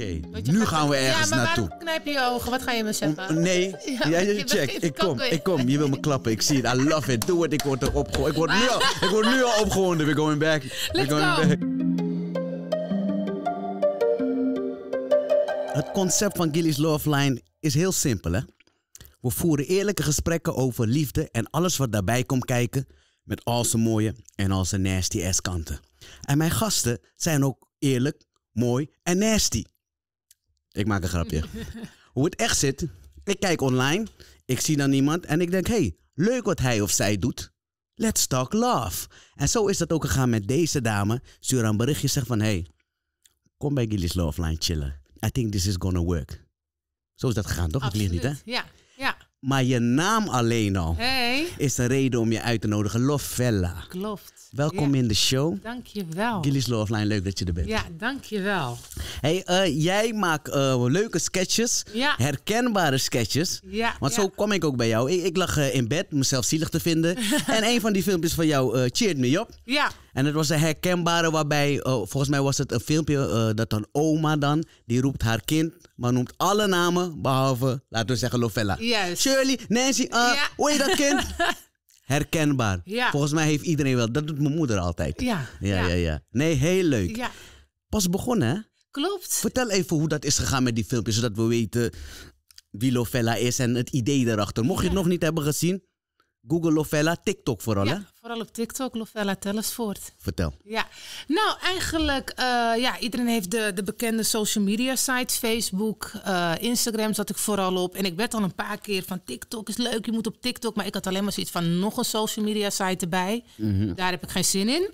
Oké, nu gaan we ergens ja, maar naartoe. Waarom knijp je ogen? Wat ga je me zeggen? nee, jij check. Ik kom, ik kom. Je wil me klappen. Ik zie het. I love it. Doe het. Ik word erop. Ik word nu al, ik word nu al opgewonden. We're going back. We're going back. Het concept van Gilly's Love Line is heel simpel, hè? We voeren eerlijke gesprekken over liefde en alles wat daarbij komt kijken, met al zijn mooie en al zijn nasty ass kanten. En mijn gasten zijn ook eerlijk, mooi en nasty. Ik maak een grapje. Hoe het echt zit, ik kijk online, ik zie dan iemand en ik denk, hey, leuk wat hij of zij doet. Let's talk love. En zo is dat ook gegaan met deze dame. Stuur een berichtje, zeg van, hey, kom bij Gilly's Love Line chillen. I think this is gonna work. Zo is dat gegaan, toch? Absoluut, ik lieg niet, hè? Ja. Maar je naam alleen al hey. is een reden om je uit te nodigen. Lovella. Klopt. Welkom in de show. Dankjewel. Gillies Loveline, leuk dat je er bent. Ja, dankjewel. Hey, uh, jij maakt eh, leuke sketches. Ja. Herkenbare sketches. Ja. Want zo kwam ik ook bij jou. Ik, ik lag eh, in bed, mezelf zielig te vinden. en een van die filmpjes van jou cheered me op. Ja. En het was een herkenbare waarbij, eh, volgens mij was het een filmpje eh, dat een oma dan, die roept haar kind, maar noemt alle namen behalve, laten we zeggen, Lovella. Juist. Shirley, Nancy, eh, hoe heet dat kind? Herkenbaar. Volgens mij heeft iedereen wel. Dat doet mijn moeder altijd. Ja. Ja, ja, ja. Nee, heel leuk. Ja. Pas begonnen, hè? Klopt. Vertel even hoe dat is gegaan met die filmpjes, zodat we weten wie Lovella is en het idee erachter. Mocht je het nog niet hebben gezien, Google Lovella, TikTok vooral, ja, hè? Vooral op TikTok, Lovella voort. Vertel. Ja, nou eigenlijk, eh, ja, iedereen heeft de, de bekende social media sites, Facebook, eh, Instagram zat ik vooral op. En ik werd al een paar keer van TikTok is leuk, je moet op TikTok. Maar ik had alleen maar zoiets van nog een social media site erbij. Mhm. Daar heb ik geen zin in.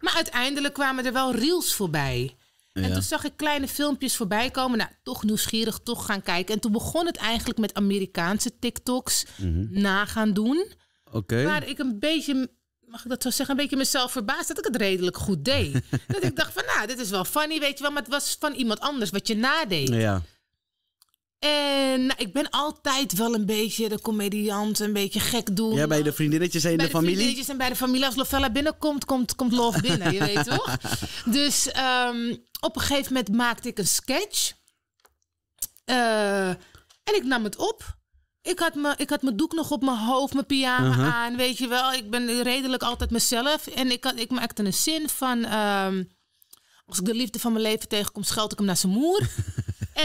Maar uiteindelijk kwamen er wel reels voorbij. En toen zag ik kleine filmpjes voorbij komen. Nou, toch nieuwsgierig, toch gaan kijken. En toen begon het eigenlijk met Amerikaanse TikToks mm na gaan doen. Oké. Waar ik een beetje, mag ik dat zo zeggen, een beetje mezelf verbaasd dat ik het redelijk goed deed. dat ik dacht van, nou, dit is wel funny, weet je wel. Maar het was van iemand anders wat je nadeed. Ja. En nou, ik ben altijd wel een beetje de comediant, een beetje gek doen. Ja, bij de vriendinnetjes en bij de, familie. Bij de vriendinnetjes en bij de familie. Als Lovella binnenkomt, komt, komt binnen, je weet toch? Dus ehm, op een gegeven moment maakte ik een sketch. Eh, en ik nam het op. Ik had, me, ik had mijn doek nog op mijn hoofd, mijn pyjama uh-huh. aan, weet je wel. Ik ben redelijk altijd mezelf. En ik, ik maakte een zin van... Ehm, als ik de liefde van mijn leven tegenkom, scheld ik hem naar zijn moer.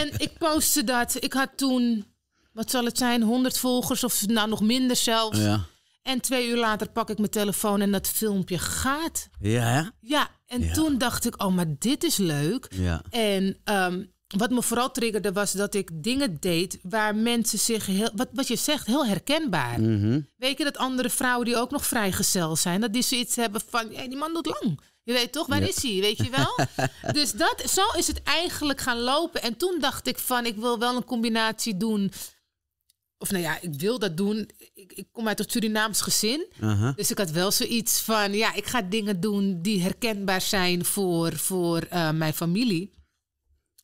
En ik postte dat. Ik had toen, wat zal het zijn, 100 volgers of nou nog minder zelfs. Ja. En twee uur later pak ik mijn telefoon en dat filmpje gaat. Ja? Ja, en toen dacht ik, oh, maar dit is leuk. Ja. En ehm, wat me vooral triggerde was dat ik dingen deed waar mensen zich heel, wat, wat je zegt, heel herkenbaar. Mm Weet je dat andere vrouwen die ook nog vrijgezel zijn, dat die zoiets hebben van, die man doet lang. Je weet toch, waar is hij? Weet je wel? dus dat, zo is het eigenlijk gaan lopen. En toen dacht ik van, ik wil wel een combinatie doen. Of nou ja, ik wil dat doen. Ik, ik kom uit een Surinaams gezin. Uh-huh. Dus ik had wel zoiets van, ja, ik ga dingen doen die herkenbaar zijn voor, voor eh, mijn familie.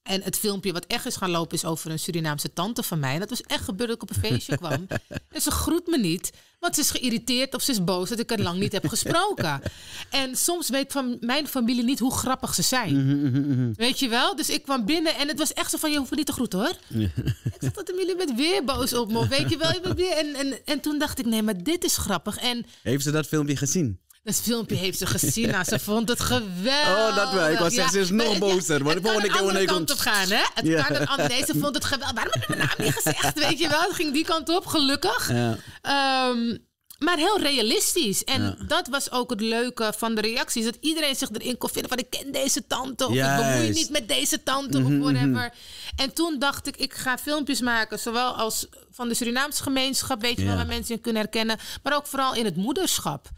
En het filmpje wat echt is gaan lopen is over een Surinaamse tante van mij. En dat was echt gebeurd dat ik op een feestje kwam. En ze groet me niet, want ze is geïrriteerd of ze is boos dat ik er lang niet heb gesproken. En soms weet van mijn familie niet hoe grappig ze zijn. Mhm, mhm, mhm, weet je wel? Dus ik kwam binnen en het was echt zo van, je hoeft niet te groeten hoor. Ik zag dat jullie met weer boos op me. Weet je wel? En, en, en toen dacht ik, nee, maar dit is grappig. En, Heeft ze dat filmpje gezien? Dat filmpje heeft ze gezien. Nou, ze vond het geweldig. Oh, dat wel. Ik was ja. is nog bozer. Maar de volgende keer wanneer ik kant op gaan, hè? Het kan een, nee, ze vond het geweldig. Waarom heb ik mijn naam nou niet gezegd? Weet je wel? Het ging die kant op, gelukkig. Ja. Ehm, maar heel realistisch. En dat was ook het leuke van de reacties. Dat iedereen zich erin kon vinden van ik ken deze tante. Of ik bemoei niet met deze tante of mhm, mhm. whatever. En toen dacht ik, ik ga filmpjes maken. Zowel als van de Surinaamse gemeenschap, weet je wel, waar mensen in kunnen herkennen. Maar ook vooral in het moederschap.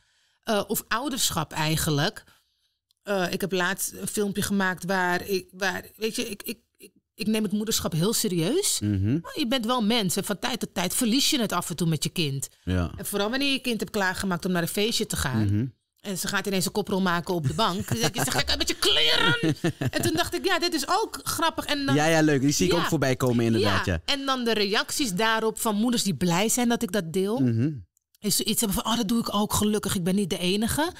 Eh, of ouderschap eigenlijk. Eh, ik heb laatst een filmpje gemaakt waar ik, waar, weet je, ik, ik, ik, ik neem het moederschap heel serieus. Mhm. Oh, je bent wel mensen van tijd tot tijd verlies je het af en toe met je kind. Ja. En vooral wanneer je kind hebt klaargemaakt om naar een feestje te gaan. Mhm. En ze gaat ineens een koprol maken op de bank. zeg, zegt, gek met je kleren. En toen dacht ik, ja, dit is ook grappig. En ja, ja, leuk. Die zie ik ook voorbij komen inderdaad. Ja. ja. En dan de reacties daarop van moeders die blij zijn dat ik dat deel. Mm is iets hebben van, oh, dat doe ik ook gelukkig, ik ben niet de enige.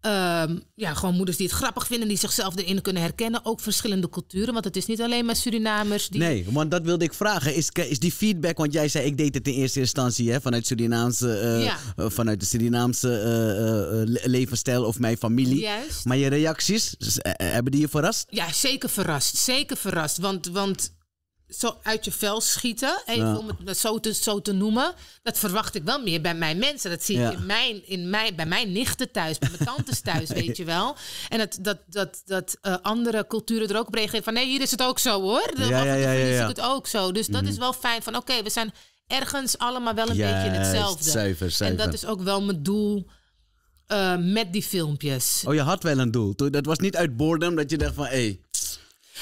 Ehm, ja, gewoon moeders die het grappig vinden, die zichzelf erin kunnen herkennen. Ook verschillende culturen, want het is niet alleen maar Surinamers. Die... Nee, want dat wilde ik vragen. Is, is die feedback, want jij zei, ik deed het in eerste instantie hè, vanuit, Surinaamse, eh, eh, vanuit de Surinaamse uh, levensstijl of mijn familie. Juist. Maar je reacties, hebben die je verrast? Ja, zeker verrast. Zeker verrast. Want, want zo uit je vel schieten, even om het zo te, zo te noemen. Dat verwacht ik wel meer bij mijn mensen. Dat zie ik in mijn, in mijn, bij mijn nichten thuis, bij mijn tantes thuis, weet je wel. En dat, dat, dat, dat eh, andere culturen er ook op van... nee, hier is het ook zo hoor. De ja, ja, ja, ja, is het ook zo. Dus dat is mhm. wel fijn van oké, we zijn ergens allemaal wel een beetje beetje hetzelfde. En dat is ook wel mijn doel... Eh, met die filmpjes. Oh, je had wel een doel. Dat was niet uit boredom dat je dacht van... hé,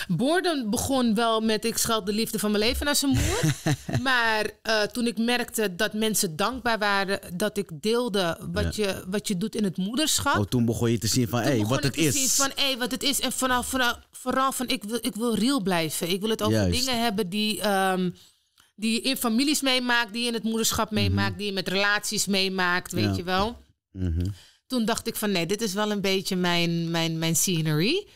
Borden begon wel met ik scheld de liefde van mijn leven naar zijn moeder. maar eh, toen ik merkte dat mensen dankbaar waren dat ik deelde wat, je, wat je doet in het moederschap. Oh, toen begon je te zien van hey, wat het is. van hey, wat het is. En vooral, vooral, vooral van ik wil, ik wil real blijven. Ik wil het over dingen hebben die. Ehm, die je in families meemaakt, die je in het moederschap mhm. meemaakt, die je met relaties meemaakt, weet je wel. Mhm. Toen dacht ik van nee, dit is wel een beetje mijn, mijn, mijn scenery.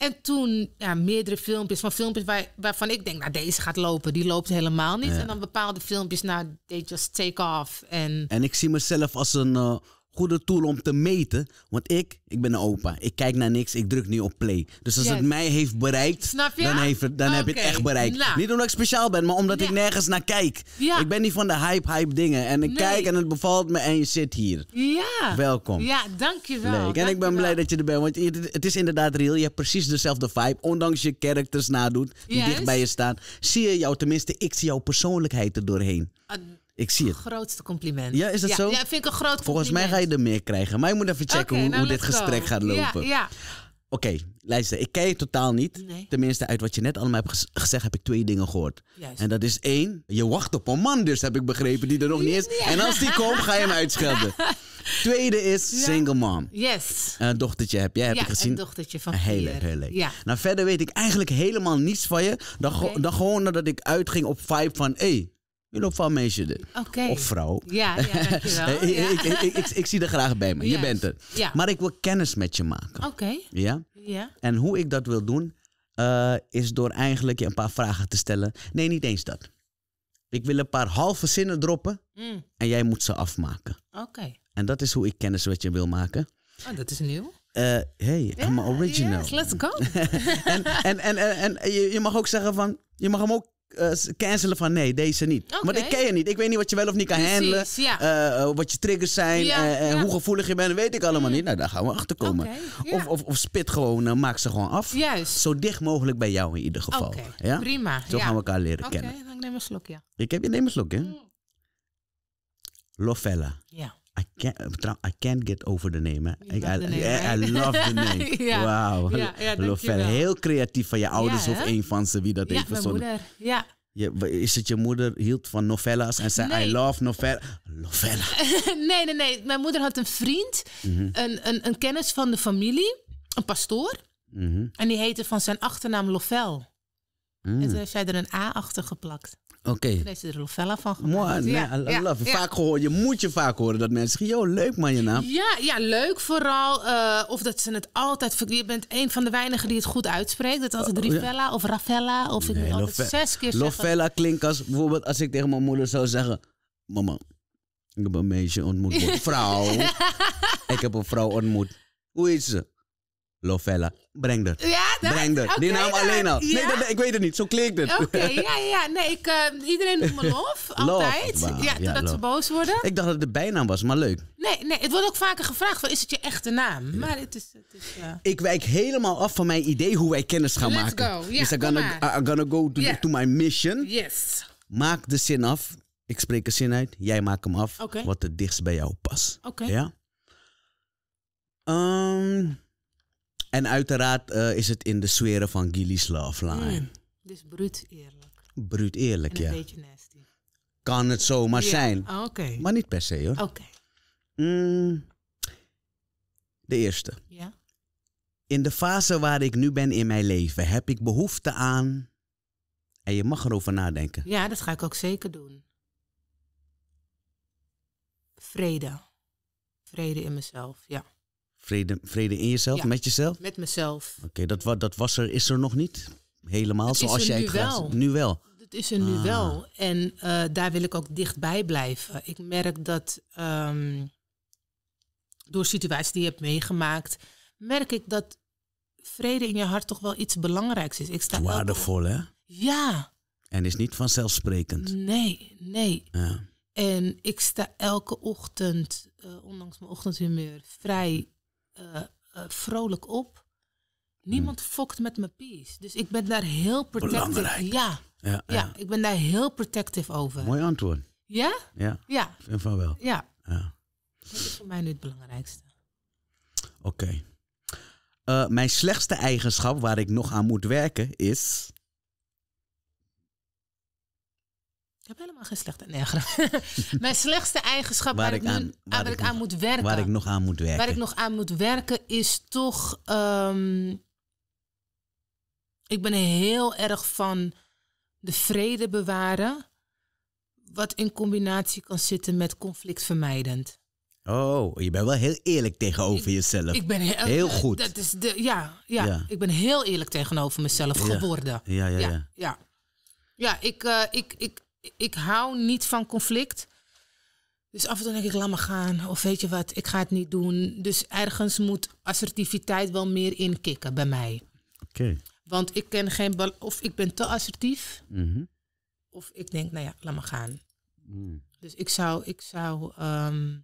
En toen ja, meerdere filmpjes van filmpjes waar, waarvan ik denk, nou deze gaat lopen, die loopt helemaal niet. En dan bepaalde filmpjes, nou they just take off. En, en ik zie mezelf als een, eh, goede tool om te meten. Want ik, ik ben een opa. Ik kijk naar niks. Ik druk niet op play. Dus als het mij heeft bereikt, Snap je? dan, heeft dan heb je het echt bereikt. Nou. Niet omdat ik speciaal ben, maar omdat ik nergens naar kijk. Ik ben niet van de hype, hype dingen. En ik kijk en het bevalt me en je zit hier. Ja. Welkom. Ja, dankjewel. Leuk. En ik ben blij dat je er bent. Want het is inderdaad real. Je hebt precies dezelfde vibe. Ondanks je characters nadoet, die dicht bij je staan. Zie je jou, tenminste, ik zie jouw persoonlijkheid er doorheen. Ah, ik zie het. Grootste compliment. Ja, is dat zo? Ja, vind ik een groot compliment. Volgens mij ga je er meer krijgen. Maar je moet even checken hoe, nou, hoe dit gesprek gaat lopen. Ja, Oké, okay, Ik ken je totaal niet. Tenminste, uit wat je net allemaal hebt gezegd, heb ik twee dingen gehoord. En dat is één, je wacht op een man dus, heb ik begrepen, die er nog niet is. En als die komt, ga je hem uitschelden. Tweede is single mom. Yes. Een dochtertje heb jij, heb ja, ik gezien. een dochtertje van Heel leuk, heel leuk. Ja. Nou, verder weet ik eigenlijk helemaal niets van je. Dan, dan gewoon nadat ik uitging op vibe van... Hey, Hulp van meisje. Dus. okay. of vrouw. Ja, ja dankjewel. ik, Ik, ik, ik, zie er graag bij me. Je bent er. Ja. Maar ik wil kennis met je maken. Oké. Ja? ja. En hoe ik dat wil doen, eh, is door eigenlijk je een paar vragen te stellen. Nee, niet eens dat. Ik wil een paar halve zinnen droppen mm. en jij moet ze afmaken. Oké. En dat is hoe ik kennis met je wil maken. Oh, dat is nieuw. Eh, hey, I'm original. let's go. en en, en, en, en je, je mag ook zeggen van, je mag hem ook eh, cancelen van nee, deze niet. Okay. Want ik ken je niet. Ik weet niet wat je wel of niet kan handelen. Eh, eh, wat je triggers zijn. Ja, Hoe gevoelig je bent, weet ik allemaal mm. niet. Nou, daar gaan we achter komen. of, of, of, spit gewoon, maak ze gewoon af. Juist. Zo dicht mogelijk bij jou in ieder geval. ja? Prima. Zo gaan we elkaar leren kennen. Oké, dan neem een slok, ja. Ik heb je neem een slok, hè? Mm. Lovella. Ja. I can't, eh, I can't get over the name. Ik, I, love the name. Wauw. Heel creatief van je ouders of een van ze wie dat heeft mijn Moeder. Ja, is het je moeder hield van novellas en zei: I love novella. Novella. nee, nee, nee. Mijn moeder had een vriend, mhm. een, een, een, kennis van de familie, een pastoor. Mhm. En die heette van zijn achternaam Lovell. Mm. En toen heeft zij er een A achter geplakt. Oké. Okay. ze er van gemaakt. Mooi, ja, Vaak je moet je vaak horen dat mensen zeggen, joh, leuk man je naam. Ja, ja leuk vooral. Eh, of dat ze het altijd, je bent een van de weinigen die het goed uitspreekt. Dat altijd oh, Rivella of Ravella of ik moet altijd zes keer Lovella klinkt als, bijvoorbeeld als ik tegen mijn moeder zou zeggen, mama, ik heb een meisje ontmoet, vrouw. ik heb een vrouw ontmoet. Hoe is ze? Lovella. Breng er. Ja, dat Breng dat. die naam alleen al. Nee, ik weet het niet. Zo klinkt het. Oké, ja, ja. Nee, ik, eh, iedereen noemt me Lof. altijd. Love, Ja, totdat ze boos worden. Ik dacht dat het de bijnaam was, maar leuk. Nee, nee. Het wordt ook vaker gevraagd: van, is het je echte naam? Maar het is. Het is eh, Ik wijk helemaal af van mijn idee hoe wij kennis gaan Let's maken. Go. dus I'm gonna, go to, to my mission. Yes. Maak de zin af. Ik spreek een zin uit. Jij maakt hem af. Okay. Wat het dichtst bij jou past. Oké. Ja? Um, en uiteraard eh, is het in de sferen van Gilly's Love Line. Mm. dus bruut eerlijk. Bruut eerlijk, ja. Een beetje nasty. Kan het zomaar zijn. Ah, maar niet per se hoor. Oké. Mm. de eerste. Ja. In de fase waar ik nu ben in mijn leven, heb ik behoefte aan. En je mag erover nadenken. Ja, dat ga ik ook zeker doen. Vrede. Vrede in mezelf, ja. Vrede, vrede in jezelf, met jezelf? Met mezelf. Oké, dat, dat was er, is er nog niet helemaal zoals jij het nu wel. Nu wel. Het is er nu ah. wel. En eh, daar wil ik ook dichtbij blijven. Ik merk dat ehm, door situaties die je hebt meegemaakt, merk ik dat vrede in je hart toch wel iets belangrijks is. Ik sta Waardevol, hè? Ja. En is niet vanzelfsprekend. Nee, nee. Ja. En ik sta elke ochtend, eh, ondanks mijn ochtendhumeur, vrij eh, eh, vrolijk op. Niemand hmm. fokt met mijn peace. Dus ik ben daar heel protectief Ja. Ja, ja. ik ben daar heel protective over. Mooi antwoord. Ja? Ja. ja. Ik van wel. Ja. ja. Dat is voor mij nu het belangrijkste. Oké. Eh, mijn slechtste eigenschap waar ik nog aan moet werken is. Ik heb helemaal geen slechte nergens. Mijn slechtste eigenschap waar, ik, aan, nu, aan moet werken. Waar ik nog aan moet werken. Waar ik nog aan moet werken is toch. Ehm, ik ben heel erg van de vrede bewaren. Wat in combinatie kan zitten met conflict vermijdend. Oh, je bent wel heel eerlijk tegenover jezelf. Ik ben heel, eh, goed. Dat is de, ja, ja, ik ben heel eerlijk tegenover mezelf geworden. Ja, ja, ja. ja. ja. Eh, ik, ik, ik, ik hou niet van conflict. Dus af en toe denk ik, laat me gaan. Of weet je wat, ik ga het niet doen. Dus ergens moet assertiviteit wel meer inkikken bij mij. Oké. Want ik ken geen... Of ik ben te assertief. Mhm. Of ik denk, nou ja, laat me gaan. Mm. Dus ik zou... Ik zou ehm,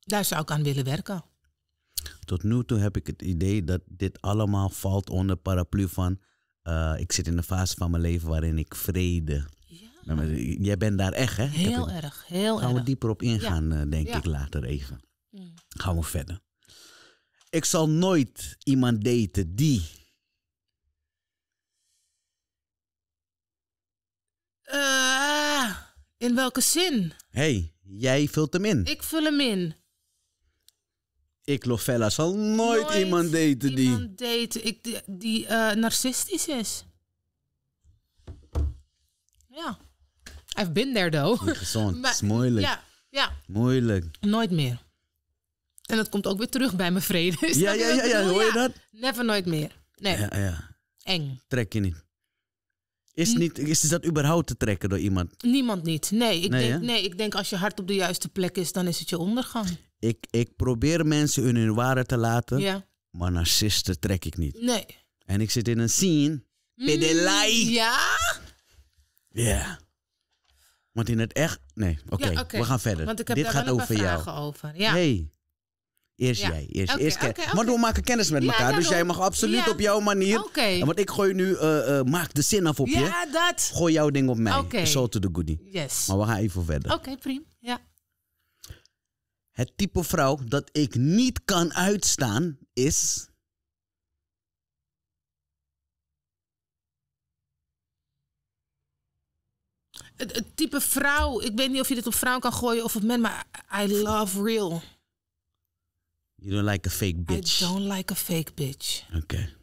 daar zou ik aan willen werken. Tot nu toe heb ik het idee dat dit allemaal valt onder paraplu van eh, ik zit in een fase van mijn leven waarin ik vrede. Ja. jij bent daar echt, hè? Heel erg, heel erg. Gaan we dieper op ingaan, eh, denk ik, later even. Mm. Gaan we verder. Ik zal nooit iemand daten die. Eh, in welke zin? hey, jij vult hem in. Ik vul hem in. Ik, Lovella, zal nooit, nooit iemand daten die... Iemand daten ik, die, eh, narcistisch is. Ja. I've been there, though. gezond. is moeilijk. Ja, ja. Moeilijk. Nooit meer. En dat komt ook weer terug bij mijn vrede. ja, ja, ja, ja, Hoor je dat? Never, nooit meer. Nee. Ja, ja. Eng. Trek je niet. Is, hm? niet, is dat überhaupt te trekken door iemand? Niemand niet. Nee ik, nee, denk, nee, ik denk als je hart op de juiste plek is, dan is het je ondergang ik, ik probeer mensen hun waarde te laten. Ja. Maar narcisten trek ik niet. Nee. En ik zit in een scene. Mm, Ja? Ja. Want in het echt... Nee, oké. We gaan verder. Want ik heb Dit gaat over jou. over. Ja. Hey. Eerst jij. Eerst, eerst Maar we maken kennis met elkaar. dus jij mag absoluut op jouw manier. Oké. Want ik gooi nu... Eh, eh, maak de zin af op je. Ja, dat. Gooi jouw ding op mij. Zo to the goodie. Yes. Maar we gaan even verder. Oké, prima. Het type vrouw dat ik niet kan uitstaan is. Het, type vrouw, ik weet niet of je dit op vrouw kan gooien of op men, maar I love real. You don't like a fake bitch. I don't like a fake bitch. Oké.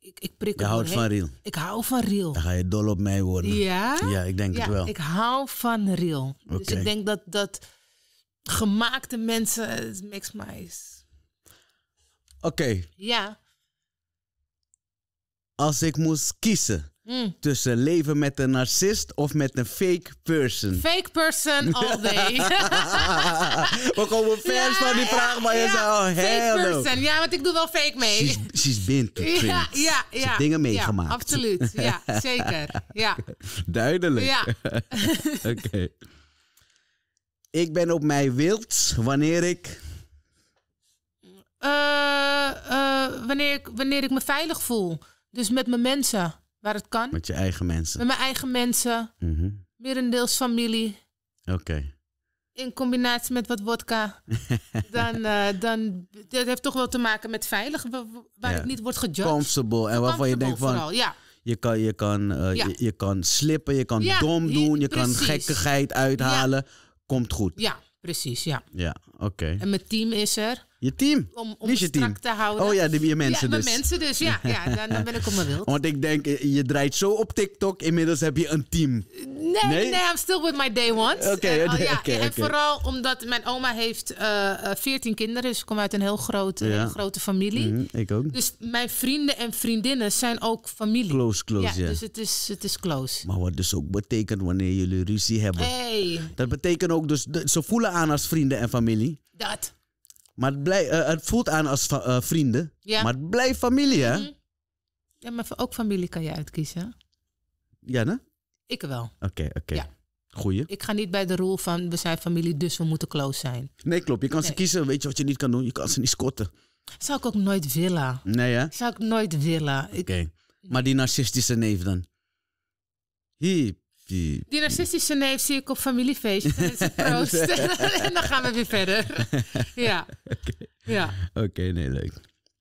Ik, ik prik Je houdt van real. Ik hou van real. Dan ga je dol op mij worden. Ja? Ja, ik denk het wel. Ik hou van real. Okay. Dus ik denk dat, dat gemaakte mensen. Het makes my... Oké. Ja. Als ik moest kiezen hmm. tussen leven met een narcist of met een fake person. Fake person all day. We komen vers van die vraag, maar je zou... Fake person. Ja, want ik doe wel fake mee. Ze is been to Ja, ja, Ze heeft dingen meegemaakt. Ja, absoluut. Ja, zeker. Ja. Duidelijk. Ja. Oké. Ik ben op mij wild wanneer ik. Eh, eh, wanneer, ik, wanneer ik me veilig voel. Dus met mijn mensen, waar het kan. Met je eigen mensen. Met mijn eigen mensen. Mm -hmm. Merendeels familie. Oké. In combinatie met wat vodka. dan, eh, dan, dat heeft toch wel te maken met veilig, waar ik niet word gejudged. Comfortable. En waarvan je denkt van... ja. Je kan, je, kan, ja. je, kan slippen, je kan dom doen, je kan gekkigheid uithalen komt goed. Ja, precies, ja. Ja, oké. En mijn team is er. Je team? Om, om je team? te houden. Oh ja, de, je mensen ja, dus. mensen dus, ja. ja dan, dan ben ik op mijn wild. Want ik denk, eh, je draait zo op TikTok. Inmiddels heb je een team. Nee, nee, I'm still with my day ones. Oké, eh, eh, oh ja, okay, en vooral omdat mijn oma heeft uh, 14 kinderen. Dus ik kom uit een heel grote, grote familie. Mhm, ik ook. Dus mijn vrienden en vriendinnen zijn ook familie. Close, close, ja. Dus het is, het is close. Maar wat dus ook betekent wanneer jullie ruzie hebben. Hey. Dat betekent ook dus, ze voelen aan als vrienden en familie. Dat. Maar het, eh, het voelt aan als eh, vrienden. Maar het blijft familie, hè? Mhm. Ja, maar ook familie kan je uitkiezen. Ja, ne? Ik wel. Oké, oké. Ja. Goeie. Ik ga niet bij de rol van we zijn familie, dus we moeten close zijn. Nee, klopt. Je kan ze kiezen. Weet je wat je niet kan doen? Je kan ze niet scotten. Zou ik ook nooit willen. Nee, hè? Zou ik nooit willen. Oké. Maar die narcistische neef dan? Hier, die, narcistische neef zie ik op familiefeestjes. En en dan gaan we weer verder. ja. Oké, ja. Oké, nee, leuk.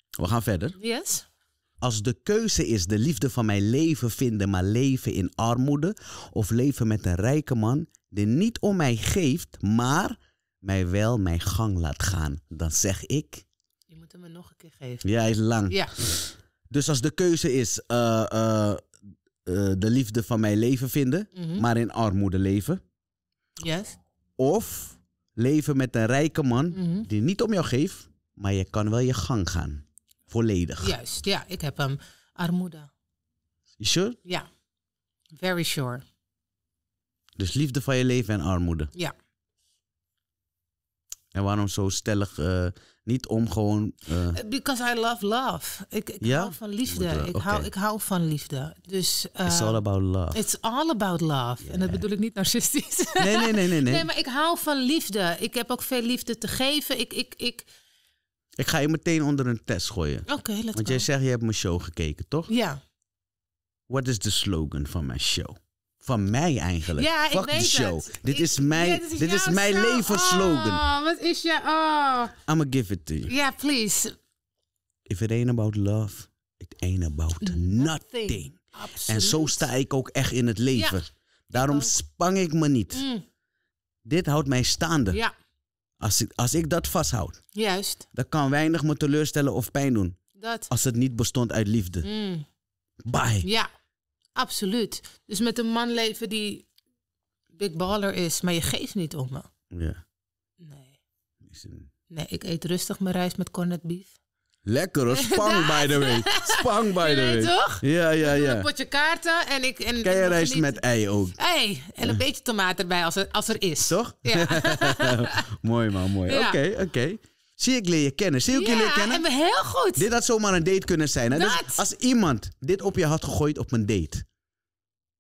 We gaan verder. Yes. Als de keuze is de liefde van mijn leven vinden, maar leven in armoede. Of leven met een rijke man die niet om mij geeft, maar mij wel mijn gang laat gaan. Dan zeg ik... Je moet hem nog een keer geven. Ja, hij is lang. Ja. Dus als de keuze is... Eh, eh, eh, de liefde van mijn leven vinden, mhm. maar in armoede leven. Yes. Of leven met een rijke man mhm. die niet om jou geeft, maar je kan wel je gang gaan. Volledig. Juist, ja, ik heb hem. armoede. You sure? Ja, very sure. Dus liefde van je leven en armoede. Ja. En waarom zo stellig eh, niet om gewoon. Eh, Because I love love. Ik, ik hou van liefde. ik, hou, ik hou van liefde. Dus, it's eh, all about love. It's all about love. En dat bedoel ik niet narcistisch. Nee, nee, nee, nee, nee. Nee, maar ik hou van liefde. Ik heb ook veel liefde te geven. Ik, ik, ik, ik ga je meteen onder een test gooien. Oké, okay, let's Want jij zegt, je hebt mijn show gekeken, toch? Ja. What Wat is de slogan van mijn show? van mij eigenlijk. Ja, Fuck ik show. Dit, is mijn, ja, dit is, mijn levensslogan. Oh, wat is je... Oh. I'm give it to you. Ja, yeah, please. If it ain't about love, it ain't about nothing. nothing. En zo sta ik ook echt in het leven. Ja. Daarom spang ik me niet. Mm. Dit houdt mij staande. Ja. Als, ik, als ik dat vasthoud, Juist. dan kan weinig me teleurstellen of pijn doen. Dat. Als het niet bestond uit liefde. Mm. Bye. Ja. Absoluut. Dus met een man leven die big baller is, maar je geeft niet om me. Ja. Nee. Nee, ik eet rustig mijn rijst met cornet beef. Lekker hoor, spang by the way. Spang by the way. toch? Ja, ja, ja. Een potje kaarten en ik... En, Ken je rijst met ei ook? Ei, en een beetje tomaat erbij als er, als er is. Toch? Ja. mooi man, mooi. Oké, oké. Zie ik leer je kennen. Zie ik ja, je leer kennen? heel goed. Dit had zomaar een date kunnen zijn. Hè? Dus als iemand dit op je had gegooid op een date,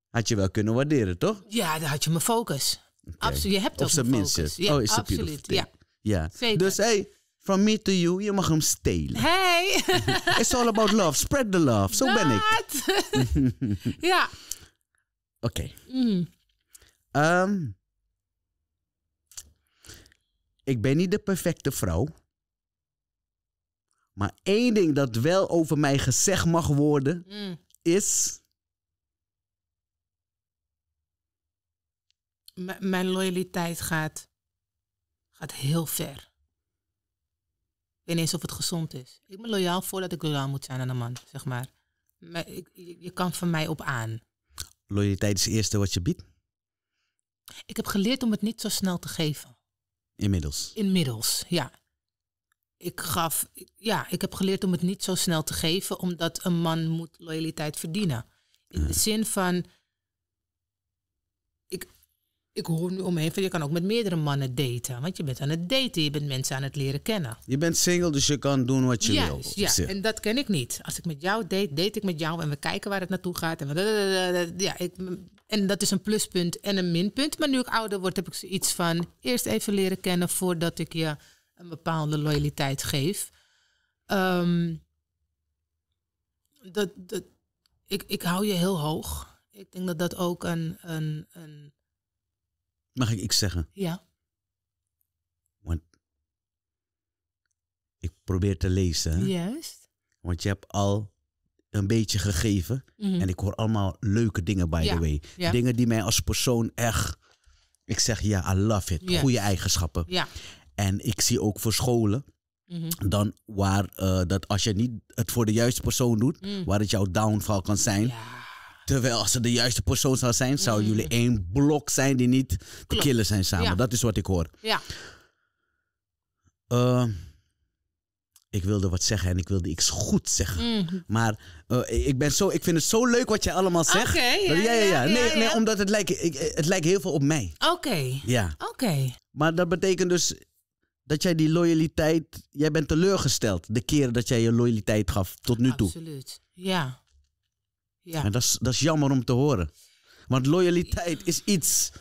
had je wel kunnen waarderen, toch? Ja, dan had je mijn focus. Absoluut. Je hebt dat Minst. Dus. Ja, oh, is absoluut. Ja. ja. Zeker. Dus hey, from me to you, je mag hem stelen. Hey. It's all about love. Spread the love. Zo ben ik. ja. Oké. Mm. Ehm, ik ben niet de perfecte vrouw. Maar één ding dat wel over mij gezegd mag worden, mm. is. mijn loyaliteit gaat, gaat heel ver. Ik weet niet eens of het gezond is. Ik ben loyaal voordat ik loyaal moet zijn aan een man, zeg maar. maar je kan van mij op aan. Loyaliteit is het eerste wat je biedt? Ik heb geleerd om het niet zo snel te geven. Inmiddels? Inmiddels, ja ik gaf, ja, ik heb geleerd om het niet zo snel te geven, omdat een man moet loyaliteit verdienen. In de mm. zin van, ik, ik hoor nu omheen van je kan ook met meerdere mannen daten, want je bent aan het daten, je bent mensen aan het leren kennen. Je bent single, dus je kan doen wat je wilt. wil. Ja, en dat ken ik niet. Als ik met jou date, date ik met jou en we kijken waar het naartoe gaat. En, ja, ik, en dat is een pluspunt en een minpunt. Maar nu ik ouder word, heb ik zoiets van eerst even leren kennen voordat ik je een bepaalde loyaliteit geef. Ehm, dat, dat, ik, ik hou je heel hoog. Ik denk dat dat ook een, een, een... Mag ik iets zeggen? Ja. Want ik probeer te lezen. Juist. Want je hebt al een beetje gegeven. Mhm. En ik hoor allemaal leuke dingen, by the way. Dingen die mij als persoon echt... Ik zeg ja, I love it. Yes. Goede eigenschappen. Ja. En ik zie ook voor scholen. Mhm. Dan waar eh, dat als je niet het voor de juiste persoon doet, mm. waar het jouw downfall kan zijn. Ja. Terwijl als het de juiste persoon zou zijn, zouden mm. jullie één blok zijn die niet te killen zijn samen. Dat is wat ik hoor. Ja. Eh, ik wilde wat zeggen en ik wilde iets goed zeggen. Mm. Maar eh, ik, ben zo, ik vind het zo leuk wat jij allemaal zegt. ja, ja, ja, Nee, nee omdat het lijkt, het lijkt heel veel op mij. Oké. Ja. Oké. Maar dat betekent dus, dat jij die loyaliteit, jij bent teleurgesteld de keren dat jij je loyaliteit gaf tot nu toe. Absoluut, ja. ja. En dat is, dat is jammer om te horen. Want loyaliteit is iets,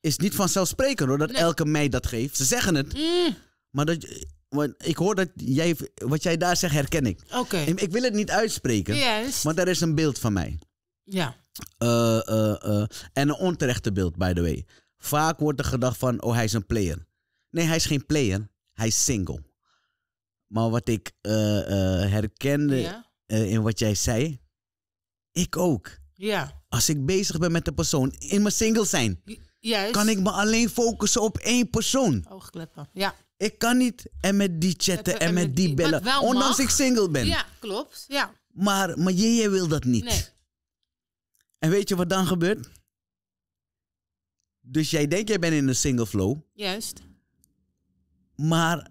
is niet vanzelfsprekend hoor, dat elke meid dat geeft. Ze zeggen het, mm. maar dat, ik hoor dat jij, wat jij daar zegt herken ik. Oké. Ik, wil het niet uitspreken, Juist. maar daar is een beeld van mij. Ja. Eh, eh, eh, en een onterechte beeld, by the way. Vaak wordt er gedacht van, oh hij is een player. Nee, hij is geen player. Hij is single. Maar wat ik eh, eh, herkende eh, in wat jij zei, ik ook. Ja. Als ik bezig ben met de persoon in mijn single zijn, Juist. kan ik me alleen focussen op één persoon. Oogkleppen, ja. Ik kan niet en met die chatten en, met, die, bellen, ondanks ik single ben. Ja, klopt, ja. Maar, maar jij, wil dat niet. Nee. En weet je wat dan gebeurt? Dus jij denkt, jij bent in een single flow. Juist. Maar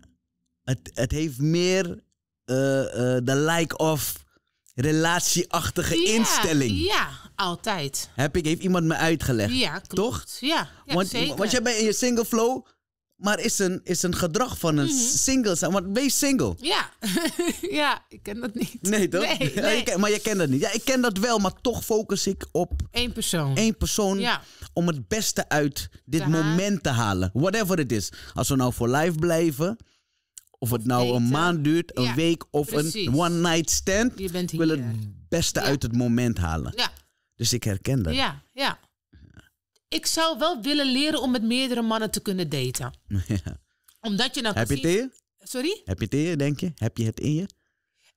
het, het heeft meer eh, eh, de like of relatieachtige instelling. Ja, altijd. Heb ik, heeft iemand me uitgelegd. Ja, klopt. Toch? Ja, want, zeker. jij bent in je single flow, maar is een, is een gedrag van een mm single. Want wees single. Ja. ja, ik ken dat niet. Nee, toch? Nee, nee. maar je kent dat niet. Ja, ik ken dat wel, maar toch focus ik op... één persoon. Eén persoon. Ja om het beste uit dit moment te halen. Whatever het is. Als we nou voor live blijven. Of het nou een maand duurt, een week of een one night stand. Je wil het beste uit het moment halen. Ja. Dus ik herken dat. Ja, ja. Ik zou wel willen leren om met meerdere mannen te kunnen daten. Omdat je nou Heb je het in je? Sorry? Heb je het in je, denk je? Heb je het in je?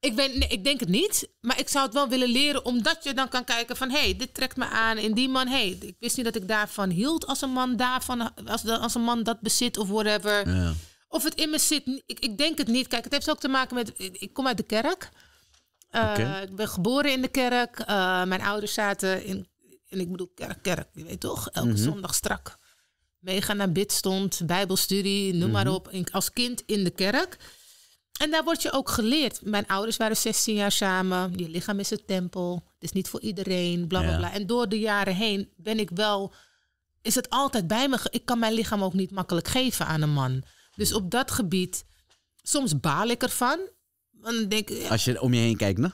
Ik, ben, nee, ik denk het niet, maar ik zou het wel willen leren, omdat je dan kan kijken van hé, hey, dit trekt me aan in die man, hé, hey, ik wist niet dat ik daarvan hield als een man daarvan, als, als een man dat bezit of whatever. Ja. Of het in me zit, ik, ik denk het niet. Kijk, het heeft ook te maken met, ik kom uit de kerk. Eh, ik ben geboren in de kerk. Eh, mijn ouders zaten in, en ik bedoel kerk, kerk, je weet toch, elke mhm. zondag strak. meegaan naar bidstond bijbelstudie, noem maar mhm. op. als kind in de kerk. En daar word je ook geleerd. Mijn ouders waren 16 jaar samen. Je lichaam is een tempel. Het is niet voor iedereen. Bla bla bla. En door de jaren heen ben ik wel. Is het altijd bij me. Ik kan mijn lichaam ook niet makkelijk geven aan een man. Dus op dat gebied. Soms baal ik ervan. Dan denk Als je om je heen kijkt, ne?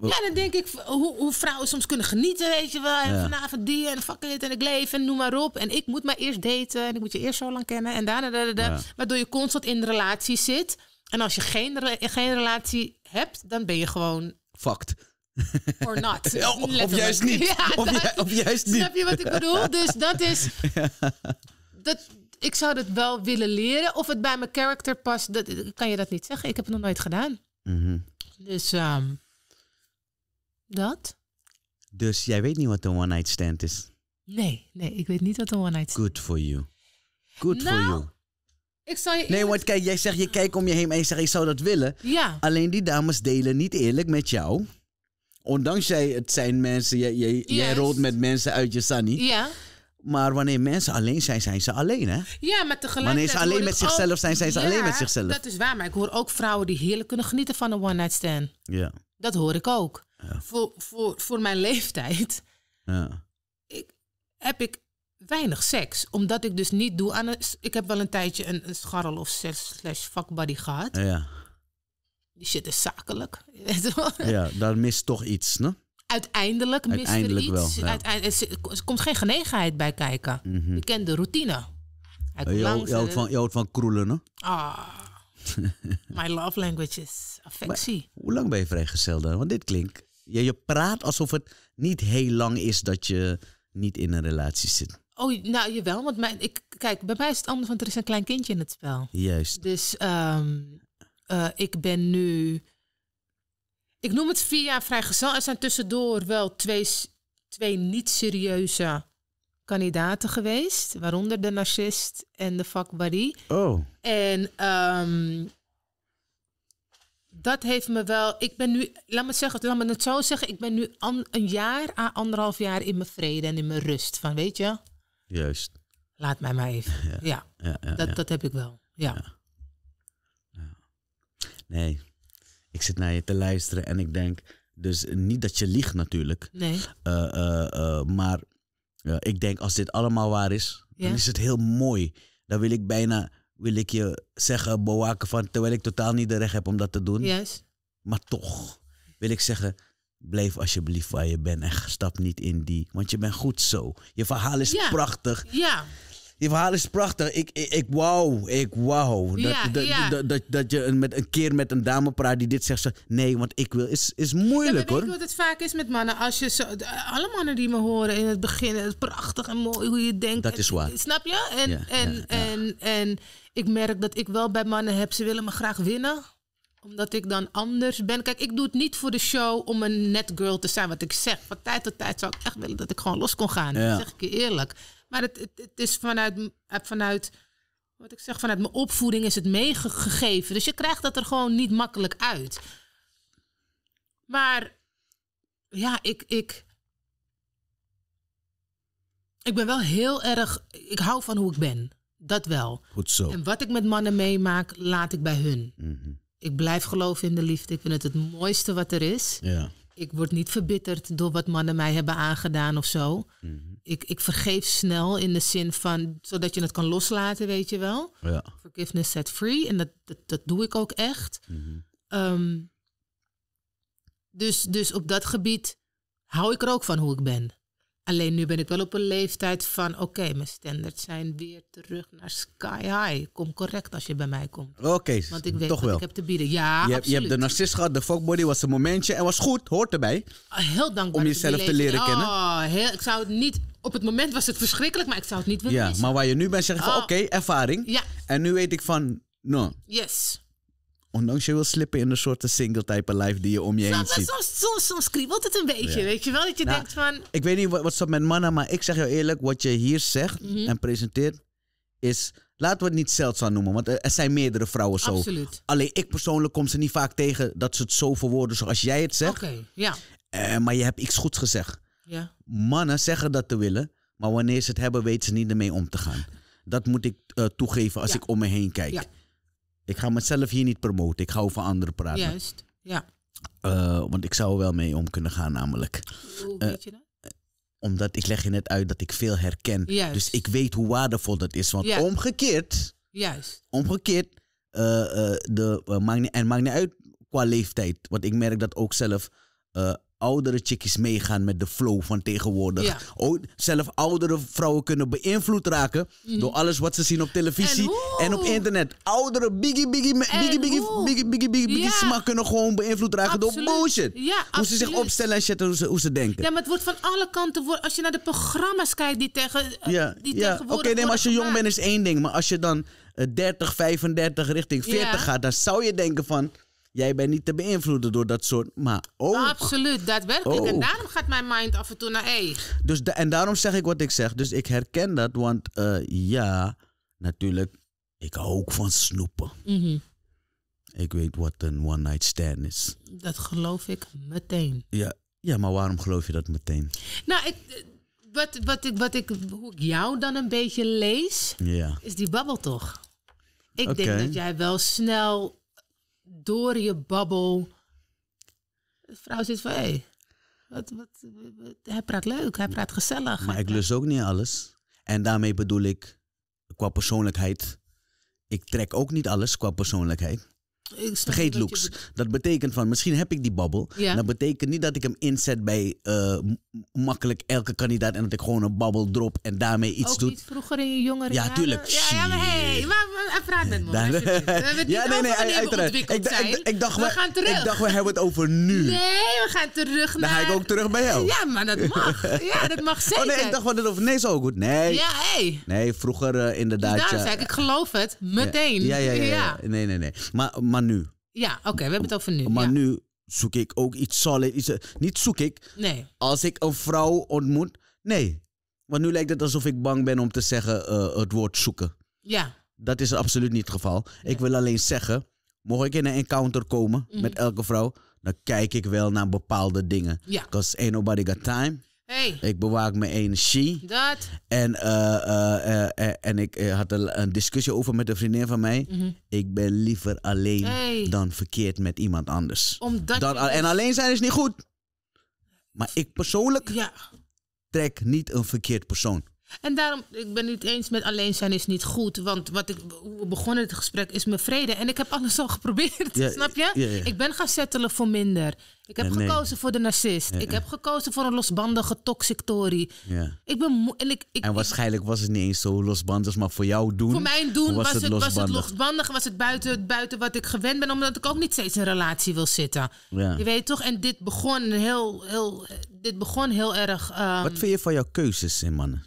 Ja, dan denk ik hoe, hoe vrouwen soms kunnen genieten, weet je wel. En vanavond die en fuck it en ik leef en noem maar op. En ik moet maar eerst daten en ik moet je eerst zo lang kennen. En daarna, da, waardoor je constant in relatie zit. En als je geen, geen relatie hebt, dan ben je gewoon. Fucked. Or not. of juist niet. of, of, juist niet. Snap je wat ik bedoel? Dus dat is. Dat, ik zou dat wel willen leren. Of het bij mijn karakter past, dat, kan je dat niet zeggen. Ik heb het nog nooit gedaan. Mhm. Dus ehm, dat. Dus jij weet niet wat een one-night stand is? Nee, nee, ik weet niet wat een one-night stand is. Good for you. Good for nou, you. Nee, want kijk, jij zegt je kijkt om je heen en je zegt je zou dat willen. Ja. Alleen die dames delen niet eerlijk met jou. Ondanks jij, het zijn mensen, jij, jij, rolt met mensen uit je sunny. Ja. Maar wanneer mensen alleen zijn, zijn ze alleen, hè? Ja, maar tegelijkertijd... Wanneer ze alleen met zichzelf zijn, zijn ze alleen met zichzelf. dat is waar. Maar ik hoor ook vrouwen die heerlijk kunnen genieten van een one-night stand. Ja. Dat hoor ik ook. Voor, voor, voor mijn leeftijd ja. ik, heb ik weinig seks. Omdat ik dus niet doe aan een, Ik heb wel een tijdje een, een scharrel of slash fuckbody gehad. Ja. Die shit is zakelijk. ja, daar mist toch iets, ne? Uiteindelijk mist Uiteindelijk er iets. Wel, Uiteindelijk, er komt geen genegenheid bij kijken. Mhm. Oh, je kent de routine. je, houdt, van, van kroelen, hè? Ah. My love language is affectie. hoe lang ben je vrijgezel dan? Want dit klinkt... Je, je praat alsof het niet heel lang is dat je niet in een relatie zit. Oh, nou jawel, want mijn, ik, kijk, bij mij is het anders, want er is een klein kindje in het spel. Juist. Dus ehm, eh, ik ben nu, ik noem het vier jaar vrijgezel. Er zijn tussendoor wel twee, twee niet-serieuze kandidaten geweest, waaronder de narcist en de vakbody. Oh. En ehm, dat heeft me wel. Ik ben nu, laat me, zeggen, laat me het zo zeggen, ik ben nu an, een jaar à anderhalf jaar in mijn vrede en in mijn rust. Van weet je, Juist. Laat mij maar even. Ja, dat, dat heb ik wel. Ja. Nee, ik zit naar je te luisteren en ik denk, dus niet dat je liegt natuurlijk. Nee. Eh, eh, eh, maar ik denk, als dit allemaal waar is, dan is het heel mooi. Dan wil ik bijna, wil ik je zeggen, bewaken van, terwijl ik totaal niet de recht heb om dat te doen. Juist. Maar toch wil ik zeggen, Blijf alsjeblieft waar je bent en stap niet in die. Want je bent goed zo. Je verhaal is prachtig. Ja. Je verhaal is prachtig. Ik, ik, ik wauw. Ik wauw. Dat, ja, dat, dat, dat, je met, een keer met een dame praat die dit zegt. Ze, nee, want ik wil. Is, is moeilijk hoor. Ik weet wat het vaak is met mannen. Als je zo, alle mannen die me horen in het begin. Het is prachtig en mooi hoe je denkt. Dat is waar. snap je? En, en, en, en ik merk dat ik wel bij mannen heb. Ze willen me graag winnen omdat ik dan anders ben. Kijk, ik doe het niet voor de show om een net girl te zijn. Wat ik zeg, van tijd tot tijd zou ik echt willen dat ik gewoon los kon gaan. Ja. Dat zeg ik je eerlijk. Maar het, het, is vanuit, eh, vanuit, wat ik zeg, vanuit mijn opvoeding is het meegegeven. Dus je krijgt dat er gewoon niet makkelijk uit. Maar ja, ik, ik, ik ben wel heel erg, ik hou van hoe ik ben. Dat wel. Goed zo. En wat ik met mannen meemaak, laat ik bij hun. Mm ik blijf geloven in de liefde. Ik vind het het mooiste wat er is. Ja. Ik word niet verbitterd door wat mannen mij hebben aangedaan of zo. Mhm. ik, ik vergeef snel in de zin van, zodat je het kan loslaten, weet je wel. Ja. Forgiveness set free. En dat, dat, dat doe ik ook echt. Mhm. Ehm, dus, dus op dat gebied hou ik er ook van hoe ik ben. Alleen nu ben ik wel op een leeftijd van oké, mijn standards zijn weer terug naar sky high. Kom correct als je bij mij komt. Oké, want ik weet toch wat ik heb te bieden. Ja, je, hebt, je hebt de narcist gehad, de fuckbody was een momentje en was goed, hoort erbij. Ah, heel dankbaar. Om jezelf te leren oh, kennen. Heel, ik zou het niet op het moment was het verschrikkelijk, maar ik zou het niet willen. Ja, maar waar je nu bent, zeg je van ah. oké, ervaring. Ja. En nu weet ik van, no. Yes. Ondanks je wil slippen in de soorten single-type life die je om je nou, heen ziet. Soms, soms, kriebelt het een beetje, weet je wel? Dat je nou, denkt van... Ik weet niet wat, wat staat met mannen, maar ik zeg jou eerlijk... wat je hier zegt mhm. en presenteert is... laten we het niet zeldzaam noemen, want er, zijn meerdere vrouwen zo. Absoluut. Alleen ik persoonlijk kom ze niet vaak tegen dat ze het zo verwoorden zoals jij het zegt. Oké, ja. Eh, maar je hebt iets goeds gezegd. Ja. Mannen zeggen dat te willen, maar wanneer ze het hebben weten ze niet ermee om te gaan. Dat moet ik eh, toegeven als ik om me heen kijk. Ik ga mezelf hier niet promoten. Ik ga over anderen praten. Juist, ja. Eh, want ik zou er wel mee om kunnen gaan namelijk. Hoe eh, weet je dat? Eh, omdat ik leg je net uit dat ik veel herken. Juist. Dus ik weet hoe waardevol dat is. Want omgekeerd... Juist. Omgekeerd, de, maakt niet, en maakt niet uit qua leeftijd. Want ik merk dat ook zelf oudere chickies meegaan met de flow van tegenwoordig. Ja. zelf oudere vrouwen kunnen beïnvloed raken door mm. alles wat ze zien op televisie en, op internet. Oudere biggie biggie biggie, biggie biggie biggie biggie kunnen gewoon beïnvloed raken door bullshit. hoe ze zich opstellen en hoe ze, denken. Ja, maar het wordt van alle kanten als je naar de programma's kijkt die tegen eh, ja, die ja. Oké, nee, maar als je jong bent is één ding, maar als je dan 30, eh, 35 richting 40 gaat, dan zou je denken van jij bent niet te beïnvloeden door dat soort. Maar oh. Absoluut, daadwerkelijk. Oh. En daarom gaat mijn mind af en toe naar E. Dus en daarom zeg ik wat ik zeg. Dus ik herken dat, want eh, ja, natuurlijk, ik hou ook van snoepen. Mhm. Ik weet wat een one-night stand is. Dat geloof ik meteen. Ja, ja, maar waarom geloof je dat meteen? Nou, ik, eh, wat, wat, ik, wat ik, hoe ik jou dan een beetje lees, ja. is die babbel toch? Ik denk dat jij wel snel door je babbel. De vrouw zit van, hé, hey, wat, wat, hij praat leuk, hij praat gezellig. Maar ik lust ook niet alles. En daarmee bedoel ik, qua persoonlijkheid, ik trek ook niet alles qua persoonlijkheid. Vergeet looks. Dat betekent van misschien heb ik die babbel. Dat betekent niet dat ik hem inzet bij eh, makkelijk elke kandidaat. En dat ik gewoon een babbel drop en daarmee iets Ook doe. vroeger in je jongere Ja, tuurlijk. Ja, ja maar hey, maar, praat met me. Ja, nee, nee, uiteraard. Ik, ik, ik, dacht, we, gaan terug. Ik dacht, we hebben het over nu. Nee, we gaan terug naar. Dan ga ik ook terug bij jou. Ja, maar dat mag. Ja, dat mag zeker. Oh nee, ik dacht, hadden het over. Nee, zo goed. Nee. Ja, hey. Nee, vroeger uh, inderdaad. Nou, ja, ik, ik geloof het meteen. Ja, ja, ja. Nee, nee, nee. maar maar nu. Ja, oké, we hebben het over nu. Maar nu zoek ik ook iets solid. Iets, eh, niet zoek ik. Nee. Als ik een vrouw ontmoet, nee. Want nu lijkt het alsof ik bang ben om te zeggen eh, het woord zoeken. Ja. Dat is absoluut niet het geval. Ik wil alleen zeggen, mocht ik in een encounter komen mhm. met elke vrouw, dan kijk ik wel naar bepaalde dingen. Ja. Because ain't nobody got time. Hey. Ik bewaak mijn energie. Dat. En, eh, eh, eh, en ik had een, discussie over met een vriendin van mij. Mhm. Ik ben liever alleen dan verkeerd met iemand anders. dan, En dus- alleen zijn is niet goed. Maar ik persoonlijk trek niet een verkeerd persoon. En daarom, ik ben niet eens met alleen zijn is niet goed. Want wat ik, we begonnen het gesprek is mijn vrede. En ik heb alles al geprobeerd, snap je? Ik ben gaan settelen voor minder. Ik heb gekozen voor de narcist. Ik heb gekozen voor een losbandige toxic Tory. Ik ben en, ik, en waarschijnlijk was het niet eens zo losbandig, maar voor jou doen. Voor mijn doen was, het, losbandig. was het losbandig, was het buiten, buiten wat ik gewend ben, omdat ik ook niet steeds in een relatie wil zitten. Je weet toch? En dit begon heel, heel, dit begon heel erg. Ehm, wat vind je van jouw keuzes in mannen?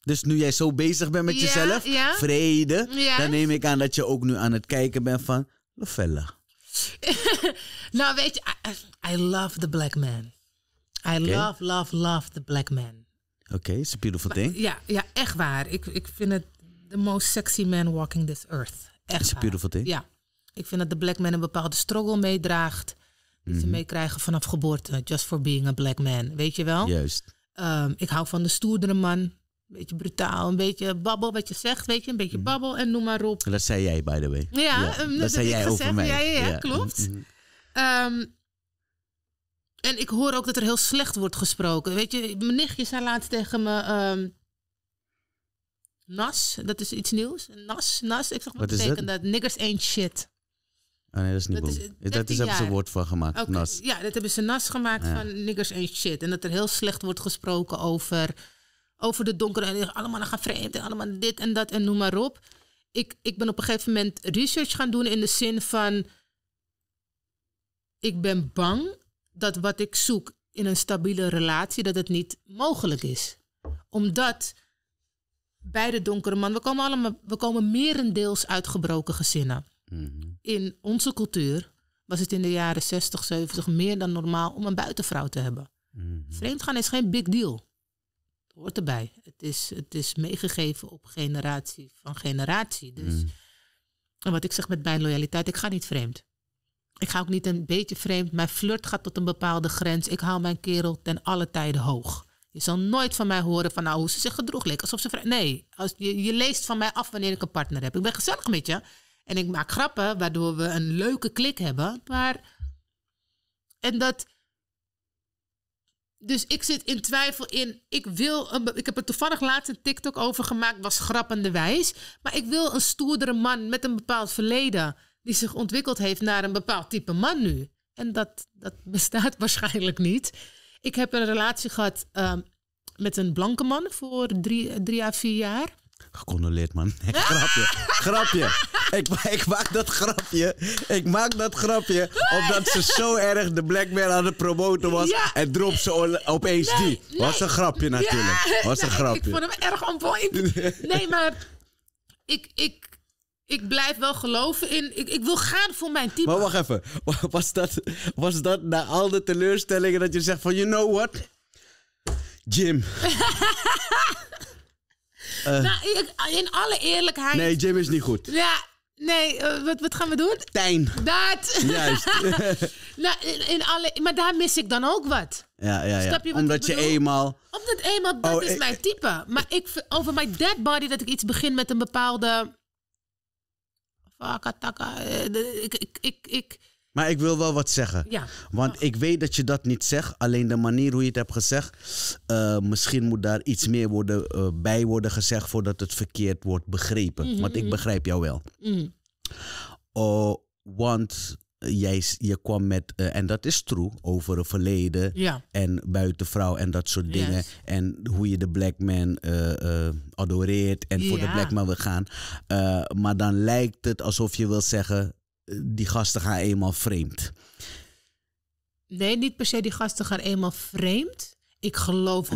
Dus nu jij zo bezig bent met jezelf, vrede, dan neem ik aan dat je ook nu aan het kijken bent van Lafella. nou, weet je, I, I, love the black man. I love, love, love the black man. Oké, okay, een beautiful thing. ja, ja echt waar. Ik, ik vind het the most sexy man walking this earth. Echt is beautiful thing. Ja. Ik vind dat de black man een bepaalde struggle meedraagt mm ze mhm. meekrijgen vanaf geboorte. Just for being a black man, weet je wel? Juist. Ehm, ik hou van de stoerdere man. Een beetje brutaal, een beetje babbel wat je zegt, weet je, een beetje mhm. babbel en noem maar op. Dat zei jij, by the way. Ja, ehm, dat, dat zei jij over mij. Ja, ja, mhm. klopt. Ehm, en ik hoor ook dat er heel slecht wordt gesproken. Weet je, mijn nichtje zei laatst tegen me... Nas, dat is iets nieuws. Nas, Nas. Ik zeg, wat, wat betekent dat? Niggers ain't shit. Oh nee, dat is niet dat dat, is, eh, hebben ze een woord van gemaakt, nas. Ja, dat hebben ze nas gemaakt van niggers en shit. En dat er heel slecht wordt gesproken over, over de donkere. En allemaal gaan vreemd en allemaal dit en dat en noem maar op. Ik, ik ben op een gegeven moment research gaan doen in de zin van... Ik ben bang dat wat ik zoek in een stabiele relatie, dat het niet mogelijk is. Omdat bij de donkere man, we komen, allemaal, we komen merendeels uit gebroken gezinnen Mhm. In onze cultuur was het in de jaren 60, 70 meer dan normaal om een buitenvrouw te hebben. Mm -hmm. Vreemdgaan is geen big deal. Het hoort erbij. Het is, het is meegegeven op generatie van generatie. Dus, mhm. En wat ik zeg met mijn loyaliteit, ik ga niet vreemd. Ik ga ook niet een beetje vreemd. Mijn flirt gaat tot een bepaalde grens. Ik haal mijn kerel ten alle tijden hoog. Je zal nooit van mij horen van nou hoe ze zich gedroeg leek. Alsof ze Nee, als, je, je leest van mij af wanneer ik een partner heb. Ik ben gezellig met je. En ik maak grappen waardoor we een leuke klik hebben. Maar. En dat. Dus ik zit in twijfel in. Ik wil. Een, ik heb er toevallig laatst een TikTok over gemaakt. Was grappende wijs. Maar ik wil een stoerdere man met een bepaald verleden. Die zich ontwikkeld heeft naar een bepaald type man nu. En dat, dat bestaat waarschijnlijk niet. Ik heb een relatie gehad ehm, met een blanke man voor drie, drie à vier jaar. Gecondoleerd, man. grapje. grapje. Ik, ik, maak dat grapje. Ik maak dat grapje. Omdat ze zo erg de Black Man aan het promoten was. En drop ze opeens die. Was een grapje natuurlijk. was een grapje. Ik vond hem erg onpoint. Nee, maar ik, ik, ik blijf wel geloven in. Ik, ik wil gaan voor mijn team. Maar wacht even. Was dat, was dat na al de teleurstellingen dat je zegt van you know what? Jim. Eh. nou, in alle eerlijkheid. Nee, Jim is niet goed. Ja, Nee, eh, wat, wat gaan we doen? Tijn. Dat. Juist. nou, in, alle, maar daar mis ik dan ook wat. Ja, ja, ja. Je Omdat je eenmaal... Omdat eenmaal, dat oh, is eh, mijn type. Maar ik, over mijn dead body, dat ik iets begin met een bepaalde... Vakataka. Ik, ik, ik, ik, maar ik wil wel wat zeggen. Ja. Want ik weet dat je dat niet zegt. Alleen de manier hoe je het hebt gezegd. Eh, misschien moet daar iets meer worden, eh, bij worden gezegd voordat het verkeerd wordt begrepen. Mhm, want ik mhm. begrijp jou wel. Mm. want jij, je kwam met, eh, en dat is true, over het verleden en buitenvrouw en dat soort dingen. En hoe je de black man adoreert en voor de black man wil gaan. maar dan lijkt het alsof je wil zeggen, die gasten gaan eenmaal vreemd. Nee, niet per se die gasten gaan eenmaal vreemd. Ik geloof 100%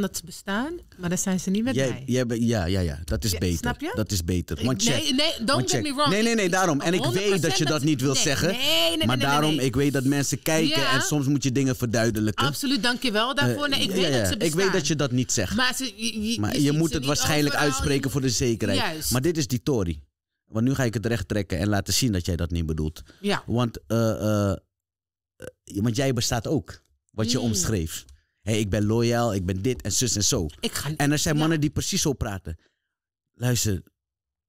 dat ze bestaan, maar dan zijn ze niet met jij, mij. Jij ja, ja, ja, dat is beter. Snap je? Dat is beter. Want check, nee, nee, don't get me wrong. Nee, nee, nee, daarom. En ik weet dat je dat niet wil zeggen. Nee, nee, maar daarom, ik weet dat mensen kijken en soms moet je dingen verduidelijken. Absoluut, dankjewel daarvoor. Eh, ik weet dat ze bestaan. Ik weet dat je dat niet zegt. Maar, ze, je, maar je, moet het waarschijnlijk uitspreken voor de zekerheid. Juist. Maar dit is die Tory. Want nu ga ik het recht trekken en laten zien dat jij dat niet bedoelt. Ja. Want, eh, eh, eh, want jij bestaat ook, wat je mm. omschreef. Hey, ik ben loyaal, ik ben dit en zus en zo. Ik ga... En er zijn mannen die precies zo praten. Luister,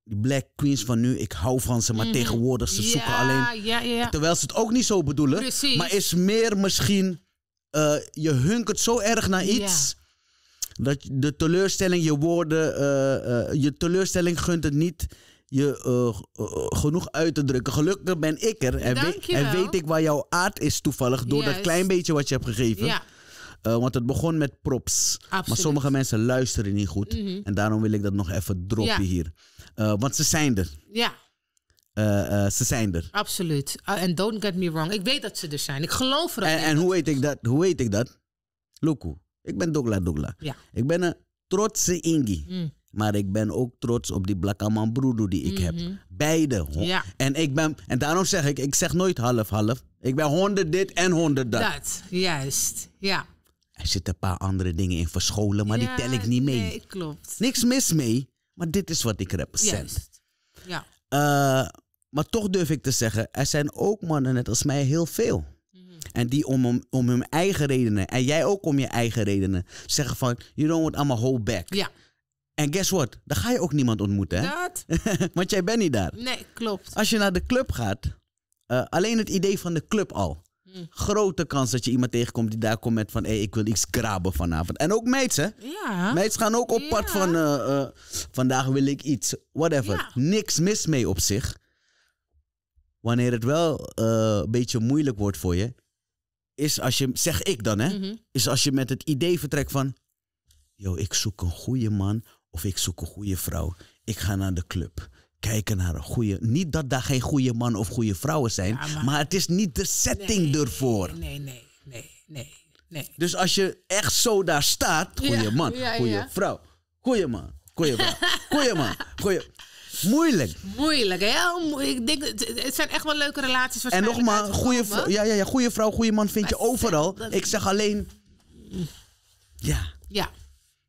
die black queens van nu, ik hou van ze, maar mhm. tegenwoordig ze zoeken alleen. Ja, terwijl ze het ook niet zo bedoelen. Precies. Maar is meer misschien, je hunkert zo erg naar iets. Dat de teleurstelling, je woorden, je teleurstelling gunt het niet je eh, eh, genoeg uit te drukken. Gelukkig ben ik er en, en weet ik waar jouw aard is toevallig door dat klein beetje wat je hebt gegeven. Ja. Eh, want het begon met props. Maar sommige mensen luisteren niet goed. Mhm. En daarom wil ik dat nog even droppen hier. want ze zijn er. Ja. ze zijn er. Absoluut. Ah, en don't get me wrong. Ik weet dat ze er zijn. Ik geloof er ook en, en hoe weet ik dat? Hoe weet ik dat? Loku. Ik ben Dogla Dogla. Ja. Ik ben een trotse Ingi. Mm. Maar ik ben ook trots op die blakkaman broeder die ik heb. Mhm. Beide. Ja. En, ik ben, en daarom zeg ik, ik zeg nooit half-half. Ik ben honderd dit en honderd dat. juist. Ja. Er zitten een paar andere dingen in verscholen, maar die tel ik niet mee. Nee, klopt. Niks mis mee, maar dit is wat ik represent. Juist. Ja. Eh, maar toch durf ik te zeggen, er zijn ook mannen net als mij heel veel. Mhm. En die om, om, om, hun eigen redenen, en jij ook om je eigen redenen, zeggen van, you don't want allemaal whole back. Ja. En guess what? Dan ga je ook niemand ontmoeten. Hè? Dat? Want jij bent niet daar. Nee, klopt. Als je naar de club gaat, eh, alleen het idee van de club al. Hmm. Grote kans dat je iemand tegenkomt die daar komt met van... hé, hey, ik wil iets graben vanavond. En ook meids, hè? Ja. Meids gaan ook op pad van... Eh, eh, vandaag wil ik iets, whatever. Niks mis mee op zich. Wanneer het wel een beetje moeilijk wordt voor je... is als je, zeg ik dan, hè? Mhm. Is als je met het idee vertrekt van... yo, ik zoek een goede man of ik zoek een goede vrouw. Ik ga naar de club. Kijken naar een goede. Niet dat daar geen goede man of goede vrouwen zijn. maar... het is niet de setting ervoor. Nee, nee, nee, nee, nee. Dus als je echt zo daar staat. Goede man, goede vrouw. Goeie man, goeie vrouw. Goeie man, goeie. Moeilijk. Moeilijk, hè? Ik denk, het zijn echt wel leuke relaties. En nogmaals, goede vrouw, ja, ja, ja, goede vrouw, goede man vind je overal. Ik zeg alleen. Mm. Ja. Ja.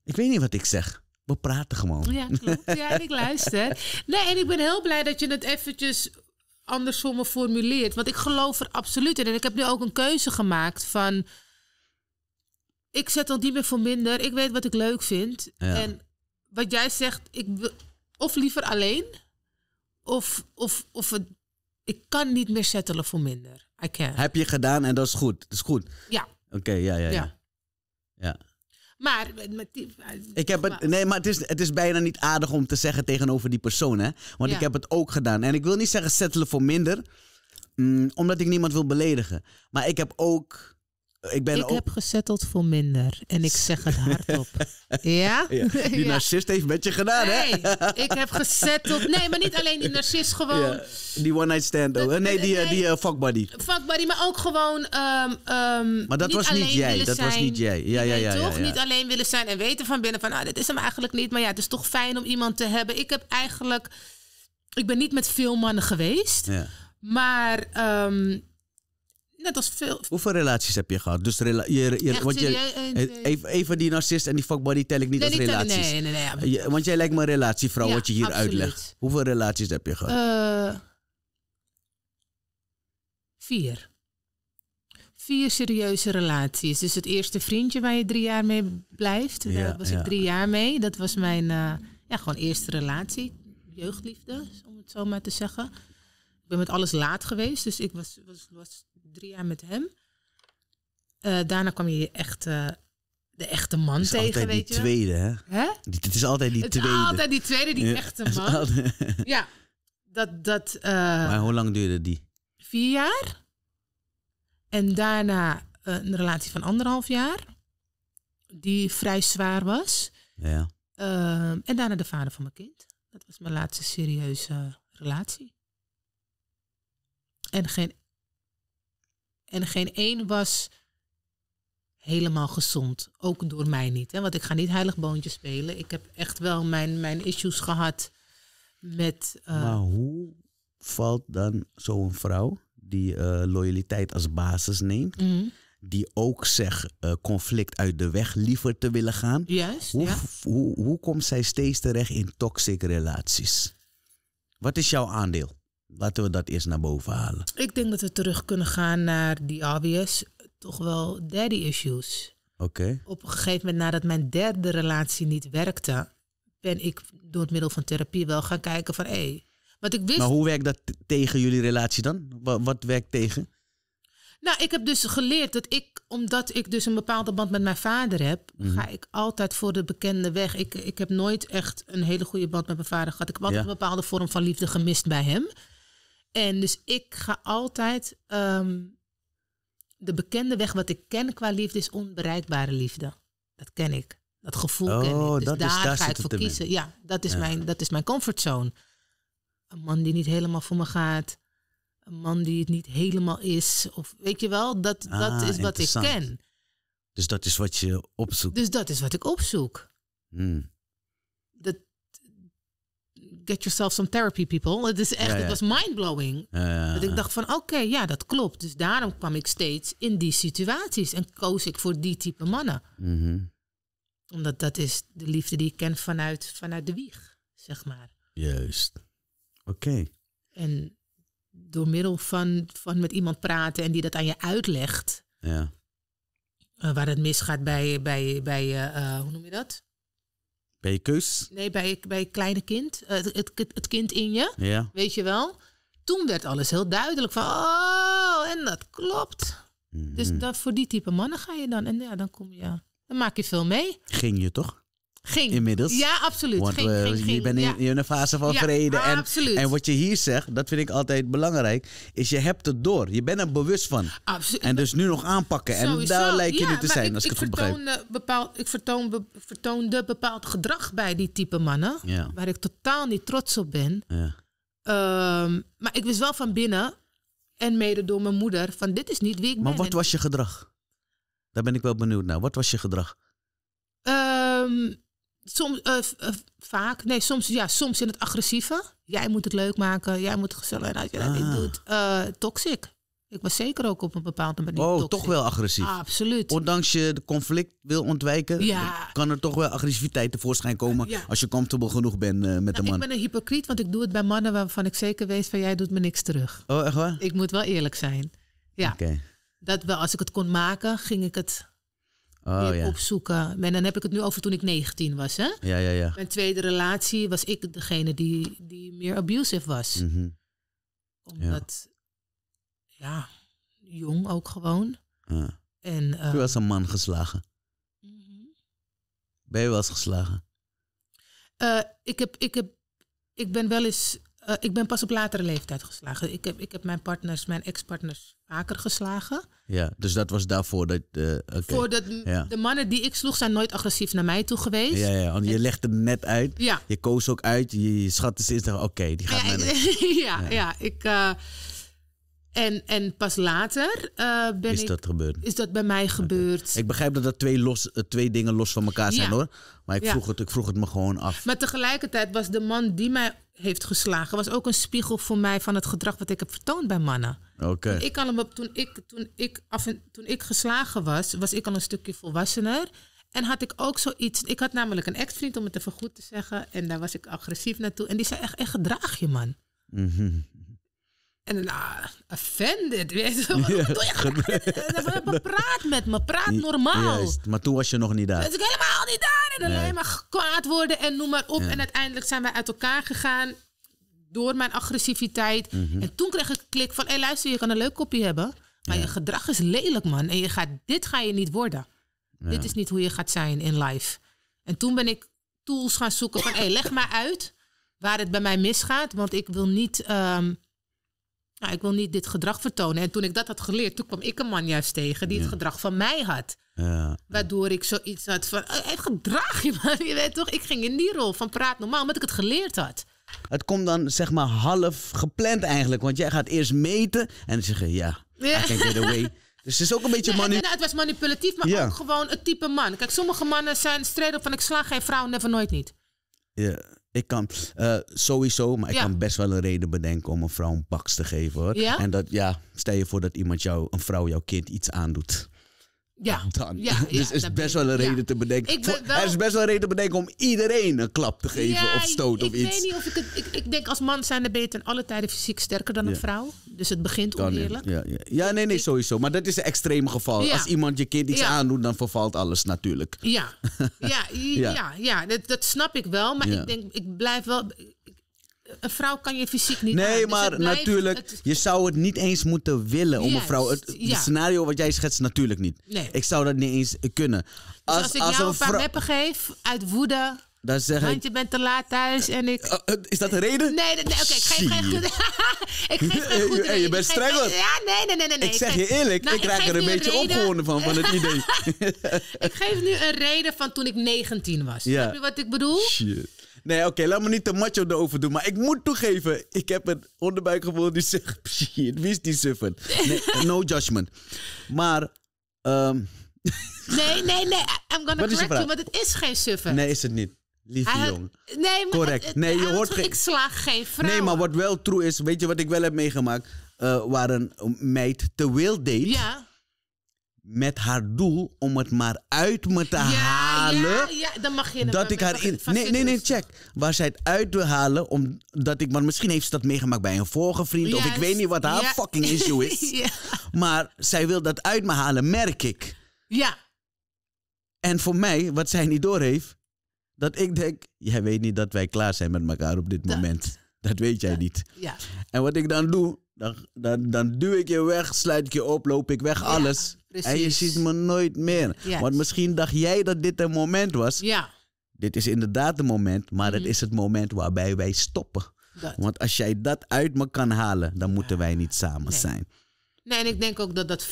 Ik weet niet wat ik zeg we praten gewoon. Ja, klopt. Ja, ik luister. Nee, en ik ben heel blij dat je het eventjes andersom formuleert. Want ik geloof er absoluut in. En ik heb nu ook een keuze gemaakt van... Ik zet al niet meer voor minder. Ik weet wat ik leuk vind. En wat jij zegt, ik, of liever alleen... Of, of, of ik kan niet meer settelen voor minder. I can. Heb je gedaan en dat is goed. Dat is goed. Ja. Oké, ja, ja. ja. ja. Maar eh, eh, ik heb het, nee, maar het is, het is bijna niet aardig om te zeggen tegenover die persoon, hè? Want ik heb het ook gedaan. En ik wil niet zeggen settelen voor minder, mm, omdat ik niemand wil beledigen. Maar ik heb ook ik, ben ik heb gezetteld voor minder. En ik zeg het hardop. ja? Die narcist heeft met je gedaan, hè? Nee, ik heb gezetteld. Nee, maar niet alleen die narcist, gewoon... die one-night stand. Oh. Nee, die, nee, eh, die uh, eh, fuckbody. Fuckbody, maar ook gewoon... Ehm, ehm, maar dat was niet jij. Dat was niet jij. Ja, ja, ja. toch? Niet alleen willen zijn en weten van binnen van... Nou, dit is hem eigenlijk niet. Maar ja, het is toch fijn om iemand te hebben. Ik heb eigenlijk... Ik ben niet met veel mannen geweest. Maar... Ehm, Net als veel. Hoeveel relaties heb je gehad? Dus rela want je, eh, even, die narcist en die fuckbody tel ik niet als relaties. nee, nee, nee. want jij lijkt me een relatievrouw, wat je hier uitlegt. Hoeveel relaties heb je gehad? Eh, vier. Vier serieuze relaties. Dus het eerste vriendje waar je drie jaar mee blijft. Daar was ik drie jaar mee. Dat was mijn eh, ja, gewoon eerste relatie. Jeugdliefde, om het zo maar te zeggen. Ik ben met alles laat geweest. Dus ik was, was, was drie jaar met hem. Eh, daarna kwam je echt eh, de echte man tegen, het is altijd die tweede, hè? hè? het is altijd die tweede. Het is altijd die tweede, die echte man. ja, dat... dat eh, maar hoe lang duurde die? Vier jaar. En daarna een relatie van anderhalf jaar. Die vrij zwaar was. Ja. Ehm, en daarna de vader van mijn kind. Dat was mijn laatste serieuze relatie. En geen en geen één was helemaal gezond. Ook door mij niet. Hè? Want ik ga niet heilig boontje spelen. Ik heb echt wel mijn, mijn issues gehad met. Eh, maar hoe valt dan zo'n vrouw die eh, loyaliteit als basis neemt? Mhm. Die ook zegt eh, conflict uit de weg liever te willen gaan. Juist. Hoe, hoe, hoe komt zij steeds terecht in toxic relaties? Wat is jouw aandeel? Laten we dat eerst naar boven halen. Ik denk dat we terug kunnen gaan naar die obvious, toch wel daddy issues. Oké. Op een gegeven moment nadat mijn derde relatie niet werkte, ben ik door het middel van therapie wel gaan kijken van hé. wat ik wist. Maar hoe werkt dat tegen jullie relatie dan? Wat, wat werkt tegen? Nou, ik heb dus geleerd dat ik, omdat ik dus een bepaalde band met mijn vader heb, mhm. ga ik altijd voor de bekende weg. Ik, ik heb nooit echt een hele goede band met mijn vader gehad. Ik heb altijd een bepaalde vorm van liefde gemist bij hem. En dus ik ga altijd ehm, de bekende weg wat ik ken qua liefde is onbereikbare liefde. Dat ken ik. Dat gevoel oh, ken ik. Dus dat daar, is, daar ga ik voor kiezen. Ja, dat is, Mijn, dat is mijn comfortzone. Een man die niet helemaal voor me gaat. Een man die het niet helemaal is. Of weet je wel, dat, ah, dat is wat ik ken. Dus dat is wat je opzoekt. Dus dat is wat ik opzoek. Hmm. Dat, get yourself some therapy, people. Het is echt, het was mindblowing. dat ik dacht van, oké, ja, dat klopt. Dus daarom kwam ik steeds in die situaties en koos ik voor die type mannen. Mhm. Omdat dat is de liefde die ik ken vanuit, vanuit de wieg, zeg maar. Juist. Oké. En door middel van, van met iemand praten en die dat aan je uitlegt. Ja. Eh, waar het misgaat bij, bij, bij eh, eh, hoe noem je dat? Bij je keus? Nee, bij, bij je kleine kind. Eh, het, het, het, kind in je. Ja. Weet je wel. Toen werd alles heel duidelijk van, oh, en dat klopt. Dus mhm. dat, voor die type mannen ga je dan. En ja, dan kom je, dan maak je veel mee. Ging je toch? Ging. Inmiddels. Ja, absoluut. Want ging, eh, je bent in, een fase van vrede. en, absoluut. en wat je hier zegt, dat vind ik altijd belangrijk, is je hebt het door. Je bent er bewust van. Absoluut. En dus nu nog aanpakken. En daar lijkt je nu te zijn, ik, als ik, ik het vertoonde goed begrijp. Bepaald, ik vertoonde bepaald gedrag bij die type mannen, waar ik totaal niet trots op ben. Um, maar ik wist wel van binnen, en mede door mijn moeder, van dit is niet wie ik maar ben. Maar wat was je gedrag? Daar ben ik wel benieuwd naar. Wat was je gedrag? Um, soms, eh, eh, vaak, nee, soms, ja, soms in het agressieve. Jij moet het leuk maken, jij moet gezellig en als je dat ah. niet doet. Eh, toxic. Ik was zeker ook op een bepaalde manier. Oh, toch wel agressief. absoluut. Ondanks je de conflict wil ontwijken, kan er toch wel agressiviteit tevoorschijn komen als je comfortabel genoeg bent met nou, de man. Ik ben een hypocriet, want ik doe het bij mannen waarvan ik zeker weet van jij doet me niks terug. Oh, echt waar? Ik moet wel eerlijk zijn. Ja. Dat wel, als ik het kon maken, ging ik het Oh, ja. opzoeken. En dan heb ik het nu over toen ik 19 was. Hè? Ja, ja, ja. Mijn tweede relatie was ik degene die, die meer abusive was. Mhm. Omdat, ja. jong ook gewoon. uh, U was een man geslagen. Mhm. Ben je wel eens geslagen? Eh, ik, heb, ik, heb, ik ben wel eens eh, ik ben pas op latere leeftijd geslagen. Ik heb, ik heb mijn partners, mijn ex-partners vaker geslagen. Ja, dus dat was daarvoor dat... Eh, Voor de, de mannen die ik sloeg zijn nooit agressief naar mij toe geweest. Ja, ja want je legde hem net uit. Ja. Je koos ook uit. Je, schatte ze in. Oké, die gaat naar ja, ja, ja, ik... Eh, en, en pas later eh, ben is dat gebeurd? Is dat bij mij gebeurd? Ik begrijp dat dat twee, los, eh, twee dingen los van elkaar zijn hoor. Maar ik, vroeg het, ik vroeg het me gewoon af. Maar tegelijkertijd was de man die mij heeft geslagen, was ook een spiegel voor mij van het gedrag wat ik heb vertoond bij mannen. Oké. Ik kan hem op, toen, ik, toen, ik af en, toen ik geslagen was, was ik al een stukje volwassener. En had ik ook zoiets. Ik had namelijk een ex-vriend, om het even goed te zeggen. En daar was ik agressief naartoe. En die zei echt, echt gedraag je man. Mm en dan, ah, offended, weet je Praat met me, praat normaal. Juist, maar toen was je nog niet daar. Dus ik helemaal niet daar. En dan alleen maar kwaad worden en noem maar op. En uiteindelijk zijn wij uit elkaar gegaan door mijn agressiviteit. Mhm. En toen kreeg ik een klik van, hé hey, luister, je kan een leuk kopje hebben. Maar je gedrag is lelijk, man. En je gaat, dit ga je niet worden. Dit is niet hoe je gaat zijn in life. En toen ben ik tools gaan zoeken van, hé, hey, leg maar uit waar het bij mij misgaat. Want ik wil niet... Ehm, nou, ik wil niet dit gedrag vertonen. En toen ik dat had geleerd, toen kwam ik een man juist tegen die het gedrag van mij had. Ja, Waardoor ik zoiets had van, oh, hey, gedrag je man, je weet toch? Ik ging in die rol van praat normaal, omdat ik het geleerd had. Het komt dan zeg maar half gepland eigenlijk, want jij gaat eerst meten en zeggen ja, I get Dus het is ook een beetje nou, manipulatief. het was manipulatief, maar ook gewoon het type man. Kijk, sommige mannen zijn op van ik sla geen vrouw, never nooit niet. Ja. Ik kan eh, sowieso, maar ik kan best wel een reden bedenken om een vrouw een baks te geven hoor. En dat ja, stel je voor dat iemand jou, een vrouw jouw kind iets aandoet. Ja. Dan. Ja, dus is best wel een reden te bedenken. Er is best wel een reden te bedenken om iedereen een klap te geven of stoot of iets. Ik weet niet of ik het. Ik, ik denk als man zijn de beter alle tijden fysiek sterker dan een vrouw. Dus het begint oneerlijk. Ja, ja. nee, nee, sowieso. Maar dat is een extreem geval. Als iemand je kind iets aandoet, dan vervalt alles natuurlijk. Ja, ja, ja, ja. Dat, dat snap ik wel. Maar ik denk, ik blijf wel een vrouw kan je fysiek niet. Nee, dus maar natuurlijk, je zou het niet eens moeten willen om een vrouw. Het, ja. scenario wat jij schetst, natuurlijk niet. Nee. Ik zou dat niet eens kunnen. Dus als, als ik jou een paar meppen geef uit woede. Dan zeg Want je bent te laat thuis en ik... Eh, eh, is dat de reden? Nee, nee, oké. ik geef geen goed... ik geef geen goed hey, eh, Je bent streng. Ja, nee, nee, nee, nee. Ik zeg je eerlijk, nou, ik, raak er een beetje opgewonden van, van het idee. ik geef nu een reden van toen ik 19 was. Ja. Snap je wat ik bedoel? Shit. Nee, oké, laat me niet te macho erover doen. Maar ik moet toegeven, ik heb een onderbuikgevoel die zegt... Shit, wie is die suffen? Nee, no judgment. Maar... Um... nee, nee, nee. I'm gonna correct you, want het is geen suffen. Nee, is het niet. Lieve jongen. Nee, maar Correct. nee, je hoort geen... Ik slaag geen vrouw. Nee, maar wat wel true is, weet je wat ik wel heb meegemaakt? Uh, waar een meid te wild deed. Ja met haar doel om het maar uit me te halen. Ja, ja, dan mag je dat ik haar in. Nee, nee, nee, check. Waar zij het uit wil halen, omdat ik. maar, misschien heeft ze dat meegemaakt bij een vorige vriend. Of ik weet niet wat haar fucking issue is. Maar zij wil dat uit me halen, merk ik. Ja. En voor mij, wat zij niet doorheeft, dat ik denk: jij weet niet dat wij klaar zijn met elkaar op dit moment. Dat weet jij niet. Ja. En wat ik dan doe, dan, dan, dan duw ik je weg, sluit ik je op, loop ik weg, alles. En je ziet me nooit meer. Want misschien dacht jij dat dit een moment was. Ja. Dit is inderdaad een moment, maar het mhm. is het moment waarbij wij stoppen. Want als jij dat uit me kan halen, dan moeten wij niet samen zijn. Nee, en ik denk ook dat dat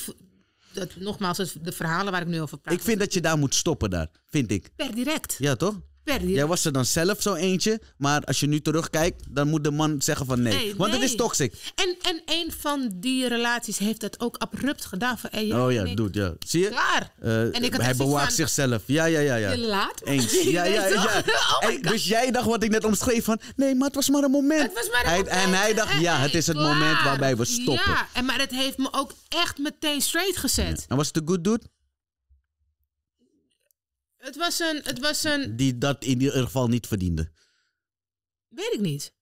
dat, nogmaals, de verhalen waar ik nu over praat. Ik vind dat je daar moet stoppen daar, vind ik. Per direct. Ja, toch? Jij was er dan zelf zo eentje, maar als je nu terugkijkt, dan moet de man zeggen van nee. want het is toxic. En, en een van die relaties heeft dat ook abrupt gedaan. Van, hey, oh ja, doet ja. Zie je? Klaar. Eh, en ik had hij bewaakt zichzelf. Ja, ja, ja. ja. laat Eens. Ja, ja, ja. ja. Oh en, dus jij dacht wat ik net omschreef van nee, maar het was maar een moment. Het was maar een hij, En hij dacht ja, het is het moment waarbij we stoppen. Ja, en maar het heeft me ook echt meteen straight gezet. En was het de good dude? Het was een. Het was een... Die dat in ieder geval niet verdiende. Weet ik niet.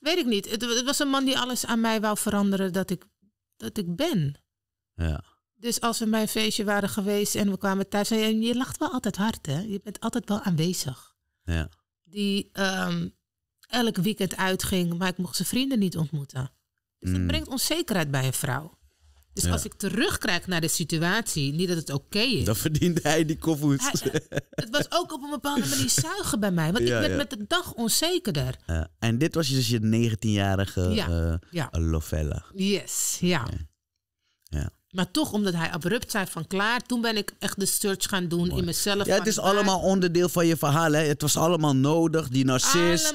Weet ik niet. Het, het was een man die alles aan mij wou veranderen dat ik, dat ik ben. Ja. Dus als we bij een feestje waren geweest en we kwamen thuis. En je lacht wel altijd hard, hè? Je bent altijd wel aanwezig. Ja. Die ehm, elk weekend uitging, maar ik mocht zijn vrienden niet ontmoeten. Dus dat mm. brengt onzekerheid bij een vrouw. Dus als ik terugkijk naar de situatie, niet dat het oké is. Dan verdiende hij die kofferhoed. Het was ook op een bepaalde manier zuigen bij mij. Want ik werd met de dag onzekerder. en dit was dus je 19-jarige eh, Lovella. Yes, ja. Ja. Maar toch, omdat hij abrupt zei van klaar, toen ben ik echt de search gaan doen in mezelf. Ja, het is allemaal onderdeel van je verhaal. Hè? Het was allemaal nodig, die narcist.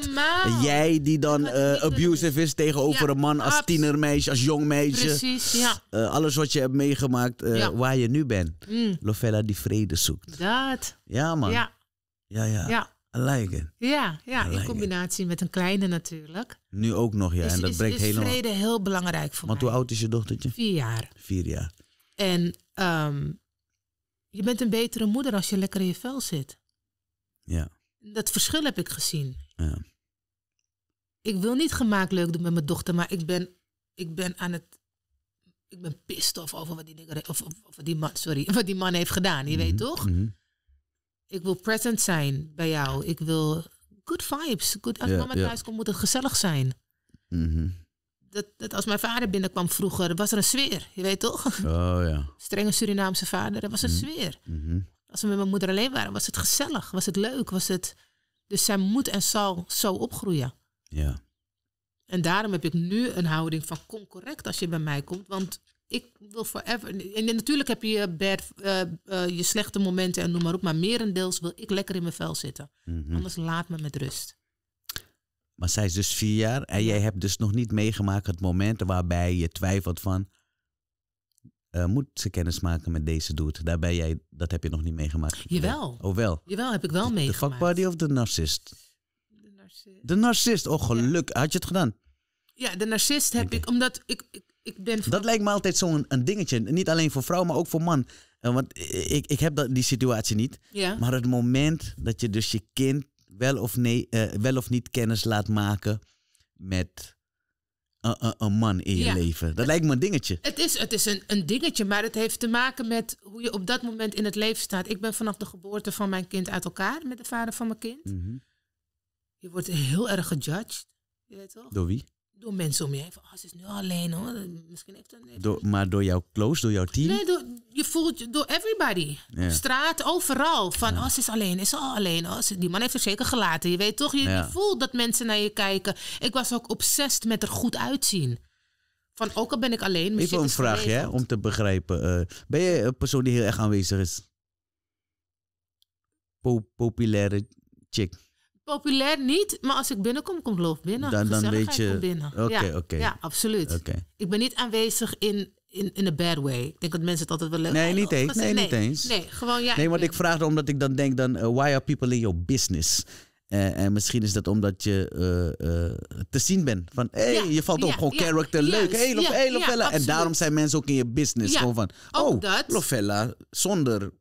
Jij die dan uh, abusive is tegenover een man als tienermeisje, als jong meisje. Precies, ja. Eh, alles wat je hebt meegemaakt, eh, waar je nu bent. Mm. Lovella die vrede zoekt. Dat. Ja, man. Ja, ja. ja lijken Ja, ja in combinatie met een kleine natuurlijk. Nu ook nog, ja. Dus en dat is, breekt is helemaal... vrede heel belangrijk voor Want mij. Want hoe oud is je dochtertje? Vier jaar. Vier jaar. En ehm, je bent een betere moeder als je lekker in je vel zit. Ja. Dat verschil heb ik gezien. Ja. Ik wil niet leuk doen met mijn dochter, maar ik ben, ik ben aan het ik ben pissed over wat die, of, of, of, die man, sorry, wat die man heeft gedaan. Je weet mhm. toch? Mm ik wil present zijn bij jou. Ik wil good vibes. Good, als mama thuis komt, moet het gezellig zijn. Mhm. Dat, dat, als mijn vader binnenkwam vroeger, was er een sfeer, je weet toch? Oh ja. Strenge Surinaamse vader, er was een mhm. sfeer. Mhm. Als we met mijn moeder alleen waren, was het gezellig, was het leuk, was het... Dus zij moet en zal zo opgroeien. Ja. En daarom heb ik nu een houding van kom correct als je bij mij komt, want ik wil forever. En natuurlijk heb je je, bad, eh, eh, je slechte momenten en noem maar op. Maar merendeels wil ik lekker in mijn vel zitten. Mhm. Anders laat me met rust. Maar zij is dus vier jaar en jij hebt dus nog niet meegemaakt het moment waarbij je twijfelt van. Eh, moet ze kennis maken met deze dude? Daarbij jij, dat heb je nog niet meegemaakt. Jawel. Oh wel. Jawel, heb ik wel de, meegemaakt. De fuckbody of de narcist? De narcist. De narcist, oh geluk. Had je het gedaan? Ja, de narcist heb ik, omdat ik, ik ben Dat lijkt me altijd zo'n een dingetje. Niet alleen voor vrouw, maar ook voor man. Eh, want ik, ik heb dat, die situatie niet. Ja. Maar het moment dat je dus je kind wel of, nee, eh, wel of niet kennis laat maken met een, een man in je leven. Dat lijkt me een dingetje. Het is, het is een, een dingetje, maar het heeft te maken met hoe je op dat moment in het leven staat. Ik ben vanaf de geboorte van mijn kind uit elkaar met de vader van mijn kind. Mhm. Je wordt heel erg gejudged. Je weet toch? Door wie? door mensen om je heen. Van, oh, ze is nu alleen hoor. Misschien heeft een. Door, maar door jouw close, door jouw team? Nee, door, je voelt je door everybody. straat, overal. Van, oh, ze is alleen, is al alleen. Oh, die man heeft er zeker gelaten. Je weet toch, je, voelt dat mensen naar je kijken. Ik was ook obsessed met er goed uitzien. Van, ook al ben ik alleen. Even een vraagje, om te begrijpen. Eh, ben je een persoon die heel erg aanwezig is? populaire chick. Populair niet, maar als ik binnenkom, komt Loof binnen. Dan, dan weet je. Oké, Oké, ja. absoluut. Okay. Ik ben niet aanwezig in, in, in a bad way. Ik denk dat mensen het altijd wel leuk Nee, niet eens. Nee, niet eens. Nee, gewoon ja. Nee, want ik vraag omdat ik dan denk: dan, eh, why are people in your business? Eh, en misschien is dat omdat je eh, te zien bent. Van hé, hey, je valt op, gewoon character, leuk. Hé, hey, hey, Lovella. en daarom zijn mensen ook in je business. Gewoon van: oh, Lovella, zonder.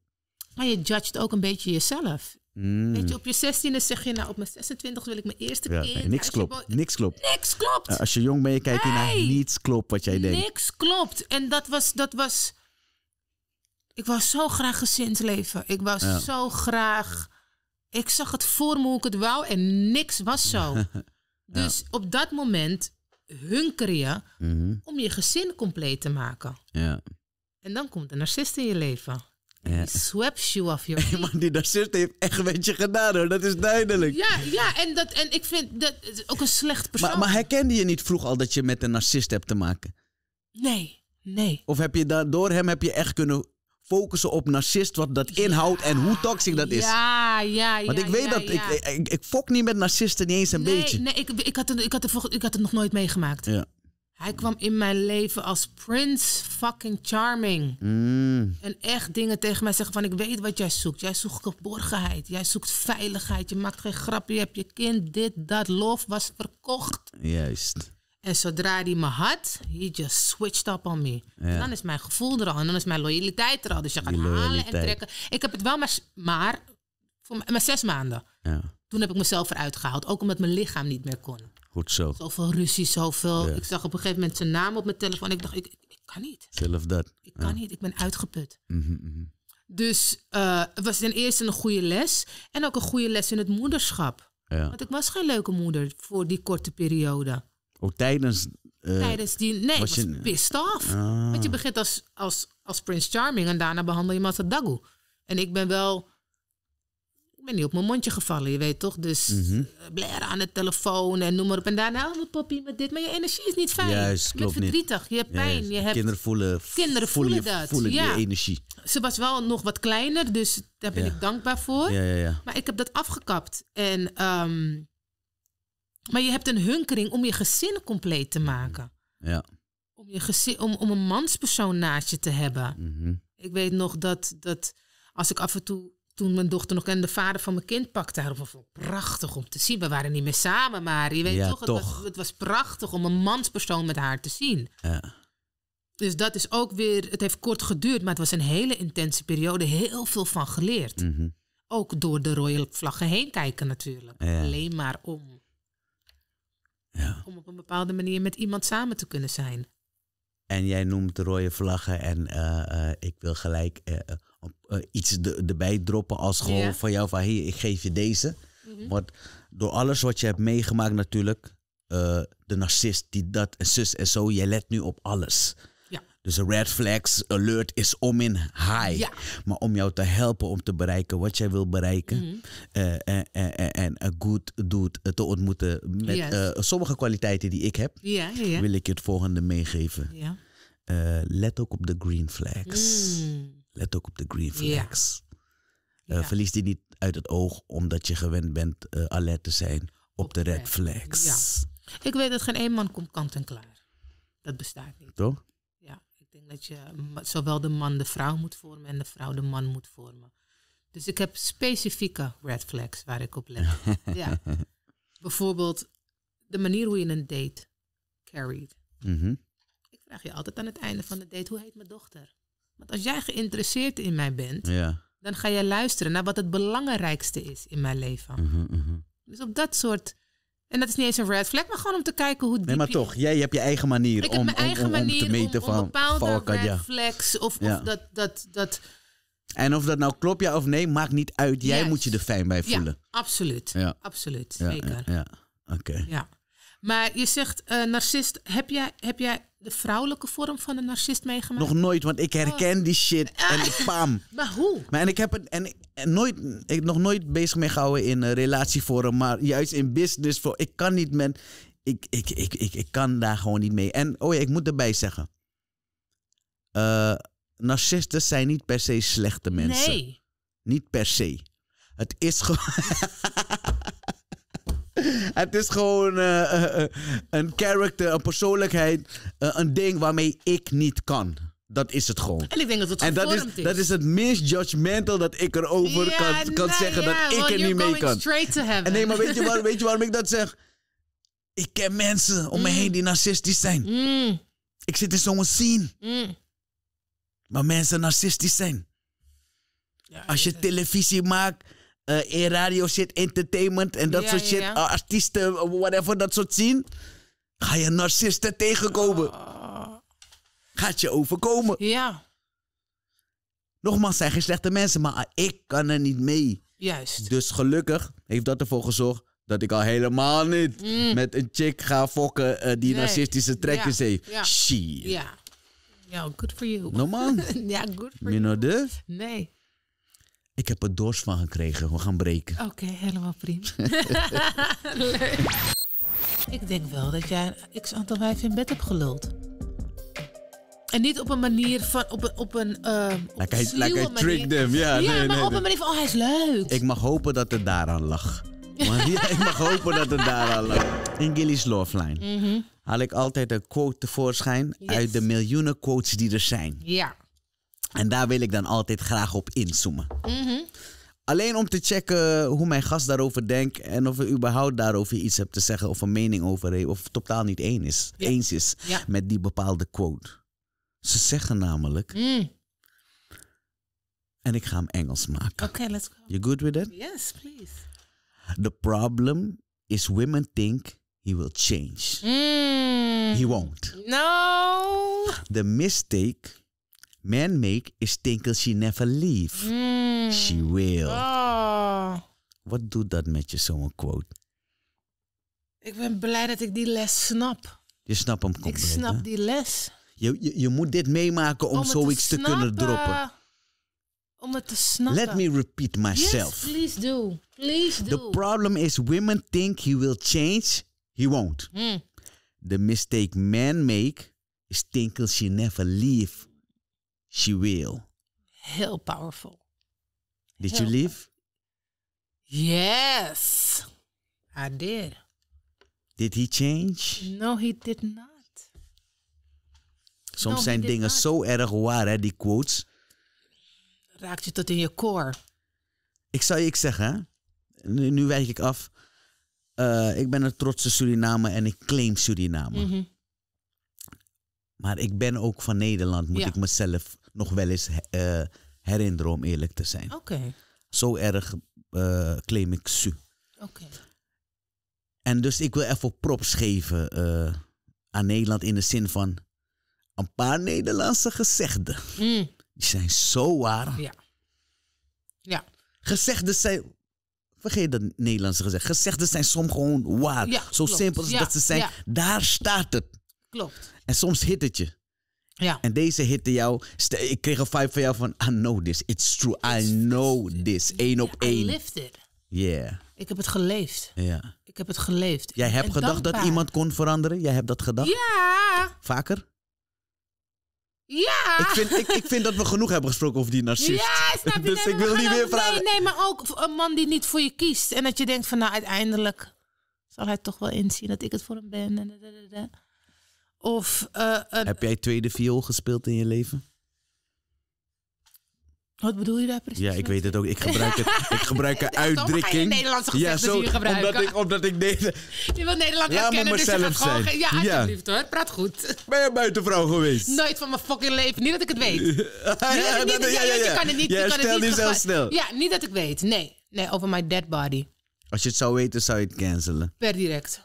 Maar je judgt ook een beetje jezelf. Mm. op je 16e zeg je, nou op mijn 26 wil ik mijn eerste ja, kind. niks, klopt, niks klopt. Niks eh, klopt. als je jong bent, kijk je naar niets klopt wat jij denkt. Niks klopt. En dat was, dat was. Ik wou zo graag gezinsleven. Ik was zo graag. Ik zag het voor me hoe ik het wou en niks was zo. Dus op dat moment hunker je mhm. om je gezin compleet te maken. Ja. En dan komt de narcist in je leven. Ja. swaps you off your feet. die narcist heeft echt met je gedaan hoor, dat is duidelijk. Ja, ja en, dat, en ik vind dat ook een slecht persoon. Maar, maar herkende je niet vroeg al dat je met een narcist hebt te maken? Nee, nee. Of heb je da door hem heb je echt kunnen focussen op narcist, wat dat inhoudt en hoe toxisch dat is. Ja, ja, ja. Want ik weet dat, ik, ik, ik, fok niet met narcisten niet eens een beetje. Nee, ik, ik, had het, ik, had ik had het nog nooit meegemaakt. Ja. Hij kwam in mijn leven als Prince fucking Charming. Mm. En echt dingen tegen mij zeggen van ik weet wat jij zoekt. Jij zoekt geborgenheid. Jij zoekt veiligheid. Je maakt geen grapje. Je hebt je kind, dit, dat. Lof was verkocht. Juist. En zodra hij me had, he just switched up on me. dan is mijn gevoel er al. En dan is mijn loyaliteit er al. Dus je gaat halen en trekken. Ik heb het wel maar, maar voor maar zes maanden. Ja. Toen heb ik mezelf eruit gehaald. Ook omdat mijn lichaam niet meer kon zo. Zoveel ruzie. zoveel. Ik zag op een gegeven moment zijn naam op mijn telefoon. Ik dacht, ik, ik kan niet. Zelf dat. Ik kan niet, ik ben uitgeput. Mhm, mhm. Dus eh, het was ten eerste een goede les. En ook een goede les in het moederschap. Want ik was geen leuke moeder voor die korte periode. Ook tijdens. Eh, tijdens die. Nee, was je... pissed off. Ah. Want je begint als, als, als Prince Charming en daarna behandel je me als een dagoe. En ik ben wel ik ben niet op mijn mondje gevallen, je weet toch? Dus mm blaren aan de telefoon en noem maar op. En daarna, oh, poppie, met dit. Maar je energie is niet fijn. Juist, je bent verdrietig, je hebt pijn. Je hebt... Kinderen voelen, kinderen voelen, voelen je, dat. ja. energie. Ze was wel nog wat kleiner, dus daar ben ik dankbaar voor. Ja, maar ik heb dat afgekapt. En, ehm, maar je hebt een hunkering om je gezin compleet te maken. Ja. Om, je gezin, om, om een manspersoon naast je te hebben. Mhm. Ik weet nog dat, dat als ik af en toe toen mijn dochter nog en de vader van mijn kind pakte haar op. Prachtig om te zien. We waren niet meer samen, maar je weet toch, het, Was, het, Was, prachtig om een manspersoon met haar te zien. Ja. Dus dat is ook weer, het heeft kort geduurd, maar het was een hele intense periode. Heel veel van geleerd. Mhm. Ook door de rode vlaggen heen kijken natuurlijk. Alleen maar om. Om op een bepaalde manier met iemand samen te kunnen zijn. En jij noemt rode vlaggen en eh, eh, ik wil gelijk eh, iets erbij droppen als gewoon van jou van hier, ik geef je deze. Mhm. Want door alles wat je hebt meegemaakt natuurlijk, de narcist die dat en zus en zo, jij let nu op alles. Dus red flags alert is om in high. Maar om jou te helpen om te bereiken wat jij wil bereiken. Mhm. Eh, en, goed good doet eh, te ontmoeten met eh, sommige kwaliteiten die ik heb. wil ik je het volgende meegeven. let ook op de green flags. Mm. Let ook op de green flags. Verlies die niet uit het oog omdat je gewend bent alert te zijn op, de red flags. Ik weet dat geen één man komt kant en klaar. Dat bestaat niet. Toch? dat je zowel de man de vrouw moet vormen en de vrouw de man moet vormen. Dus ik heb specifieke red flags waar ik op let. ja. Bijvoorbeeld de manier hoe je een date carried. Mhm. Ik vraag je altijd aan het einde van de date, hoe heet mijn dochter? Want als jij geïnteresseerd in mij bent, ja. dan ga je luisteren naar wat het belangrijkste is in mijn leven. Mhm, mhm. Dus op dat soort en dat is niet eens een red flag, maar gewoon om te kijken hoe diep Nee, maar toch, jij hebt je eigen manier, om, om, om, te meten om, van bepaalde red flags of, of dat, dat, dat... En of dat nou klopt, ja of nee, maakt niet uit. Jij moet je er fijn bij voelen. Ja, absoluut. Absoluut, zeker. Ja, Oké. Ja. Maar je zegt eh, narcist. Heb jij, heb jij de vrouwelijke vorm van een narcist meegemaakt? Nog nooit, want ik herken die shit. Ah. En de pam. Maar hoe? Maar en ik heb het. En, en nooit, ik nog nooit bezig mee gehouden in uh, relatievorm. Maar juist in business. Voor, ik kan niet men, Ik, ik, ik, ik, ik kan daar gewoon niet mee. En oh ja, ik moet erbij zeggen. Uh, narcisten zijn niet per se slechte mensen. Nee. Niet per se. Het is gewoon. het is gewoon eh, eh, eh, een character, een persoonlijkheid, een ding waarmee ik niet kan. Dat is het gewoon. En ik denk dat het en dat is, dat is het minst judgmental dat ik erover kan, kan nou zeggen. dat ik er niet mee kan. En nee, maar weet je, waar, weet je waarom ik dat zeg? Ik ken mensen om me mm. heen die narcistisch zijn. Mm. Ik zit in zo'n scene. Mm. Maar mensen narcistisch zijn. Als je televisie maakt eh, in radio zit, entertainment en dat soort shit, eh, artiesten, eh, whatever, dat soort zien, ga je narcisten tegenkomen. Oh. Gaat je overkomen. Ja. Nogmaals, zijn geen slechte mensen, maar ik kan er niet mee. Juist. Dus gelukkig heeft dat ervoor gezorgd dat ik al helemaal niet mm. met een chick ga fokken die narcistische trekjes heeft. Shit. Ja. Ja, good for you. Normaal. ja, good for you. You Nee. Ik heb er dorst van gekregen. We gaan breken. Oké, helemaal prima. Leuk. Ik denk wel dat jij een x aantal wijf in bed hebt geluld. En niet op een manier van, op een, op een uh, op like, I, like I tricked them. Ja, ja nee, maar op een manier van, oh hij is leuk. Ik mag hopen dat het daaraan lag. ja, ik mag hopen dat het daaraan lag. In Gilly's Loveline mm haal ik altijd een quote tevoorschijn uit de miljoenen quotes die er zijn. Ja. En daar wil ik dan altijd graag op inzoomen. Mhm. Alleen om te checken hoe mijn gast daarover denkt en of we überhaupt daarover iets hebt te zeggen of een mening over heeft of totaal niet één is, eens is met die bepaalde quote. Ze zeggen namelijk, mm. en ik ga hem Engels maken. Okay, let's go. You good with it? Yes, please. The problem is women think he will change. Mm. He won't. No. The mistake Man make is tinkle she never leave. Hmm. She will. Oh. Wat doet dat met je, zo'n quote? Ik ben blij dat ik die les snap. Je snapt hem compleet. Ik snap die les. Je, je, je, moet dit meemaken om, om zoiets te, kunnen droppen. Om het te snappen. Let me repeat myself. Yes, please do. Please do. The problem is women think he will change. He won't. Hmm. The mistake men make is think she never leave she will. Heel powerful. Did you leave? Yes, I did. Did he change? No, he did not. Soms zijn dingen zo erg waar, hè, die quotes. Raakt je tot in je koor. Ik zou je ik zeggen, nu, nu wijk ik af. Eh, ik ben een trotse Suriname en ik claim Suriname. Mhm. Maar ik ben ook van Nederland, moet ik mezelf nog wel eens eh, herinneren om eerlijk te zijn. Oké. Zo erg uh, claim ik su. Oké. En dus ik wil even props geven eh, aan Nederland in de zin van een paar Nederlandse gezegden. Mm. Die zijn zo waar. Ja. Ja. Gezegden zijn Vergeet dat Nederlandse gezegd. Gezegden zijn soms gewoon waar. Ja, zo simpel als dat ze zijn. Daar staat het. Klopt. En soms hit het je. Ja. En deze hitte jou. Ik kreeg een vibe van jou van, I know this. It's true. I know this. Eén op één. Yeah. Ik heb het geleefd. Ja. Ik heb het geleefd. Jij hebt gedacht dat iemand kon veranderen? Jij hebt dat gedacht? Ja. Vaker? Ja! Ik vind, ik, ik vind dat we genoeg hebben gesproken over die narcist. Ja, dus ik wil niet meer vragen. Nee, nee, maar ook een man die niet voor je kiest. En dat je denkt van nou, uiteindelijk zal hij toch wel inzien dat ik het voor hem ben. En of, eh, eh, Heb jij tweede viool gespeeld in je leven? Wat bedoel je daar precies? Ja, ik weet het ook. Ik gebruik het. Ik gebruik een uitdrukking. Nederlandse ja, zo, Omdat ik, omdat ik Nederland. Je wil Nederland Laat kennen, dus je gaat gewoon. Ja, alsjeblieft ja. hoor. Praat goed. Ben je buitenvrouw geweest? Nooit van mijn fucking leven. Niet dat ik het weet. ja, niet, dat, Je kan het niet. Ja, stel niet snel. Ja, niet dat ik weet. Nee. Nee, over my dead body. Als je het zou weten, zou je het cancelen. Per direct.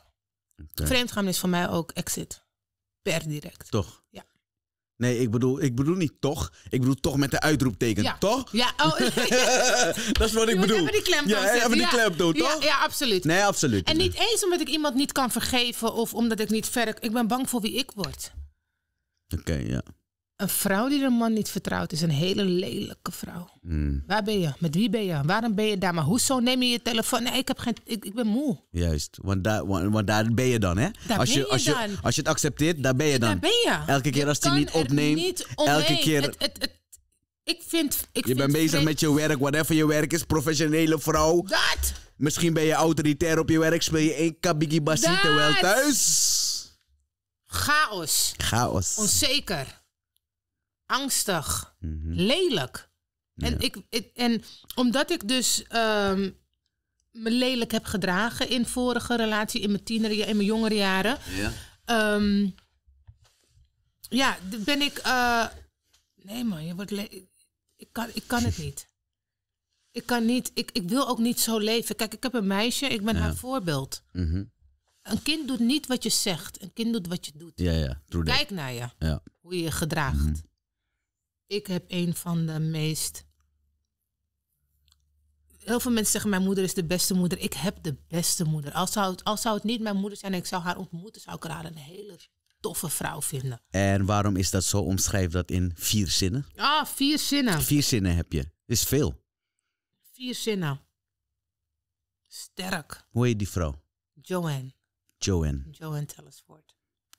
Okay. is voor mij ook exit per direct. Toch? Ja. Nee, ik bedoel, ik bedoel niet toch. Ik bedoel toch met de uitroepteken, ja. toch? Ja, oh, ja. dat is wat ik bedoel. Even die klem ja, die ja. toch? Ja, absoluut. Nee, absoluut. En niet eens omdat ik iemand niet kan vergeven of omdat ik niet ver Ik ben bang voor wie ik word. Oké, ja. Een vrouw die een man niet vertrouwt is een hele lelijke vrouw. Hmm. Waar ben je? Met wie ben je? Waarom ben je daar? Maar hoezo neem je je telefoon? Nee, ik, heb geen, ik, ik ben moe. Juist, want, daar, want, daar ben je dan, hè? Daar als je, je als, je, als, je, als je het accepteert, daar ben je dan. Daar ben je. Elke keer als die niet opneemt, elke keer. Het, het, ik vind, ik je bent bezig met je werk, whatever je werk is, professionele vrouw. Dat! Misschien ben je autoritair op je werk, speel je één kabigibasi wel thuis. Chaos. Chaos. Onzeker angstig, mhm. lelijk. En, ik, en omdat ik dus ehm, me lelijk heb gedragen in vorige relatie, in mijn tienerjaren, in mijn jongere jaren. Ja, ehm, ja ben ik. Eh, nee man, je wordt ik kan, ik kan het niet. Ik kan niet, ik, ik wil ook niet zo leven. Kijk, ik heb een meisje, ik ben haar voorbeeld. Mhm. Een kind doet niet wat je zegt, een kind doet wat je doet. Ja, ja, Kijk naar je, ja. hoe je je gedraagt. Mhm ik heb een van de meest. Heel veel mensen zeggen: Mijn moeder is de beste moeder. Ik heb de beste moeder. Al zou het, zou het niet mijn moeder zijn en ik zou haar ontmoeten, zou ik haar een hele toffe vrouw vinden. En waarom is dat zo? Omschrijf dat in vier zinnen. Ah, vier zinnen. Vier zinnen heb je. Is veel. Vier zinnen. Sterk. Hoe heet die vrouw? Joanne. Joanne. Joanne Tellersford.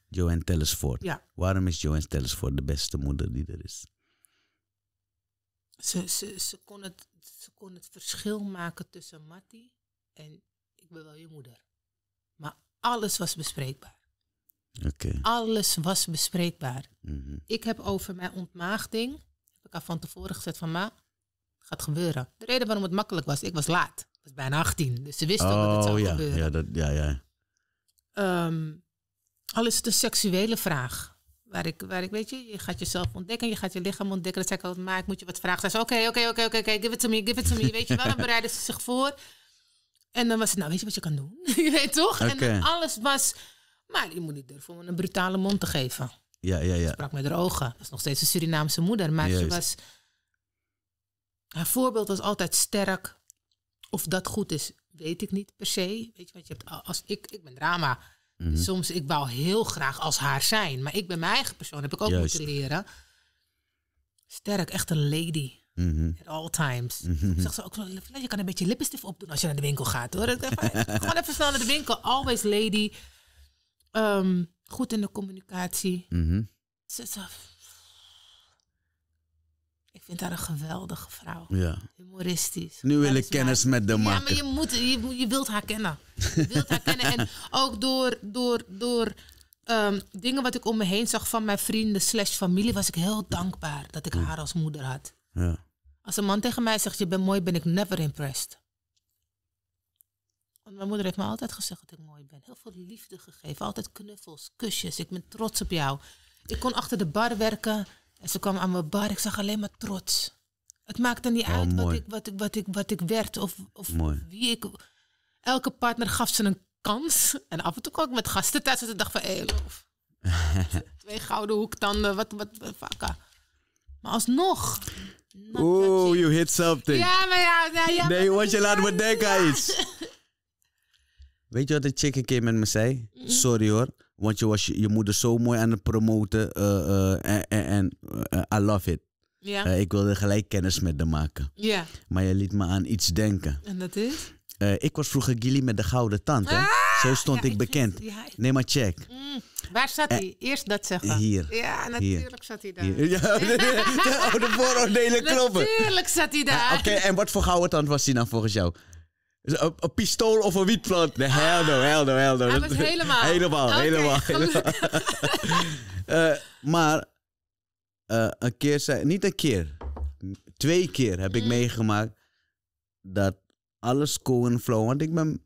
Joanne Tellersford. Ja. Waarom is Joanne Tellersford de beste moeder die er is? ze, ze, ze, kon het, ze kon het verschil maken tussen Mattie en ik ben wel je moeder. Maar alles was bespreekbaar. Alles was bespreekbaar. Mhm. Ik heb over mijn ontmaagding, heb ik al van tevoren gezet van ma, het gaat gebeuren. De reden waarom het makkelijk was, ik was laat. Ik was bijna 18, dus ze wisten dat het oh, zou ja, gebeuren. Ja, dat, ja, ja. Um, al is het een seksuele vraag. Waar ik, waar ik, weet je, je gaat jezelf ontdekken, je gaat je lichaam ontdekken. Dat zei ik altijd, maar ik moet je wat vragen. Zei ze, oké, oké, oké, oké, give it to me, give it to me. Weet je wel, dan bereiden ze zich voor. En dan was het, nou, weet je wat je kan doen? je weet toch? En alles was, maar je moet niet durven om een brutale mond te geven. Ja, ja, ja. Ze sprak met haar ogen. Dat is nog steeds een Surinaamse moeder, maar ze was... Haar voorbeeld was altijd sterk. Of dat goed is, weet ik niet per se. Weet je, want je hebt, als ik, ik ben drama... Mhm. Soms, ik wou heel graag als haar zijn. Maar ik ben mijn eigen persoon, heb ik ook moeten leren. Sterk, echt een lady. Mhm. At all times. Ik mhm. zeg Zegt ze ook, je kan een beetje lippenstift opdoen als je naar de winkel gaat hoor. gewoon even snel naar de winkel. Always lady. Ehm, goed in de communicatie. Mm -hmm vind haar een geweldige vrouw. Ja. Humoristisch. Nu wil ik kennis met de man. Ja, maar je, moet, je, je wilt haar kennen. Je wilt haar kennen. En ook door, door, door ehm, dingen wat ik om me heen zag van mijn vrienden slash familie... was ik heel dankbaar dat ik haar als moeder had. Ja. Als een man tegen mij zegt, je bent mooi, ben ik never impressed. Want mijn moeder heeft me altijd gezegd dat ik mooi ben. Heel veel liefde gegeven. Altijd knuffels, kusjes. Ik ben trots op jou. Ik kon achter de bar werken. En ze kwam aan mijn bar, ik zag alleen maar trots. Het maakte niet oh, uit wat ik, wat, ik, wat, ik, wat ik werd of, of wie ik. Elke partner gaf ze een kans. En af en toe kwam ik met gasten thuis en dacht van, hé, Twee gouden hoektanden, wat, wat, wat, ah. Maar alsnog. Oeh, you hit something. Ja, maar ja. ja, nee, want je laat me denken aan iets. Weet je wat de chick een keer met me zei? Mm. Sorry hoor. Want je was je, moeder zo mooi aan het promoten. Eh, eh, en eh, I love it. Ja. ik wilde gelijk kennis met haar maken. Ja. Maar je liet me aan iets denken. En dat is? ik was vroeger Gilly met de gouden tand. Ah! Zo stond ik bekend. Ja, Neem maar check. Mm, waar zat hij? Eerst dat zeggen. Hier. Ja, natuurlijk zat hij daar. Ja, de, de vooroordelen kloppen. Natuurlijk zat hij daar. Ah, oké, en wat voor gouden tand was hij dan volgens jou? Een, een, pistool of een wietplant. Nee, hell no, hell no, hell was helemaal. Helemaal, helemaal. Eh, maar eh, een keer zei... Niet een keer. Twee keer heb ik mm. meegemaakt dat alles en flow. Want ik ben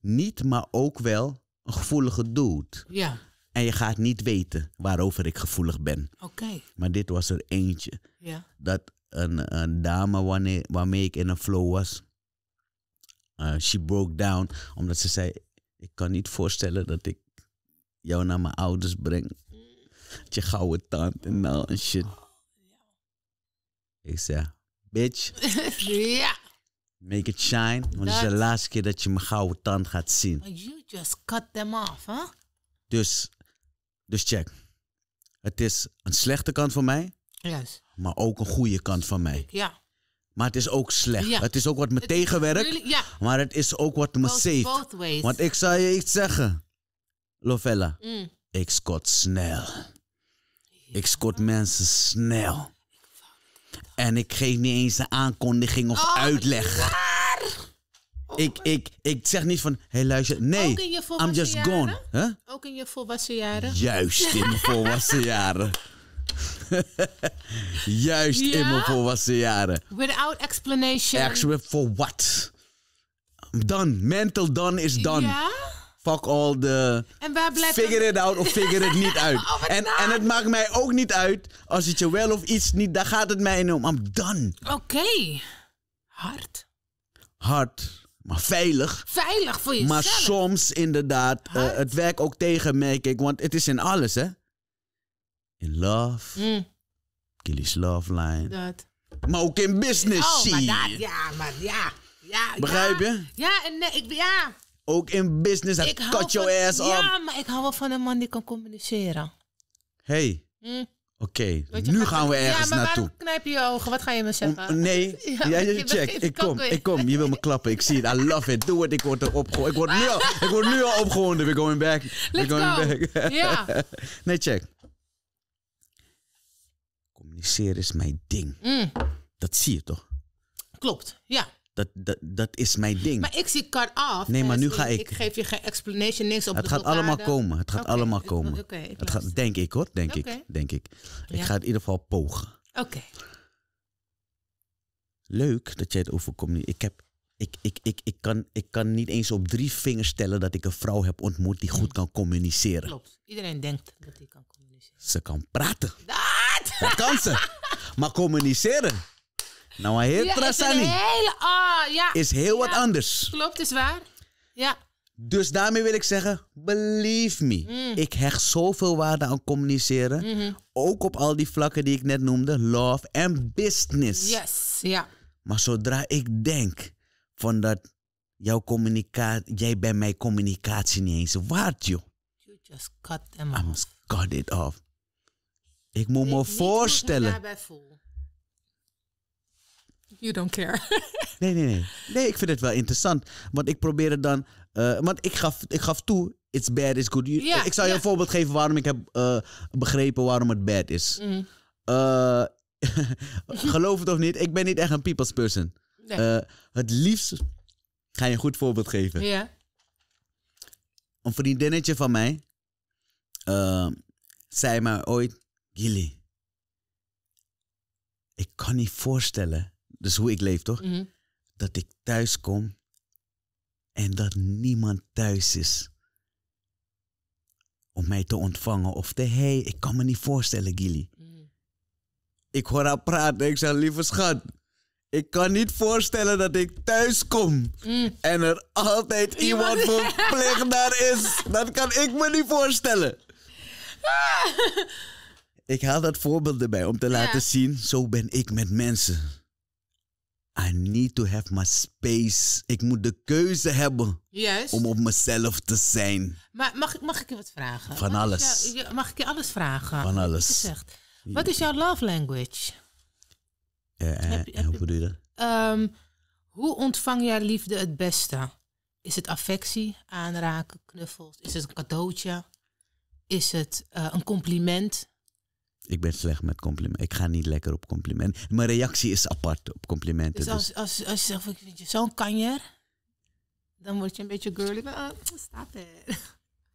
niet, maar ook wel een gevoelige dude. Ja. En je gaat niet weten waarover ik gevoelig ben. Oké. Maar dit was er eentje. Ja. Dat een, een dame wanneer, waarmee ik in een flow was eh, she broke down omdat ze zei: Ik kan niet voorstellen dat ik jou naar mijn ouders breng. Met je gouden tand en nou en shit. Oh, ik zei: Bitch. Make it shine. Want het is de laatste keer dat je mijn gouden tand gaat zien. Oh, you just cut them off, hè? Huh? Dus, dus check. Het is een slechte kant van mij. Maar ook een goede kant van mij. Ja. Maar het is ook slecht. Het is ook wat me tegenwerkt. Maar het is ook wat me safe. Want ik zou je iets zeggen. Lovella. Mm. Ik scot snel. Ik scot mensen snel. En ik geef niet eens een aankondiging of oh, uitleg. Oh ik, ik, ik zeg niet van, hé hey, luister, nee, I'm just gone. Ook in je volwassen jaren? Juist, in mijn volwassen jaren. Juist in mijn volwassen jaren. Without explanation. Actually, for what? Done. Mental done is done. Fuck all the. En waar blijft figure it out of figure it niet uit. Oh, en, en het maakt mij ook niet uit als het je wel of iets niet. Daar gaat het mij in. om. I'm done. Oké. Hard. Hard. Maar veilig. Veilig voor jezelf. Maar soms inderdaad, eh, het werkt ook tegen, merk ik. Want het is in alles, hè? in love. Mm. Love Line. Dat. Maar ook in business, oh, maar dat, ja, maar ja. ja Begrijp je? Ja, en nee, eh, ik, ja. Ook in business, dat cut your ass ja, Ja, maar ik hou wel van een man die kan communiceren. hey, mm. oké, nu gaan we ergens naartoe. Ja, maar knijp je ogen? Wat ga je me zeggen? nee, ja, jij check. Ik kom, ik kom. Je wil me klappen. Ik zie het. I love it. Doe het. Ik word er opgewonden. Ik word nu al, ik word nu al opgewonden. We're going back. We're going back. Ja. nee, check communiceren is mijn ding. Mm. Dat zie je toch? Klopt, ja. Dat, dat, dat is mijn ding. Maar ik zie cut af. Nee, maar nu ga ik. Ik geef je geen explanation, niks op het Het gaat allemaal komen. Het gaat allemaal komen. Oké. het gaat, denk ik hoor, denk ik. Denk ik. ik ga het in ieder geval pogen. Oké. Leuk dat jij het over Ik heb ik, ik, ik, ik, kan, ik kan niet eens op drie vingers stellen dat ik een vrouw heb ontmoet die goed mm. kan communiceren. Klopt. Iedereen denkt dat ik kan. Ze kan praten. Dat, kan ze. Maar communiceren. Nou, heel ja, oh, ja. Is heel wat anders. Klopt, is waar. Ja. Dus daarmee wil ik zeggen, believe me. Mm. Ik hecht zoveel waarde aan communiceren. Mhm. Ook op al die vlakken die ik net noemde. Love en business. Yes, ja. Maar zodra ik denk van dat jouw communicatie... Jij bent mijn communicatie niet eens waard, joh. You just cut them off. I must cut it off. Ik moet me voorstellen. daarbij You don't care. nee, nee, nee. Nee, ik vind het wel interessant. Want ik probeer het dan. Eh, want ik gaf, ik gaf toe, it's bad, is good. ik zal je een voorbeeld geven waarom ik heb eh, begrepen waarom het bad is. Mhm. Eh, geloof het of niet, ik ben niet echt een people's person. Nee. het liefst ga je een goed voorbeeld geven. Ja. Een vriendinnetje van mij zei mij ooit: jullie, ik kan niet voorstellen, dus hoe ik leef toch, mhm. dat ik thuis kom en dat niemand thuis is om mij te ontvangen of te hey, ik kan me niet voorstellen, Gilly. Mhm. Ik hoor haar praten ik zeg, lieve schat, ik kan niet voorstellen dat ik thuis kom mhm. en er altijd iemand verplicht daar is. Dat kan ik me niet voorstellen. Ik haal dat voorbeeld erbij om te laten zien, zo ben ik met mensen. I need to have my space. Ik moet de keuze hebben om op mezelf te zijn. Maar mag, mag ik je wat vragen? Van alles. mag ik je alles vragen? Van alles. Wat, wat is jouw love language? Uh, hoe dat? Ehm, hoe ontvang jij liefde het beste? Is het affectie, aanraken, knuffels? Is het een cadeautje? Is het een compliment? Ik ben slecht met complimenten. Ik ga niet lekker op complimenten. Mijn reactie is apart op complimenten. Dus als, dus- als, als je zegt, ik vind je zo'n kanjer, dan word je een beetje girly. Maar, oh,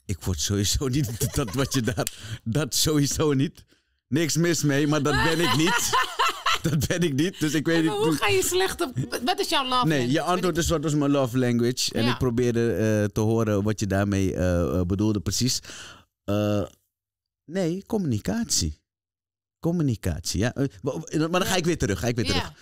Ik word sowieso niet, dat wat je daar, dat sowieso niet. Niks mis mee, maar dat ben ik niet. dat ben ik niet, dus ik weet niet. hoe ga je slecht op, wat is jouw love language? Nee, je antwoord is wat is mijn love language. En ik probeerde eh, te horen wat je daarmee eh, eh, bedoelde precies. nee, communicatie. Communicatie, ja. Eh, maar dan ga ik weer terug, ga ik weer terug.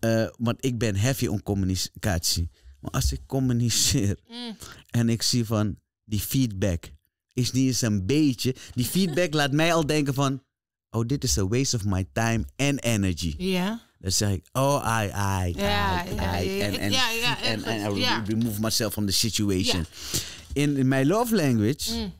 Eh, want ik ben heavy on communicatie. Maar als ik communiceer mm. en ik zie van die feedback is niet eens een beetje. Die feedback laat mij al denken van, oh, dit is a waste of my time and energy. Ja. Dan zeg ik, oh, I, I, I, ja, I, ja, remove myself from the situation. In, in my love language mm.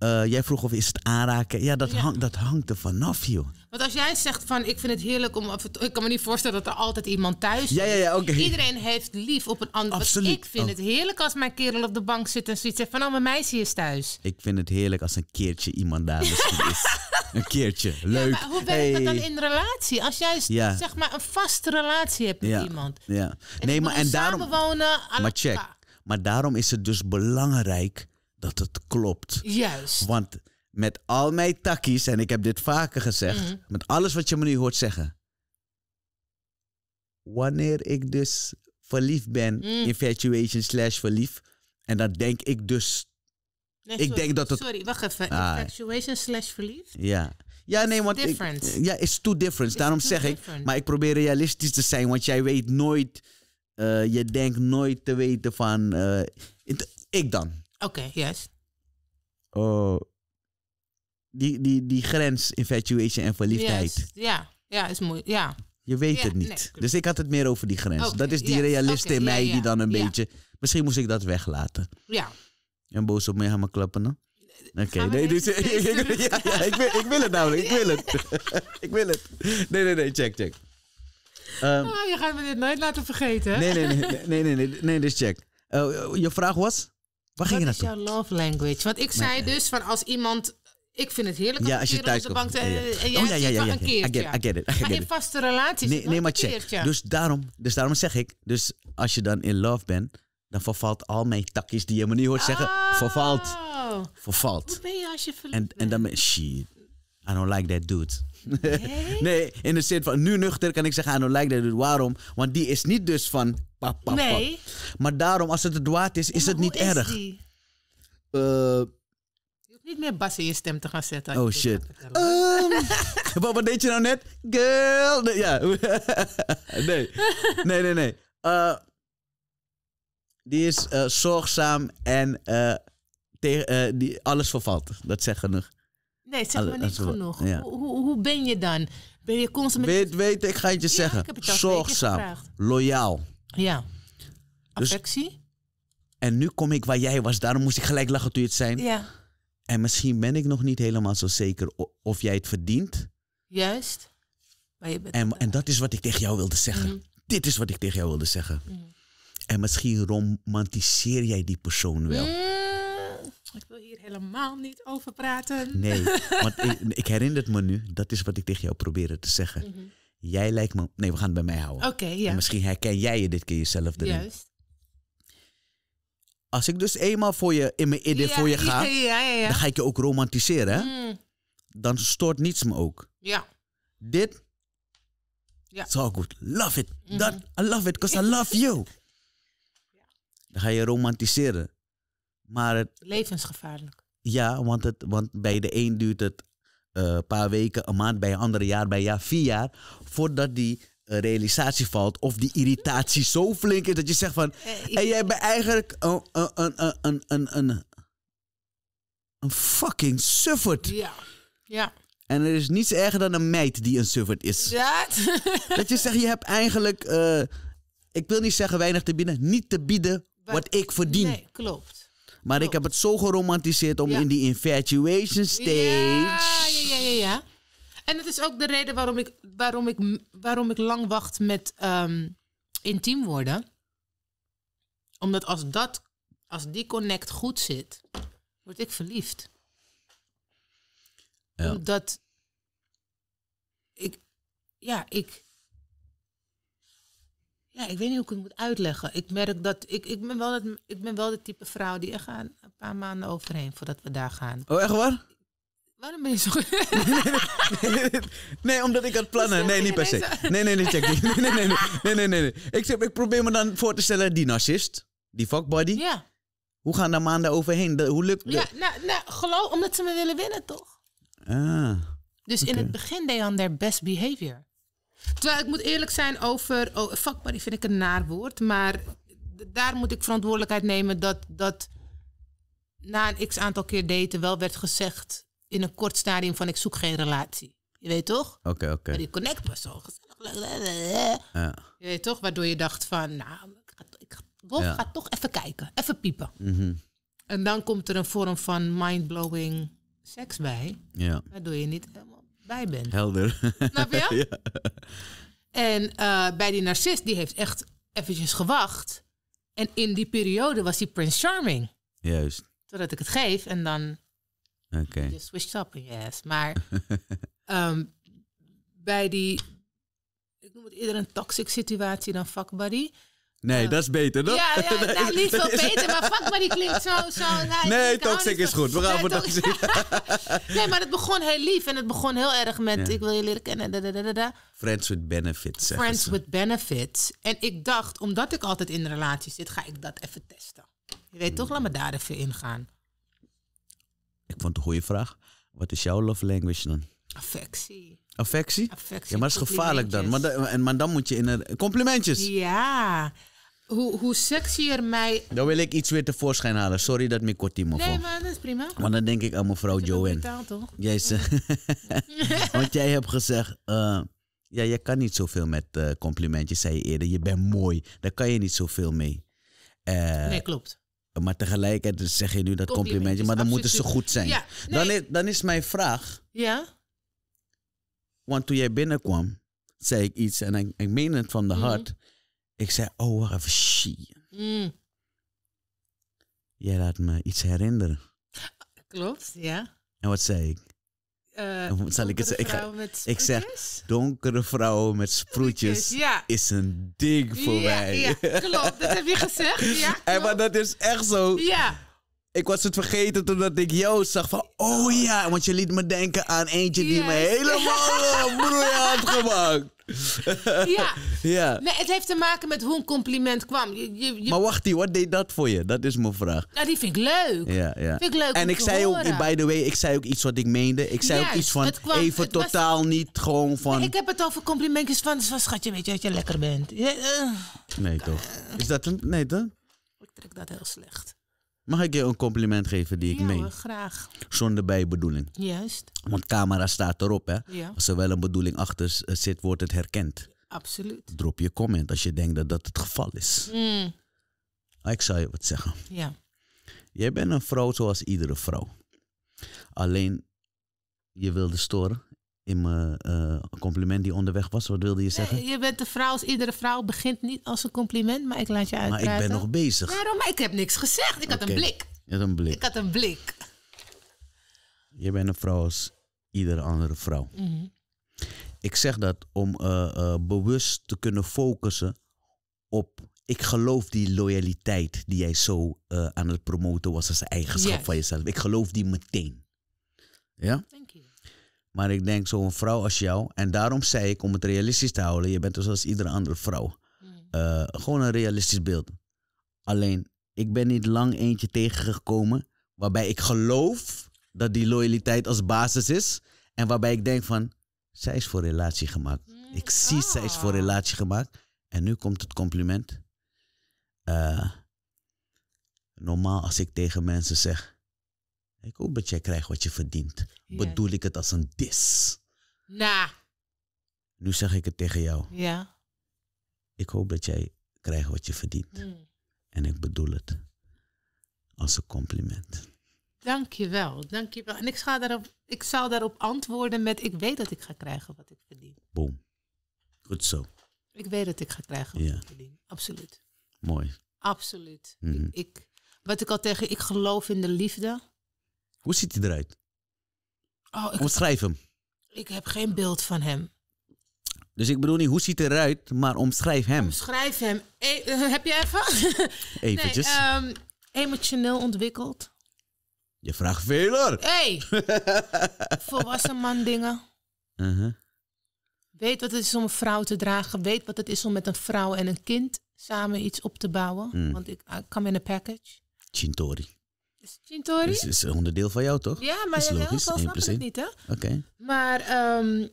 Eh, jij vroeg of is het aanraken. Ja, dat, ja. hangt dat hangt er vanaf, joh. Want als jij zegt van ik vind het heerlijk om. Ik kan me niet voorstellen dat er altijd iemand thuis is. Ja, ja, ja, Iedereen heeft lief op een ander. Absoluut. Ik vind oh. het heerlijk als mijn kerel op de bank zit en zoiets zegt van oh, mijn meisje is thuis. Ik vind het heerlijk als een keertje iemand daar misschien is. Een keertje. Leuk. hoe werkt hey. dat dan in relatie? Als jij zeg maar een vaste relatie hebt met iemand. Ja. nee, maar en daarom. Samenwonen, maar check. Maar daarom is het dus belangrijk dat het klopt. Juist. Want met al mijn takkies, en ik heb dit vaker gezegd, mhm. met alles wat je me nu hoort zeggen. Wanneer ik dus verliefd ben, mhm. infatuation slash verliefd, en dan denk ik dus. ik sorry, denk dat het. Sorry, wacht even. Ah, infatuation slash verliefd? Ja. Ja, nee, want. Ik, ja, is too different. Daarom zeg ik. Maar ik probeer realistisch te zijn, want jij weet nooit. Eh, je denkt nooit te weten van. Eh, ik dan. Oké, yes. Oh, die, die, die grens infatuation en verliefdheid. Yes. Ja, ja, is mooi. Ja. Je weet het niet. dus ik had het meer over die grens. dat is die realist in mij die dan een beetje... Misschien moest ik dat weglaten. Ja. En boos op mij gaan me klappen, hè? Oké, nee, dus, ja, ja, ik, wil, ik wil het namelijk, ik wil het. ik wil het. Nee, nee, nee, check, check. Um, je gaat me dit nooit laten vergeten. Nee, nee, nee, nee, nee, nee, nee, dus check. Uh, je vraag was? Waar ging je naartoe? jouw love language? Want ik zei eh, dus van als iemand ik vind het heerlijk ja, als je thuis op de bank en, en jij oh, ja, ja, oh, een keertje. I get, I get it, I get maar in vaste relaties nee, nee, maar check. Dus daarom, dus daarom zeg ik, dus als je dan in love bent, dan vervalt al mijn takjes die je me nu hoort zeggen, vervalt. Oh. Vervalt. Hoe ben je als je verliefd en, bent? En dan shit. I don't like that dude. nee, in de zin van nu nuchter kan ik zeggen, I don't like that dude. Waarom? Want die is niet dus van papa. nee. Maar daarom, als het het waard is, is het niet is erg. Die? Eh, je hoeft niet meer bas in je stem te gaan zetten. Oh shit. Ehm, wat, deed je nou net? Girl. Nee, ja. nee. Nee, nee, nee. Eh, die is eh, zorgzaam en die, alles vervalt. Dat zeggen genoeg. Nee, zeg maar niet genoeg. Hoe, hoe, hoe, ben je dan? Ben je constant... Weet, weet, ik ga het je zeggen. Zorgzaam, loyaal. Ja. Dus- Affectie. en nu kom ik waar jij was. Daarom moest ik gelijk lachen toen je het zei. Ja. En misschien ben ik nog niet helemaal zo zeker of jij het verdient. Juist. Maar je bent en, en dat is wat ik tegen jou wilde zeggen. Mhm. Dit is wat ik tegen jou wilde zeggen. Mhm. En misschien romantiseer jij die persoon wel. Mm helemaal niet over praten. Nee, want ik, herinner het me nu. Dat is wat ik tegen jou probeerde te zeggen. Mhm. Jij lijkt me... Nee, we gaan het bij mij houden. Oké, ja. En misschien herken jij je dit keer jezelf erin. Juist. Als ik dus eenmaal voor je, in mijn idee voor je ga, dan ga ik je ook romantiseren. Hè? Mm. Dan stoort niets me ook. Ja. Dit ja. It's all good. Love it. Mm I love it because I love you. ja. Dan ga je romantiseren. Maar het, Levensgevaarlijk. Ja, want, het, want bij de een duurt het een eh, paar weken, een maand, bij een ander jaar, bij jaar, vier jaar. Voordat die eh, realisatie valt of die irritatie zo flink is dat je zegt van... en eh, hey, jij bent eigenlijk een, een, een, een, een, een fucking suffert. Ja, ja. En er is niets erger dan een meid die een suffert is. Ja. Dat je zegt, je hebt eigenlijk, ik wil niet zeggen weinig te bieden, niet te bieden wat, wat ik verdien. Nee, klopt. Maar ik heb het zo geromantiseerd om in die infatuation stage. Ja, ja, ja, ja, ja. En dat is ook de reden waarom ik, waarom ik, waarom ik lang wacht met ehm, intiem worden. Omdat als, dat, als die connect goed zit, word ik verliefd. Ja. Omdat ik, ja, ik, ja, ik weet niet hoe ik het moet uitleggen. Ik merk dat ik, ik, ben wel het, ik ben wel de type vrouw die er gaan een paar maanden overheen voordat we daar gaan. Oh, echt waar? Waarom ben je zo... nee, omdat ik had plannen. Nee, niet per se. Nee, nee, nee, check niet. Nee, nee, nee. nee, nee, Ik, ik probeer me dan voor te stellen, die narcist, die fuckbody. Ja. Hoe gaan daar maanden overheen? hoe lukt dat? Ja, nou, nou, geloof, omdat ze me willen winnen, toch? Ah. Dus in het begin deed hij aan their best behavior. Terwijl ik moet eerlijk zijn over. Oh, die vind ik een naar woord. Maar daar moet ik verantwoordelijkheid nemen dat, dat na een x aantal keer daten wel werd gezegd in een kort stadium van ik zoek geen relatie. Je weet toch? Oké, oké. Die connect was zo Ja. Je weet toch? Waardoor je dacht van, nou, ik ga, toch even kijken, even piepen. Mm En dan komt er een vorm van mind blowing seks bij. Ja. Waardoor je niet bij Helder. Snap je? En eh, bij die narcist, die heeft echt eventjes gewacht. En in die periode was hij Prince Charming. Juist. Totdat ik het geef en dan... Oké. Okay. switched up, yes. Maar ehm, bij die... Ik noem het eerder een toxic situatie dan fuck buddy Nee, dat is beter. Dat, ja, ja nee, nou, niet beter, maar fuck maar die klinkt zo... zo nee, toxic is goed. We gaan voor toxic. nee, maar het begon heel lief en het begon heel erg met... Ik wil je leren kennen, da, da, da, Friends with benefits, Friends with benefits. En ik dacht, omdat ik altijd in relaties, relatie zit, ga ik dat even testen. Je weet toch, laat me daar even ingaan. Ik vond het een goede vraag. Wat is jouw love language dan? Affectie. Affectie? Affectie ja, maar dat is gevaarlijk dan. Maar, da maar dan moet je in een... Complimentjes? Ja hoe, hoe sexier mij... Dan wil ik iets weer tevoorschijn halen. Sorry dat ik kort Timo Nee, maar dat is prima. Want dan denk ik aan mevrouw Joanne. Betaald, toch? Want jij hebt gezegd... Eh, ja, je kan niet zoveel met eh, complimentjes, zei je eerder. Je bent mooi. Daar kan je niet zoveel mee. Eh, nee, klopt. Maar tegelijkertijd zeg je nu dat complimentje, maar dan moeten ze goed zijn. Ja, dan, is, dan is mijn vraag. Ja. Want toen jij binnenkwam, zei ik iets en ik, meen het van de mhm. hart. Ik zei, oh, wacht even, shit. Mm. Jij laat me iets herinneren. Klopt, ja. En wat zei ik? Uh, zal ik het zeggen? Ik, ik zeg, donkere vrouwen met sproetjes is een ding voor mij. Ja, klopt, dat heb je gezegd. Ja, en, maar dat is echt zo. Ja. Ik was het vergeten totdat ik jou zag van, oh ja, want je liet me denken aan eentje die me helemaal eh, broei had gemaakt. ja. ja. Nee, het heeft te maken met hoe een compliment kwam. Je, je, Maar wacht, die, wat deed dat voor je? Dat is mijn vraag. Nou, die vind ik leuk. Ja, ja. Vind ik leuk en ik zei ook, by the way, ik zei ook iets wat ik meende. Ik zei ook iets van even totaal niet gewoon van. ik heb het over complimentjes van, was schatje, weet je dat je lekker bent. Eh. Nee, toch? Is dat een. Nee, toch? Ik trek dat heel slecht. Mag ik je een compliment geven die ik ja, graag. Zonder bijbedoeling. Juist. Want camera staat erop, hè? Ja. Als er wel een bedoeling achter zit, wordt het herkend. Absoluut. Drop je comment als je denkt dat dat het geval is. Mm. Ah, ik zou je wat zeggen. Ja. Jij bent een vrouw zoals iedere vrouw. Alleen, je wilde storen in mijn eh, compliment die onderweg was. Wat wilde je zeggen? je bent de vrouw, als iedere vrouw begint niet als een compliment, maar ik laat je uitpraten. Maar ik ben nog bezig. Waarom? Maar ik heb niks gezegd. Ik had een blik. had een blik. Ik had een blik. Je bent een vrouw als iedere andere vrouw. Mhm. Ik zeg dat om eh, eh, bewust te kunnen focussen op. Ik geloof die loyaliteit die jij zo aan het promoten was als eigenschap van jezelf. Ik geloof die meteen. Ja? Maar ik denk zo'n vrouw als jou, en daarom zei ik om het realistisch te houden, je bent zoals dus iedere andere vrouw. Hmm. Eh, gewoon een realistisch beeld. Alleen, ik ben niet lang eentje tegengekomen waarbij ik geloof dat die loyaliteit als basis is. En waarbij ik denk van, zij is voor relatie gemaakt. Hmm. Ik zie, zij is voor ah. relatie gemaakt. En nu komt het compliment. Eh, normaal als ik tegen mensen zeg, ik hoop dat jij krijgt wat je verdient. Bedoel ik het als een dis? Nah. Nou. Nu zeg ik het tegen jou. Ja. Ik hoop dat jij krijgt wat je verdient. Hmm. En ik bedoel het als een compliment. Dankjewel, dankjewel. En ik, ga daarop, ik zal daarop antwoorden met ik weet dat ik ga krijgen wat ik verdien. Boom. Goed zo. Ik weet dat ik ga krijgen wat ik verdien. Absoluut. Mooi. Absoluut. Mhm. ik, wat ik al tegen, ik geloof in de liefde. Hoe ziet hij eruit? Oh, omschrijf hem. Ik heb geen beeld van hem. Dus ik bedoel niet hoe ziet hij eruit, maar omschrijf hem. Omschrijf hem. Eh, eh, heb je even? Eventjes. Ehm, emotioneel ontwikkeld. Je vraagt veler. Hey. Volwassen man dingen. Uh-huh. Weet wat het is om een vrouw te dragen. Weet wat het is om met een vrouw en een kind samen iets op te bouwen. Mm. Want ik, kan in een package. Chintori is dus is een onderdeel van jou, toch? Ja, maar dat is logisch, het niet, hè? Oké. Maar um,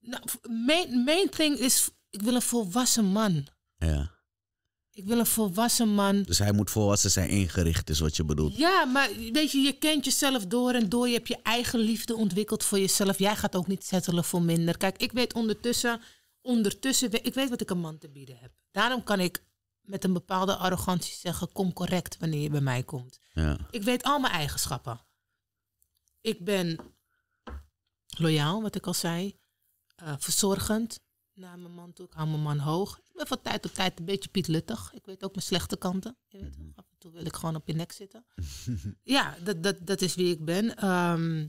nou, mijn, thing is, ik wil een volwassen man. Ja. Ik wil een volwassen man. Dus hij moet volwassen zijn ingericht, is wat je bedoelt. Ja, maar weet je, je kent jezelf door en door. Je hebt je eigen liefde ontwikkeld voor jezelf. Jij gaat ook niet settelen voor minder. Kijk, ik weet ondertussen, ondertussen, ik weet wat ik een man te bieden heb. Daarom kan ik met een bepaalde arrogantie zeggen: kom correct wanneer je bij mij komt. Ja. Ik weet al mijn eigenschappen. Ik ben loyaal, wat ik al zei. Eh, verzorgend naar mijn man toe. Ik hou mijn man hoog. Ik ben van tijd tot tijd een beetje pietluttig. Ik weet ook mijn slechte kanten. Je weet, mhm. af en toe wil ik gewoon op je nek zitten. ja, dat, dat, dat is wie ik ben. Ehm,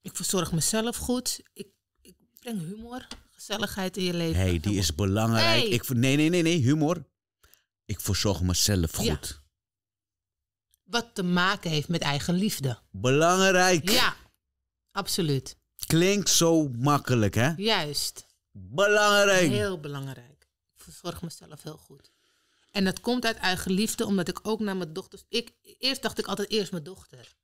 ik verzorg mezelf goed. Ik, ik breng humor gezelligheid in je leven. hey, die is belangrijk. Ik, nee, nee, nee, nee, humor. Ik verzorg mezelf goed. Wat te maken heeft met eigen liefde. Belangrijk. Ja, absoluut. Klinkt zo makkelijk, hè? Juist. Belangrijk. Heel belangrijk. Ik verzorg mezelf heel goed. En dat komt uit eigen liefde, omdat ik ook naar mijn dochters. Ik, eerst dacht ik altijd eerst mijn dochter.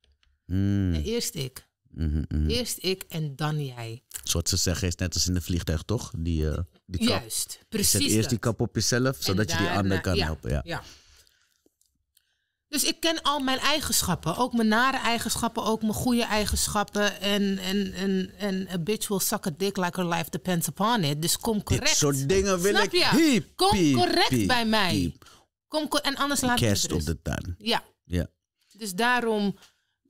Hmm. eerst ik. Mhm, mhm. Eerst ik en dan jij. Zoals ze zeggen is net als in de vliegtuig, toch? Die, eh, die kap. Juist, precies. Je zet eerst die kap op jezelf, zodat je die ander kan helpen. Ja. ja. Dus ik ken al mijn eigenschappen. Ook mijn nare eigenschappen, ook mijn goede eigenschappen. En, en, en, en a bitch will suck a dick like her life depends upon it. Dus kom correct. Dit soort dingen wil Snap ik. Je? kom correct bij mij. Kom, en anders laat ik het Kerst op dus- de tuin. Ja. ja. Dus daarom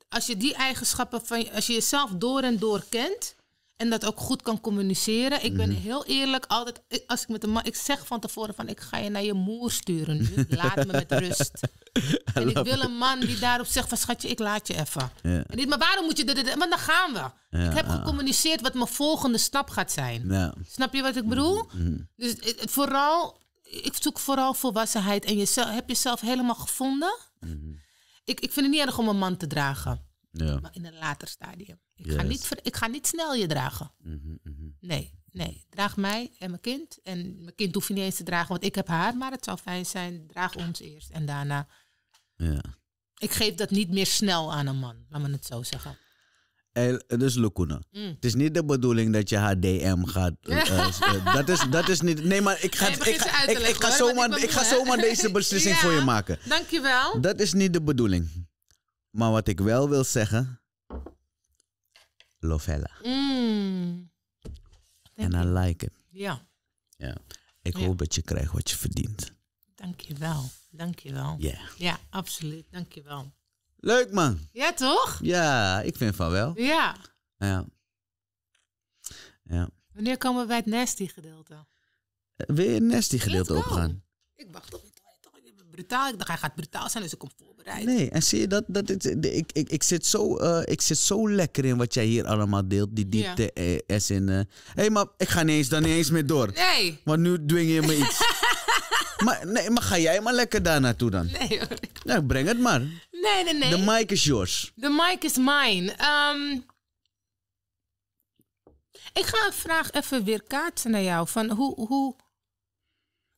als je die eigenschappen van als je jezelf door en door kent en dat ook goed kan communiceren. Ik ben mhm. heel eerlijk, altijd als ik met een man, ik zeg van tevoren van ik ga je naar je moer sturen. Nu. Laat me met rust. en ik wil een man die daarop zegt van schatje, ik laat je even. En niet, maar waarom moet je dit? Want dan gaan we. ik heb gecommuniceerd wat mijn volgende stap gaat zijn. Snap je wat ik bedoel? Mhm. Mhm. Dus vooral, ik zoek vooral volwassenheid en je heb zelf helemaal gevonden ik, ik vind het niet erg om een man te dragen. Ja. Maar in een later stadium. Ik, ga, niet ik ga niet snel je dragen. Mhm, mhm. Nee, nee. Draag mij en mijn kind. En mijn kind hoef je niet eens te dragen, want ik heb haar. Maar het zou fijn zijn, draag ons eerst en daarna. Ja. Ik geef dat niet meer snel aan een man, laat me het zo zeggen. Het is lukkunen. Mm. Het is niet de bedoeling dat je haar DM gaat. Eh, eh, dat, is, dat is niet. Nee, maar ik ga, ik, ga, ik, ga zomaar, ik, ga zomaar deze beslissing voor je maken. Dankjewel. Dat is niet de bedoeling. Maar wat ik wel wil zeggen. Lovella. Mm. En I like it. Ja. ja. Ik hoop dat je krijgt wat je verdient. Dankjewel. Dankjewel. Ja. Yeah. Ja, absoluut. Dankjewel. Leuk man. Ja, toch? Ja, ik vind van wel. Ja. Ja. ja. Wanneer komen we bij het nasty gedeelte? Eh, wil je nestie gedeelte Let's opgaan? Ik wacht op brutaal. Ik dacht, hij gaat brutaal zijn, dus ik kom voorbereid. Nee, en zie je dat? dat het, ik, ik, ik, zit zo, eh, ik zit zo lekker in wat jij hier allemaal deelt. Die diepte, ja. eh, S in. Hé, eh, hey, maar ik ga niet eens, dan niet eens meer door. Nee. Want nu dwing je me iets. maar, nee, maar ga jij maar lekker daar naartoe dan. Nee hoor. Nou, breng het maar. Nee, nee, nee. De mic is yours. De mic is mine. Ehm, ik ga een vraag even weer kaatsen naar jou. Van hoe, hoe,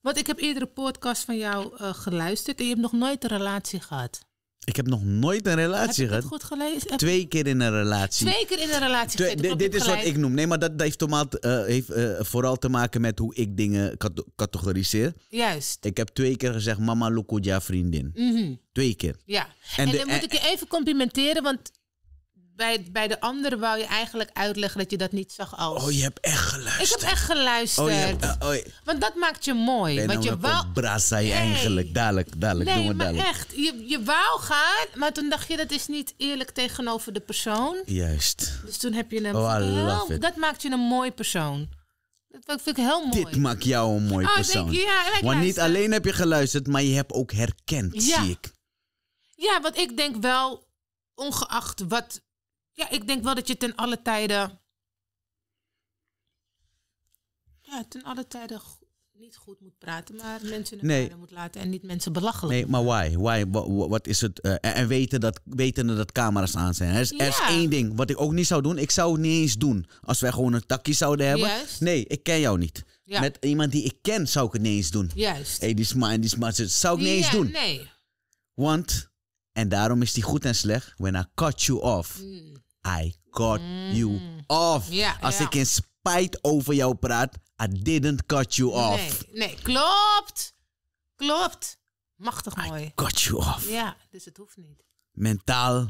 want ik heb eerdere podcast van jou eh, geluisterd en je hebt nog nooit een relatie gehad. Ik heb nog nooit een relatie gehad. Heb goed gelezen? Twee keer in een relatie. Twee keer in een relatie. Twee, dit, is wat ik noem. Nee, maar dat, heeft, tomaat, eh, heeft eh, vooral te maken met hoe ik dingen categoriseer. Juist. Ik heb twee keer gezegd, mama Lukoja vriendin. Mm -hmm. Twee keer. Ja. En, dan moet ik je even complimenteren, want bij, bij de anderen wou je eigenlijk uitleggen dat je dat niet zag als. Oh, je hebt echt geluisterd. Ik heb echt geluisterd. Oh, je... Oh, oh, want dat maakt je mooi. Ben want nou je wou. Brasa je eigenlijk. Dadelijk, dadelijk. Nee, doen we maar echt. Je, je wou gaan, maar toen dacht je dat is niet eerlijk tegenover de persoon. Juist. Dus toen heb je een Oh, dat maakt je een mooi persoon. Dat vind ik heel mooi. Dit maakt jou een mooi oh, persoon. Denk, ja, want niet alleen heb je geluisterd, maar je hebt ook herkend, zie ik. Ja, want ik denk wel, ongeacht wat ja, ik denk wel dat je ten alle tijden. Ja, ten alle tijden niet goed moet praten, maar mensen naar nee. moet laten en niet mensen belachelijk. Nee, maar why? Why? Wat is het? Eh, en weten dat, weten dat camera's aan zijn. Er is, er is, één ding wat ik ook niet zou doen. Ik zou het niet eens doen als wij gewoon een takje zouden hebben. Juist. Nee, ik ken jou niet. Met iemand die ik ken zou ik het niet eens doen. Juist. hey, die is is Zou ik niet eens doen. Nee. Want, en daarom is die goed en slecht, when I cut you off. Mm. I cut you mm. off. Ja, Als ik in spijt over jou praat, I didn't cut you off. Nee, nee klopt. Klopt. Machtig mooi. I cut you off. Ja, dus het hoeft niet. Mentaal,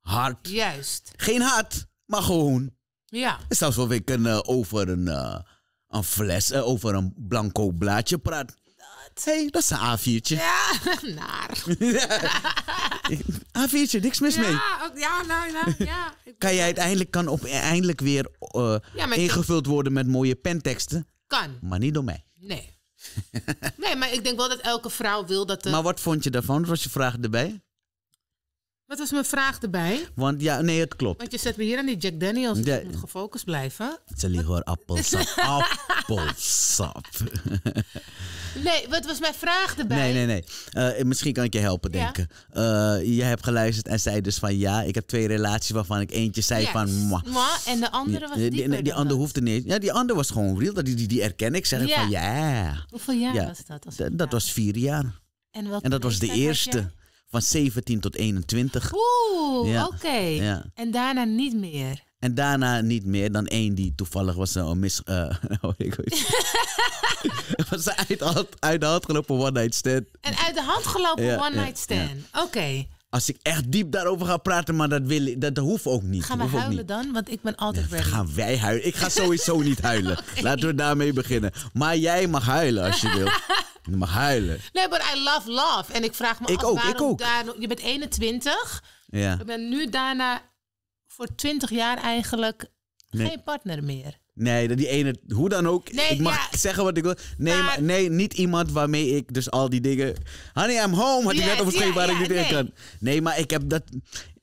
hard. Juist. Geen hard, maar gewoon. Ja. Het is alsof ik een, eh, over een, eh, een fles, eh, over een blanco blaadje praat hey, dat is een A4'tje. Ja, naar. A4'tje, niks mis mee. ja, nou, nou, ja. kan jij uiteindelijk kan op, eindelijk weer eh, ingevuld worden met mooie penteksten? Kan. Maar niet door mij. Nee. nee, maar ik denk wel dat elke vrouw wil dat... De... Eh, maar wat vond je daarvan? was je vraag erbij? Wat was mijn vraag erbij? Want ja, nee, het klopt. Want je zet me hier aan die Jack Daniels. Dus ik moet gefocust blijven. Ze liggen hoor, appelsap. appelsap. nee, wat was mijn vraag erbij? Nee, nee, nee. Eh, misschien kan ik je helpen denken. Ja. Eh, je hebt geluisterd en zei dus van ja, ik heb twee relaties waarvan ik eentje zei van ma. en de andere was die. Die, andere hoefde niet. Ja, die andere was gewoon real. Die, die, die erken ik. Zeg ik van ja. Hoeveel jaar was dat? dat, was vier jaar. En, en dat was de eerste. Van 17 tot 21. Oeh, oké. En daarna niet meer. En daarna niet meer dan één die toevallig was een eh, mis... Eh, oh, ik weet het. was uit, uit de hand gelopen one-night stand. En uit de hand gelopen one-night stand. Oké. Als ik echt diep daarover ga praten, maar dat, wil, dat, hoeft ook niet. Gaan we huilen dan? Want ik ben altijd ready. Gaan wij huilen? Ik ga sowieso niet huilen. Laten we daarmee beginnen. Maar jij mag huilen als je wilt. Je mag huilen. Nee, but I love love. En ik vraag me ik af ook, ik ook. Daar, je bent 21. Ja. Ik ben nu daarna voor 20 jaar eigenlijk geen partner meer. Nee, die ene, hoe dan ook. ik mag zeggen wat ik wil. Nee, nee, niet iemand waarmee ik dus al die dingen. Honey, I'm home. Had ik net over yeah, waar ik niet in kan. Nee, maar ik heb dat.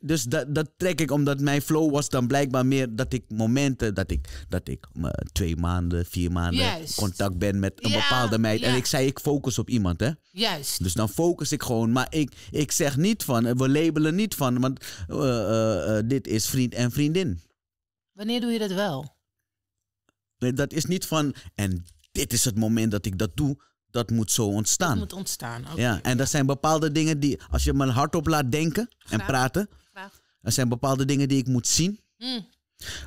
Dus dat, dat trek ik omdat mijn flow was dan blijkbaar meer dat ik momenten dat ik, dat ik eh, twee maanden, vier maanden contact ben met een bepaalde meid. En ik zei, ik focus op iemand, hè? Juist. Dus dan focus ik gewoon. Maar ik, ik zeg niet van, eh, we labelen niet van, want eh, dit is vriend en vriendin. Wanneer doe je dat wel? dat is niet van, en dit is het moment dat ik dat doe. Dat moet zo ontstaan. Dat moet ontstaan, okay. Ja, en dat zijn bepaalde dingen die, als je me hardop laat denken en praten, er zijn bepaalde dingen die ik moet zien. Hmm.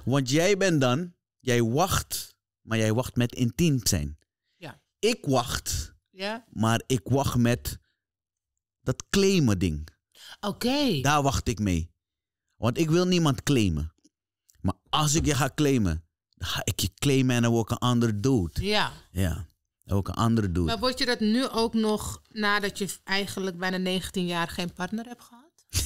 Want jij bent dan, jij wacht, maar jij wacht met intiem zijn. Ja. Ik wacht, ja. maar ik wacht met dat claimen ding. Oké. Daar wacht ik mee. Want ik wil niemand claimen. Maar als ik je ga claimen, ik je claimen en dan ik een ander doet. Ja. Ja, ook een andere doet. Maar word je dat nu ook nog nadat je eigenlijk bijna 19 jaar geen partner hebt gehad?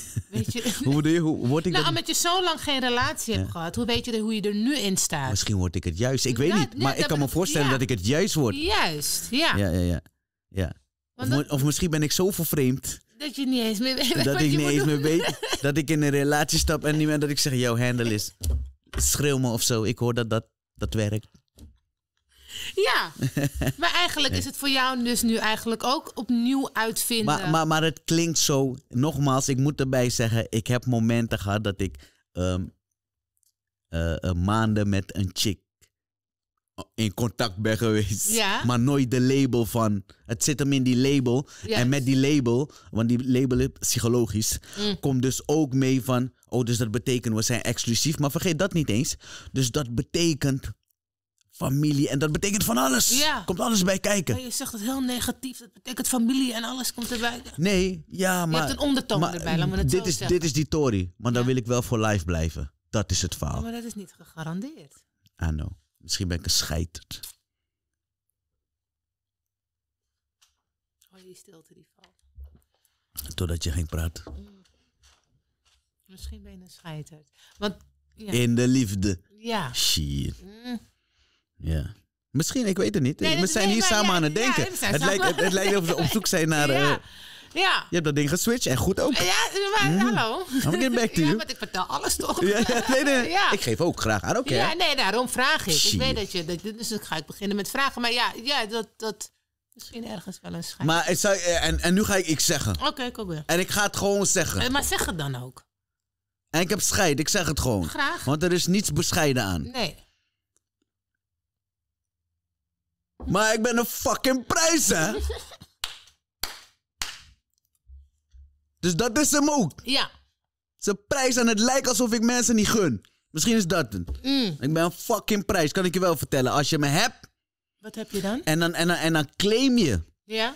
Weet je? hoe word je? Hoe word ik nou, dat... omdat je zo lang geen relatie hebt gehad, hoe weet je hoe je er nu in staat? Misschien word ik het juist. Ik weet nou, niet, maar ik kan me voorstellen dat ik het juist word. Juist, ja. Ja, ja, ja. Of, of, misschien ben ik zo vervreemd. Dat je niet eens meer weet. Dat ik niet eens meer weet. Dat ik in een relatie stap en niet meer dat ik zeg: jouw handle is schreeuw me of zo. Ik hoor dat dat, dat werkt. Ja, maar eigenlijk is het voor jou dus nu eigenlijk ook opnieuw uitvinden. Maar, maar, maar het klinkt zo, nogmaals, ik moet erbij zeggen, ik heb momenten gehad dat ik um, maanden met een chick in contact ben geweest. Ja. Maar nooit de label van. Het zit hem in die label. En met die label, want die label is psychologisch, mm. komt dus ook mee van. Oh, dus dat betekent we zijn exclusief. Maar vergeet dat niet eens. Dus dat betekent familie. En dat betekent van alles. Ja. Komt alles bij kijken. Oh, je zegt het heel negatief. Dat betekent familie en alles komt erbij. Nee, ja, maar... Je hebt een ondertoon erbij, laten we het dit is, Dit is die Tory. Maar dan wil ik wel voor live blijven. Dat is het faal. Ja, maar dat is niet gegarandeerd. Ah, no. Misschien ben ik gescheiterd. Oh, die stilte die valt? Totdat je ging praten. Mm. Misschien ben je een scheiterd. Want, ja. In de liefde. Ja. Shit. Mm. Ja. Misschien, ik weet het niet. we zijn hier samen aan het denken. het, lijkt, het, lijkt of we op zoek zijn naar... Eh, ja. Je hebt dat ding geswitcht en goed ook. Ja, maar mm. hallo. I'm nou, getting back to you. Ja, want ik vertel alles toch? Ja, nee, nee. Ik geef ook graag aan, oké. Ja, nee, daarom vraag ik. Ik weet dat je... Dat, dus ik ga ik beginnen met vragen. Maar ja, ja dat... dat Misschien ergens wel een schijn. Maar ik zou, eh, en, en nu ga ik iets zeggen. Oké, okay, weer. En ik ga het gewoon zeggen. Eh, maar zeg het dan ook. En ik heb scheid, ik zeg het gewoon. Graag. Want er is niets bescheiden aan. Nee. Maar ik ben een fucking prijs, hè? Dus dat is hem ook. Ja. Ze prijs aan het lijkt alsof ik mensen niet gun. Misschien is dat het. Mm. Ik ben een fucking prijs, kan ik je wel vertellen. Als je me hebt. Wat heb je dan? En dan, en dan, en dan claim je. Ja.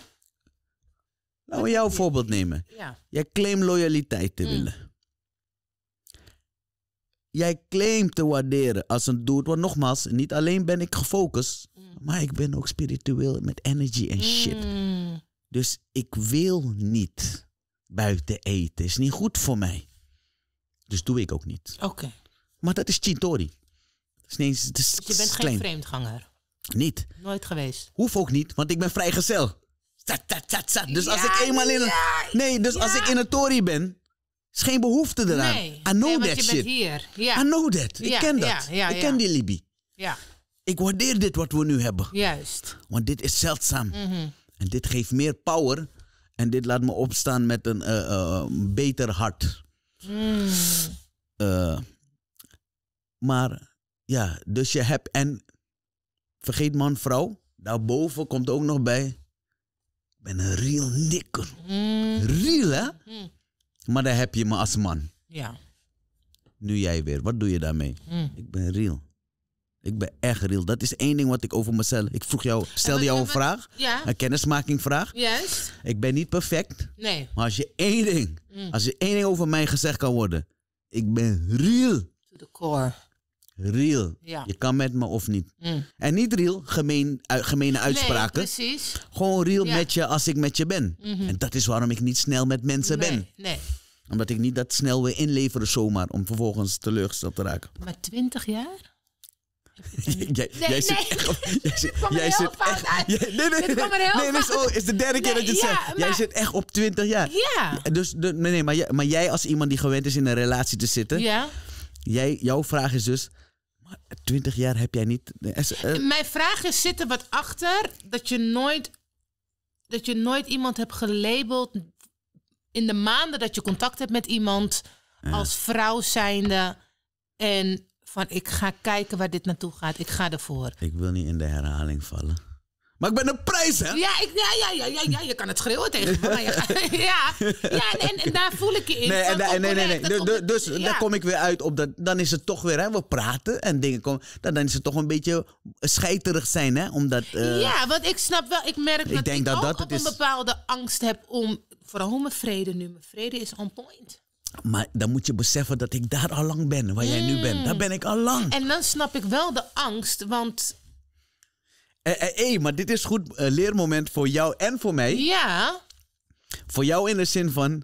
Laten we jouw voorbeeld nemen. Ja. Jij claimt loyaliteit te mm. willen. Jij claimt te waarderen als een dude. Want nogmaals, niet alleen ben ik gefocust, mm. maar ik ben ook spiritueel met energy en shit. Dus ik wil niet buiten eten is niet goed voor mij. Dus doe ik ook niet. Oké. Maar dat is Chintori. Dat dus je bent geen vreemdganger? Niet. Nooit geweest. Hoef ook niet, want ik ben vrijgezel. Zat, zat, zat, zat. Dus als ik eenmaal in een. Nee, dus als ik in een tori ben. Is geen behoefte eraan. Nee, I know that je Bent hier. Ja. I know that. ik ken dat. ik ken die Libi. Ja. Ik waardeer dit wat we nu hebben. Juist. Want dit is zeldzaam. Mm En dit geeft meer power en dit laat me opstaan met een eh, eh, beter hart. Hmm. Eh, maar ja, dus je hebt. En vergeet man, vrouw. Daarboven komt ook nog bij. Ik ben een real nikker. Mm. Real, hè? Hmm. Maar daar heb je me als man. Ja. Nu jij weer. Wat doe je daarmee? Hmm. Ik ben real. Ik ben echt real. Dat is één ding wat ik over mezelf. Ik vroeg jou, stelde jou een vraag. Een kennismakingvraag. Yes. Ik ben niet perfect. Nee. Maar als je één ding, mm. als je één ding over mij gezegd kan worden. Ik ben real. To the core. Real. Ja. Je kan met me of niet. Mm. En niet real, gemeen, eh, gemene uitspraken. Nee, precies. Gewoon real met je als ik met je ben. Mhm. En dat is waarom ik niet snel met mensen ben. Nee. Omdat ik niet dat snel wil inleveren zomaar. Om vervolgens teleurgesteld te raken. Maar twintig jaar? Jij, nee, zit nee. jij zit, jij zit echt, uit. nee, nee, Dit nee, nee, is de derde keer dat je het ja, zegt. Jij zit echt op 20 jaar. Ja. Dus, nee, nee, maar, jij, als iemand die gewend is in een relatie te zitten. Ja. Jij, jouw vraag is dus, 20 jaar heb jij niet... Eh, eh, Mijn vraag is, zit er wat achter dat je nooit, dat je nooit iemand hebt gelabeld in de maanden dat je contact hebt met iemand als vrouw zijnde en van ik ga kijken waar dit naartoe gaat. Ik ga ervoor. Ik wil niet in de herhaling vallen. Maar ik ben een prijs, hè? Ja, ik, ja, ja, ja, ja, je kan het schreeuwen tegen me. ja, ja en, en, daar voel ik je in. Nee, nee, nee, nee. dus, dus daar kom ik weer uit op dat. Dan is het toch weer, hè? We praten en dingen komen. Dan, dan is het toch een beetje scheiterig zijn, hè? Omdat. Eh, ja, want ik snap wel, ik merk dat ik dat ook op een bepaalde angst heb om. Vooral mijn vrede nu. Mijn vrede is on point. Maar dan moet je beseffen dat ik daar al lang ben, waar jij nu bent. Daar hmm. ben ik al lang. En dan snap ik wel de angst, want. Hé, eh, eh, maar dit is goed eh, leermoment voor jou en voor mij. Ja. Voor jou in de zin van.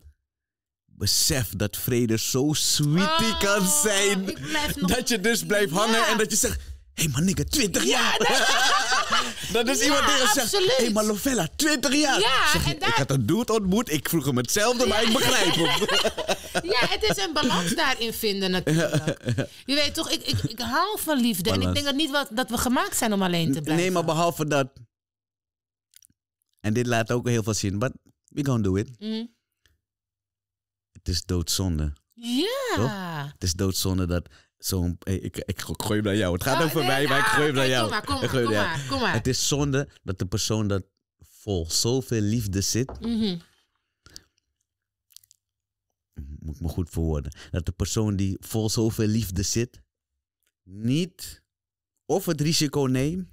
Besef dat vrede zo sweetie kan oh, zijn. dat je dus blijft hangen en dat je zegt hey, maar nigga, 20 jaar. dat is iemand die zegt, hé, hey, maar Lovella, 20 jaar. Ja, en dat... Ik had een dude ontmoet, ik vroeg hem hetzelfde, maar ik begrijp hem. ja, het is een balans daarin vinden natuurlijk. Je weet toch, ik, ik, ik van liefde. En ik denk dat niet wat, dat we gemaakt zijn om alleen te blijven. Nee, maar behalve dat... En dit laat ook heel veel zien, but we gonna do it. Mm. Het is doodzonde. Ja. Het is doodzonde dat zo'n. Ik, ik, gooi hem naar jou. Het gaat oh, over mij, wij maar ik gooi hem ah, naar jou. Kom maar, kom maar, Het is zonde dat de persoon dat vol zoveel liefde zit. Mhm. Moet ik me goed verwoorden. Dat de persoon die vol zoveel liefde zit, niet of het risico neemt,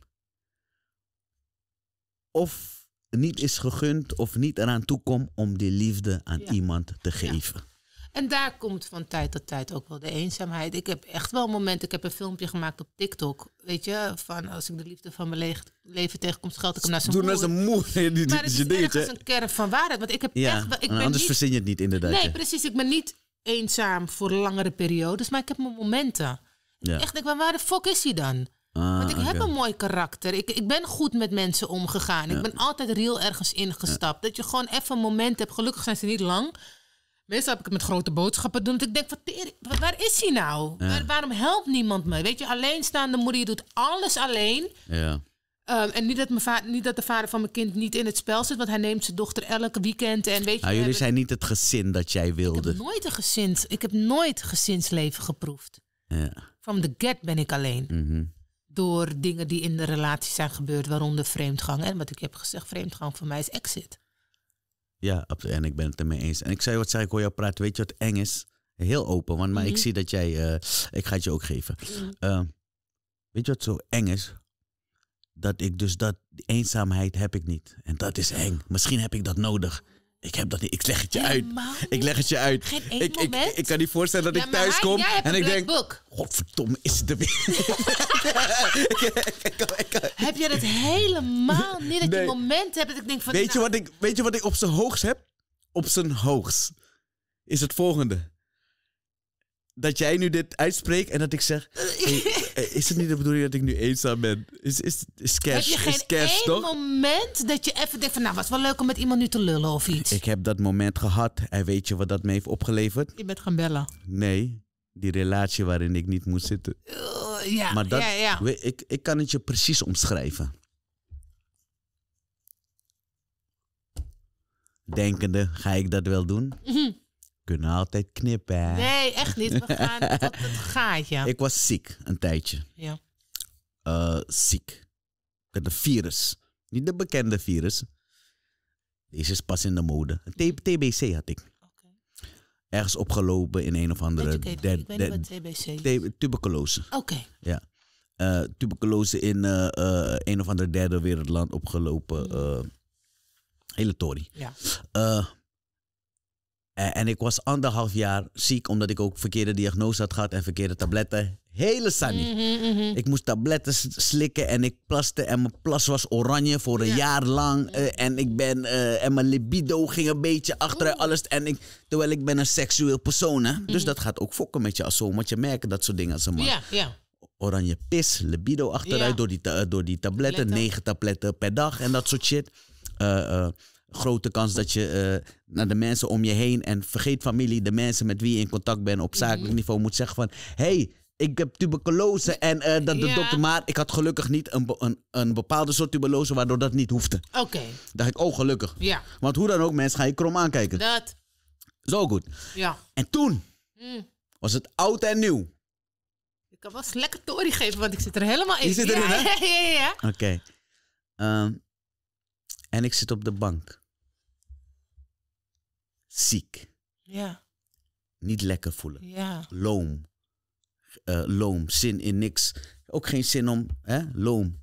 of niet is gegund, of niet eraan toekomt om die liefde aan iemand te geven. En daar komt van tijd tot tijd ook wel de eenzaamheid. Ik heb echt wel momenten, ik heb een filmpje gemaakt op TikTok. Weet je, van als ik de liefde van mijn leeg, leven tegenkom, scheld ik hem naar zijn Doe naar zijn moeder. Die, die, maar het is een kern van waarheid. Want ik heb echt... Ik ben anders verzin je het niet inderdaad. Nee, precies. Ik ben niet eenzaam voor langere periodes, maar ik heb mijn momenten. Ja. Echt, ik waar de fuck is hij dan? Ah, want ik heb een mooi karakter. Ik, ik ben goed met mensen omgegaan. Ik ben altijd real ergens ingestapt. Dat je gewoon even een moment hebt. Gelukkig zijn ze niet lang. Meestal heb ik het met grote boodschappen doen. Want ik denk, wat, waar is hij nou? waarom helpt niemand me? Weet je, alleenstaande moeder, je doet alles alleen. Ja. Ehm, en niet dat, mijn niet dat de vader van mijn kind niet in het spel zit, want hij neemt zijn dochter elke weekend. En weet je, nou, jullie zijn niet het gezin dat jij wilde. Ik heb nooit een gezin. ik heb nooit gezinsleven geproefd. Ja. Van de get ben ik alleen. Mhm. Door dingen die in de relatie zijn gebeurd, waaronder vreemdgang. En wat ik heb gezegd, vreemdgang voor mij is exit. Ja, En ik ben het ermee eens. En ik zei wat zei ik hoor jou praten. Weet je wat eng is? Heel open, want maar ik mhm. zie dat jij. Eh, ik ga het je ook geven. Mhm. Ehm, weet je wat zo eng is? Dat ik dus dat eenzaamheid heb ik niet. En dat is eng. Misschien heb ik dat nodig. Ik heb dat niet. Ik leg het je uit. Ik leg het je uit. Geen één ik, moment. Ik, ik, kan niet voorstellen dat ik thuis kom en ik denk. Godverdomme, is het er weer? heb jij dat helemaal niet? Dat je moment hebt dat ik denk van. Weet, je nou- wat ik, weet je wat ik op zijn hoogst heb? Op zijn hoogst is het volgende. Dat jij nu dit uitspreekt en dat ik zeg. Eh, is het niet de bedoeling dat ik nu eenzaam ben? Is, is, is cash, Heb je geen is moment dat je even denkt van... nou, was wel leuk om met iemand nu te lullen of iets? Ik heb dat moment gehad. En weet je wat dat me heeft opgeleverd? Je bent gaan bellen. Nee, die relatie waarin ik niet moet zitten. Eh, ja, maar dat, ja, ja. ik, ik kan het je precies omschrijven. Denkende, ga ik dat wel doen? Mhm kunnen altijd knippen. Nee, echt niet. We gaan het gaat, ja. Ik was ziek een tijdje. Ja. Eh, ziek. Ik had een virus. Niet de bekende virus. Deze is pas in de mode. TBC had ik. Okay. Ergens opgelopen in een of andere... Educated. ik weet niet wat TBC Tuberculose. Oké. Ja. Eh, tuberculose in eh, een of ander derde wereldland opgelopen. Mm. hele tory. Ja. Eh, en ik was anderhalf jaar ziek omdat ik ook verkeerde diagnose had gehad en verkeerde tabletten. Hele sunny. Mhm, mhm. Ik moest tabletten slikken en ik plaste en mijn plas was oranje voor een jaar lang. Eh, en, ik ben, eh, en mijn libido ging een beetje achteruit. Alles, en ik, terwijl ik ben een seksueel persoon. Hè? Dus mhm. dat gaat ook fokken met je als zo. Want je merkt dat soort dingen als een man. Ja, ja. Oranje pis, libido achteruit door, die, door die tabletten. Negen tabletten per dag en dat soort shit. Uh, grote kans dat je eh, naar de mensen om je heen en vergeet familie, de mensen met wie je in contact bent op zakelijk mhm. niveau moet zeggen van hey, ik heb tuberculose en eh, dat de dokter, maar ik had gelukkig niet een, een, een, bepaalde soort tuberculose waardoor dat niet hoefde. Oké. Dacht ik, oh gelukkig. Ja. Want hoe dan ook, mensen gaan je krom aankijken. Dat. Zo goed. Ja. En toen mm. was het oud en nieuw. Ik kan wel eens lekker tory geven, want ik zit er helemaal in. Je zit erin, ja, hè? ja, ja, ja. Oké. Ehm, en ik zit op de bank ziek. Ja. Niet lekker voelen. Ja. Loom. Eh, loom. Zin in niks. Ook geen zin om, hè? Loom.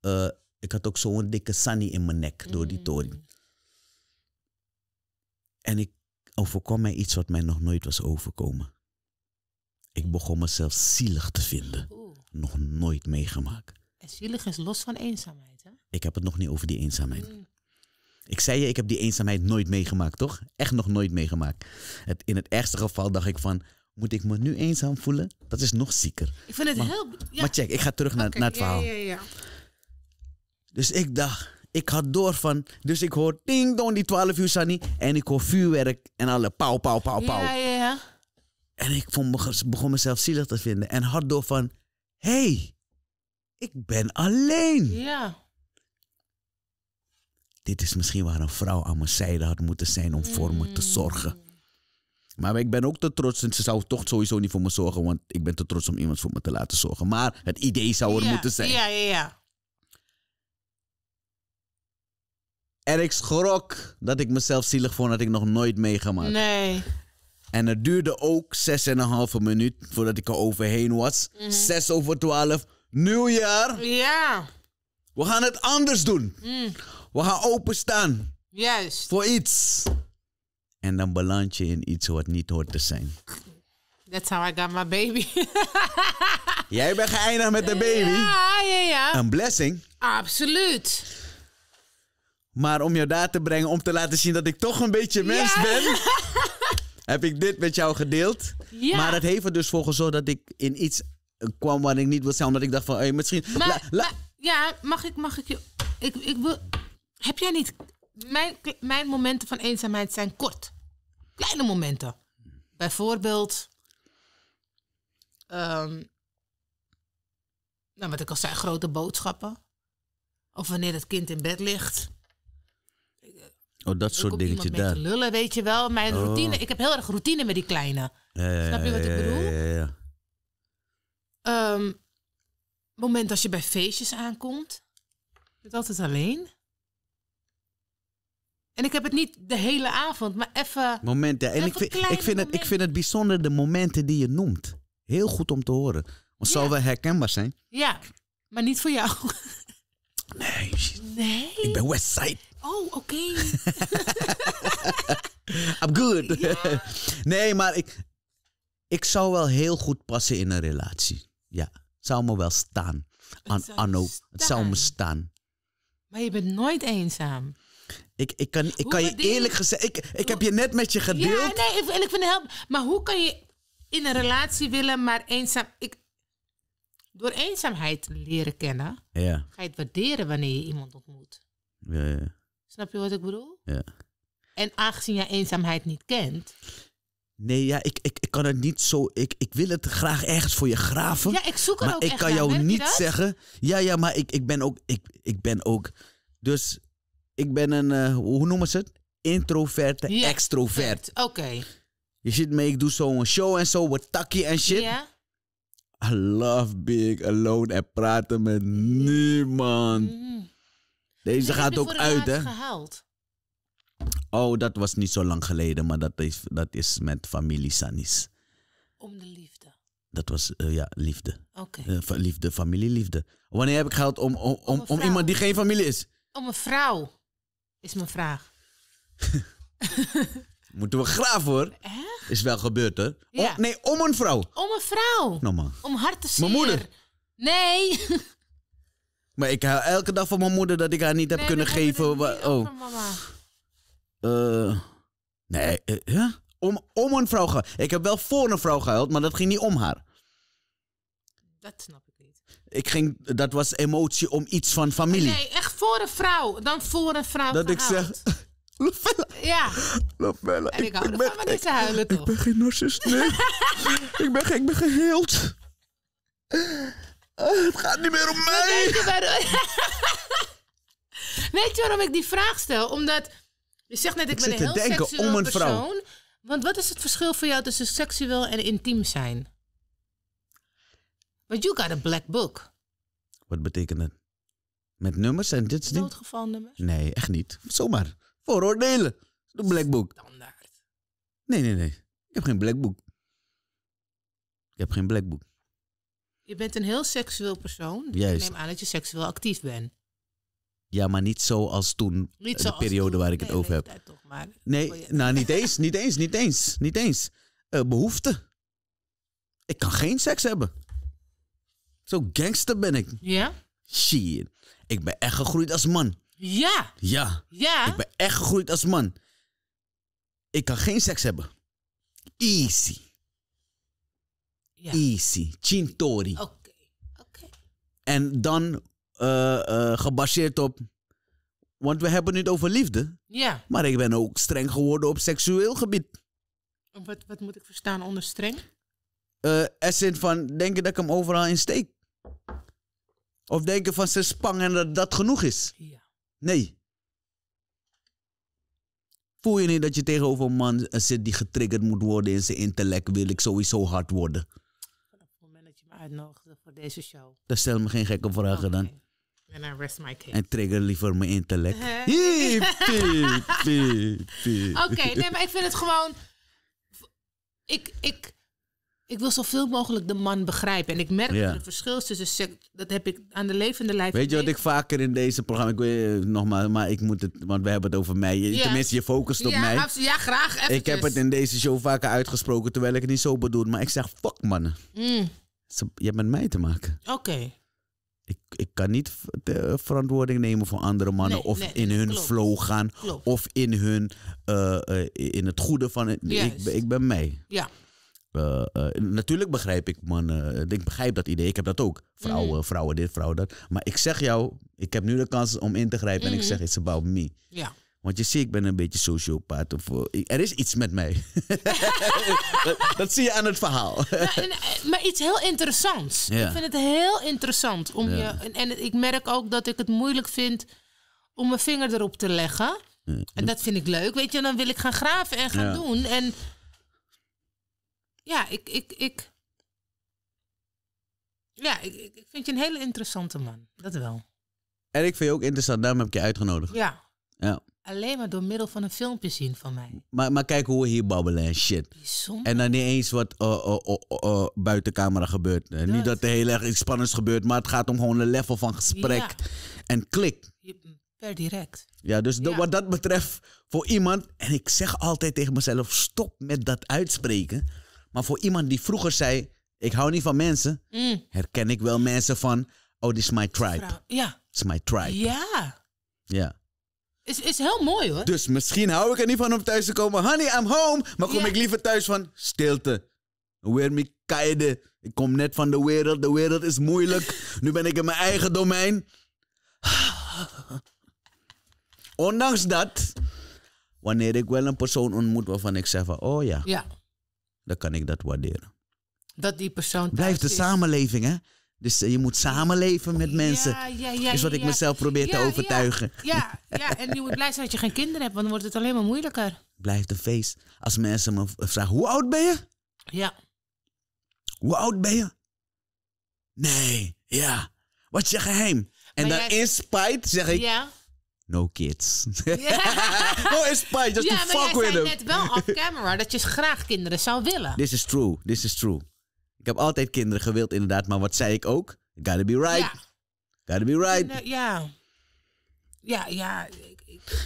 Eh, ik had ook zo'n dikke sunny in mijn nek door die mm. toring. En ik overkwam mij iets wat mij nog nooit was overkomen. Ik begon mezelf zielig te vinden. Nog nooit meegemaakt. En zielig is los van eenzaamheid, hè? Ik heb het nog niet over die eenzaamheid. Mm. Ik zei je, ik heb die eenzaamheid nooit meegemaakt, toch? Echt nog nooit meegemaakt. Het, in het ergste geval dacht ik van, moet ik me nu eenzaam voelen? Dat is nog zieker. Ik vind het heel... Maar check, ik ga terug naar, naar het verhaal. Ja, ja, ja. Dus ik dacht, ik had door van... Dus ik hoor ding dong die 12 uur, Sunny. En ik hoor vuurwerk en alle pauw, pauw, pauw, pauw. Ja, ja, ja. En ik vond, begon mezelf zielig te vinden. En had door van, hé, hey, ik ben alleen. Ja. Dit is misschien waar een vrouw aan mijn zijde had moeten zijn om voor me te mm. zorgen. Maar ik ben ook te trots. En ze zou toch sowieso niet voor me zorgen. Want ik ben te trots om iemand voor me te laten zorgen. Maar het idee zou er moeten zijn. Ja, ja, ja. En ik schrok dat ik mezelf zielig vond. had, ik nog nooit meegemaakt. Nee. En het duurde ook 6,5 minuut voordat ik er overheen was. 6 mhm. over 12. Nieuwjaar. Ja. We gaan het anders doen. Hmm. We gaan openstaan. Juist. Voor iets. En dan beland je in iets wat niet hoort te zijn. That's how I got my baby. Jij bent geëindigd met de baby. Ja, ja, ja. Een blessing. Absoluut. Maar om jou daar te brengen, om te laten zien dat ik toch een beetje mens ben, heb ik dit met jou gedeeld. Ja. Maar het heeft er dus voor gezorgd dat ik in iets kwam waar ik niet wil zijn, omdat ik dacht van, hey, misschien. maar, ja, mag ik, mag ik je. Ik, ik wil. Heb jij niet. Mijn, mijn momenten van eenzaamheid zijn kort. Kleine momenten. Bijvoorbeeld. Ehm, nou, wat ik al zei, grote boodschappen. Of wanneer het kind in bed ligt. Oh, dat soort dingetjes daar. lullen, weet je wel. Mijn oh. routine. Ik heb heel erg routine met die kleine. Snap je wat ik bedoel? Ja, ja, ja. Um, moment als je bij feestjes aankomt, je bent altijd alleen. En ik heb het niet de hele avond, maar even. Momenten. En ik vind, ik, vind het, ik vind het bijzonder de momenten die je noemt. Heel goed om te horen. Want zou wel herkenbaar zijn. Ja, maar niet voor jou. Nee. Nee. Ik ben Westside. Oh, oké. I'm good. Nee, maar ik, ik zou wel heel goed passen in een relatie. Ja zou me wel staan. An, het anno, het zou me staan. Maar je bent nooit eenzaam. Ik, ik kan, ik kan je eerlijk gezegd... Ik, ik heb je net met je gedeeld. Ja, nee, ik, ik vind het help. Maar hoe kan je in een relatie willen, maar eenzaam... Ik, door eenzaamheid leren kennen... Ja. ga je het waarderen wanneer je iemand ontmoet. Ja, ja. Snap je wat ik bedoel? Ja. En aangezien je eenzaamheid niet kent... Nee, ja, ik, ik, ik kan het niet zo. Ik, ik wil het graag ergens voor je graven. Ja, ik zoek er maar ook ik echt kan jou kan niet zeggen. Ja, ja, maar ik, ik ben ook. Ik, ik ben ook. Dus ik ben een. Eh, hoe noemen ze het? Introverte extrovert. Oké. Je ziet me, ik doe zo'n show en zo, wat takkie en shit. Ja? I love being alone en praten met niemand. Mm. Deze gaat ook uit, hè? uit, laatst hè? gehuild? Oh, dat was niet zo lang geleden, maar dat is, dat is met familie Sanis. Om de liefde. Dat was, eh, ja, liefde. Oké. Okay. Eh, liefde, familieliefde. Wanneer heb ik geld om, om, om, om, iemand die geen familie is? Om een vrouw, is mijn vraag. Moeten we graven hoor. Echt? Is wel gebeurd hè? nee, om een vrouw. Om een vrouw. Normaal. Om hart te Mijn moeder. Nee. maar ik hou elke dag van mijn moeder dat ik haar niet heb kunnen geven. Oh. mama. Uh, nee, uh, om, om een vrouw gehuild. Ik heb wel voor een vrouw gehuild, maar dat ging niet om haar. Dat snap ik niet. Ik ging, dat was emotie om iets van familie. Nee, echt voor een vrouw. Dan voor een vrouw Dat ik zeg... Ja. Lovella. En ik, ik hou ervan, maar niet te huilen toch? Ik ben geen narcist, nee. ik, ben, ik ben geheeld. Eh, het gaat niet meer om mij. Weet je waarom ik die vraag stel? Omdat je zegt net, ik, ben een heel seksueel persoon. Want wat is het verschil voor jou tussen seksueel en intiem zijn? Want you got a black book. Wat betekent dat? Met nummers en dit soort nummers. Nee, echt niet. Zomaar. Vooroordelen. De black book. Standaard. Nee, nee, nee. Ik heb geen black book. Ik heb geen black book. Je bent een heel seksueel persoon. Juist. Ik neem aan dat je seksueel actief bent. Ja, maar niet zo als toen. Niet eh, de periode waar ik het over heb. Toch, maar... Nee, nou niet eens, niet eens, niet eens, niet eens. Uh, behoefte. Ik kan geen seks hebben. Zo gangster ben ik. Ja? Shit. Ik ben echt gegroeid als man. Ja. Ja. Ja. Ik ben echt gegroeid als man. Ik kan geen seks hebben. Easy. Easy. Chintori. Oké. Oké. En dan eh, eh, gebaseerd op. Want we hebben het over liefde. Ja. Maar ik ben ook streng geworden op seksueel gebied. Wat, wat moet ik verstaan onder streng? Uh, zit van denken dat ik hem overal in steek. Of denken van ze spang en dat dat genoeg is. Ja. Nee. Voel je niet dat je tegenover een man zit die getriggerd moet worden in zijn intellect, wil ik sowieso hard worden. Vanaf het moment dat je me uitnodigde voor deze show. Dan stel me geen gekke vragen dan. And I rest my case. En trigger liever mijn intellect. Oké, okay, nee, maar ik vind het gewoon... Ik, ik, ik wil zoveel mogelijk de man begrijpen. En ik merk ja. dat verschil tussen Dat heb ik aan de levende lijf. Weet je wat ik vaker in deze programma. Ik weet eh, nogmaals, maar ik moet het. Want we hebben het over mij. Tenminste, je focust op mij. Ja, graag. Ik heb het in deze show vaker uitgesproken. Terwijl ik het niet zo bedoel. Maar ik zeg: fuck, man. Mm. Je hebt met mij te maken. Oké. Okay. Ik, ik kan niet de verantwoording nemen voor andere mannen. of in hun flow gaan. Of in, hun, in het goede van het. Ik, ik ben mij. Ja. Eh, eh, natuurlijk begrijp ik man eh, ik begrijp dat idee. Ik heb dat ook. Vrouwen, mhm. vrouwen dit, vrouwen dat. Maar ik zeg jou, ik heb nu de kans om in te grijpen. En ik mhm. zeg, it's about me. Ja. Want je ziet, ik ben een beetje sociopaat. Of, eh, er is iets met mij. dat, zie je aan het verhaal. Nou, eh, maar iets heel interessants. Ik vind het heel interessant. Om je, en, ik merk ook dat ik het moeilijk vind om mijn vinger erop te leggen. En dat vind ik leuk. Weet je, dan wil ik gaan graven en gaan doen. En ja, ik, ik, ik, ja ik, ik vind je een hele interessante man. Dat wel. En ik vind je ook interessant. Daarom heb ik je uitgenodigd. Ja alleen maar door middel van een filmpje zien van mij. Maar, maar kijk hoe we hier babbelen en shit. Bijzonder. En dan niet eens wat uh, buiten camera gebeurt. Niet dat er heel erg iets spannends gebeurt, maar het gaat om gewoon een level van gesprek en klik. Per direct. Ja, dus wat dat betreft, voor iemand, en ik zeg altijd tegen mezelf, stop met dat uitspreken. Maar voor iemand die vroeger zei, ik hou niet van mensen, mm. herken ik wel mensen van, oh, this is my tribe. Ja. It's is my tribe. Ja. Ja. Is, is heel mooi hoor. Dus misschien hou ik er niet van om thuis te komen. Honey, I'm home. Maar kom ik liever thuis van stilte. Weer me Ik kom net van de wereld. De wereld is moeilijk. Nu ben ik in mijn eigen domein. Ondanks dat, wanneer ik wel een persoon ontmoet waarvan ik zeg van, oh ja, Ja, dan kan ik dat waarderen. dat die persoon. Blijft de samenleving, hè? Dus eh, je moet samenleven met mensen. Ja, ja, ja, is wat ik mezelf probeer te overtuigen. Ja, ja, en je moet blij zijn dat je geen kinderen hebt, want dan wordt het alleen maar moeilijker. Blijf de feest. Als mensen me eh, vragen: hoe oud ben je? Ja. Hoe oud ben je? Nee, ja. Wat is je geheim? En daar dan in spijt zeg ik: no kids. no, oh, in spite just to fuck with them. Je net wel off camera dat je graag kinderen zou willen. This is true, this is true. Ik heb altijd kinderen gewild, inderdaad. Maar wat zei ik ook? Gotta be right. Gotta be right. En, ja. Ja, ja.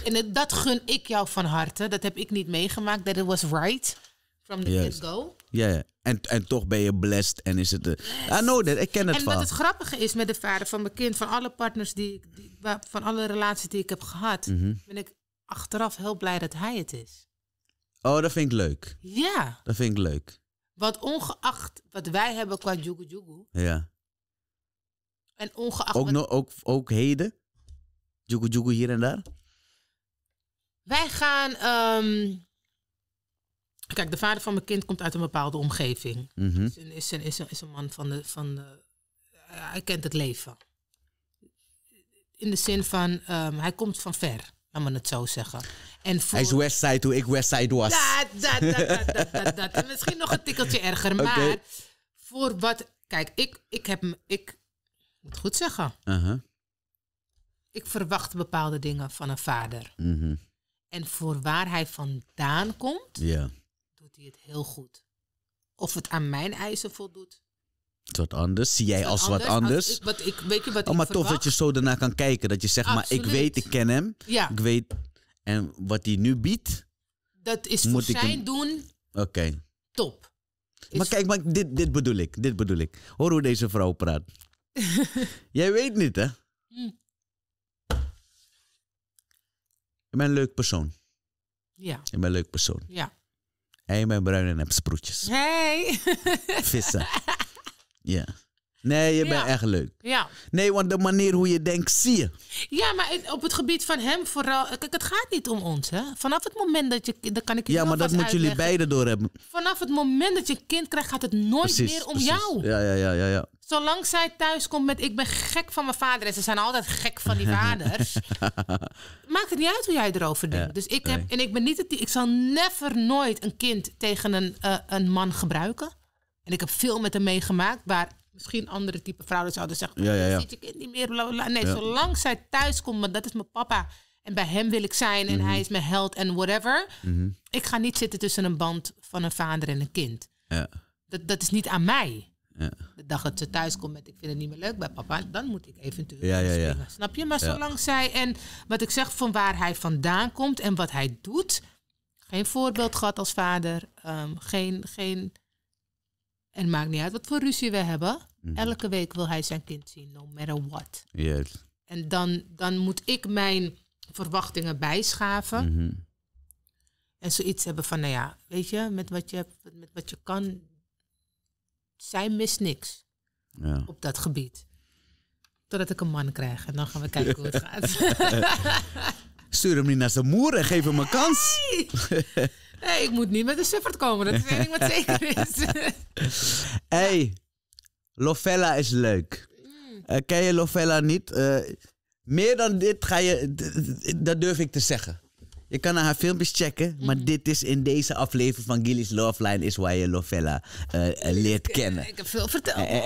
En dat gun ik jou van harte. Dat heb ik niet meegemaakt. Dat it was right. From the get-go. Ja, ja. En, en toch ben je blessed en is het... Ah, Ik ken het En wat het grappige is met de vader van mijn kind... van alle partners die, die van alle relaties die ik heb gehad... Mhm. ben ik achteraf heel blij dat hij het is. Oh, dat vind ik leuk. Ja. Dat vind ik leuk. Wat ongeacht wat wij hebben qua Jugu Jugu. Ja. En ongeacht. Ook, wat... ook, ook heden? Jugu Jugu hier en daar? Wij gaan. Ehm, kijk, de vader van mijn kind komt uit een bepaalde omgeving. Mm is, dus een, is, een, is, een, is, een, man van de. Van de... hij kent het leven. In de zin van, ehm, hij komt van ver. Laat me het zo zeggen. En voor... Hij is Westside hoe ik Westside was. Dat, dat, dat, dat, dat, misschien nog een tikkeltje erger. Maar voor wat... Kijk, ik, ik heb... Ik moet goed zeggen. Uh-huh. Ik verwacht bepaalde dingen van een vader. Mm-hmm. En voor waar hij vandaan komt... Doet hij het heel goed. Of het aan mijn eisen voldoet. Het wat anders. Zie jij als wat anders? wat ik, weet je wat oh, ik maar verwacht? tof dat je zo daarna kan kijken. Dat je zegt, maar ik weet, ik ken hem. Ja. Ik weet, en wat hij nu biedt. Dat is voor zijn doen Oké. top. maar kijk, maar dit, dit bedoel ik. Dit bedoel ik. Hoor hoe deze vrouw praat. jij weet niet, hè? Hm. Ik ben een leuk persoon. Ja. Ik ben een leuk persoon. Ja. En je bent bruin en heb sproetjes. Hey! Vissen. Ja. Nee, je bent echt leuk. Ja. Nee, want de manier hoe je denkt, zie je. Ja, maar op het gebied van hem vooral. Kijk, het gaat niet om ons, hè? Vanaf het moment dat je. Dan kan ik je ja, maar dat moeten jullie beiden doorhebben. Vanaf het moment dat je kind krijgt, gaat het nooit meer om precies. jou. Ja, ja, ja, ja, ja. Zolang zij thuis komt met: Ik ben gek van mijn vader. En ze zijn altijd gek van die vaders. maakt het niet uit hoe jij erover denkt. dus ik heb. En ik ben niet het. Ik zal never nooit een kind tegen een, eh, een man gebruiken. En ik heb veel met hem meegemaakt waar misschien andere type vrouwen zouden zeggen: ja, ja, ja. ziet je kind niet meer. Nee, zolang zij thuis komt, maar dat is mijn papa. En bij hem wil ik zijn en mhm. hij is mijn held en whatever. Mhm. Ik ga niet zitten tussen een band van een vader en een kind. Dat, dat is niet aan mij. De dag dat ze thuis komt met ik vind het niet meer leuk bij papa, dan moet ik eventueel ja, ja. Snap je? Maar zolang zij en wat ik zeg van waar hij vandaan komt en wat hij doet, geen voorbeeld gehad als vader, ehm, geen, geen en maakt niet uit wat voor ruzie we hebben. Mhm. Elke week wil hij zijn kind zien, no matter what. Yes. En dan, dan moet ik mijn verwachtingen bijschaven. Mhm. En zoiets hebben van, nou ja, weet je, met wat je, met wat je kan, zij mist niks ja. op dat gebied. Totdat ik een man krijg en dan gaan we kijken hoe het gaat. Stuur hem niet naar zijn moer en geef hem een kans. Hey, ik moet niet met een suffert komen, dat is één ding wat zeker is. hey, Lovella is leuk. Mm. Eh, ken je Lovella niet? Eh, meer dan dit ga je, dat durf ik te zeggen. Je kan naar haar filmpjes checken. Maar mhm. dit is in deze aflevering van Gilly's Love Line... is waar je Lovella eh, eh, leert kennen. Ik, heb veel verteld. En, en,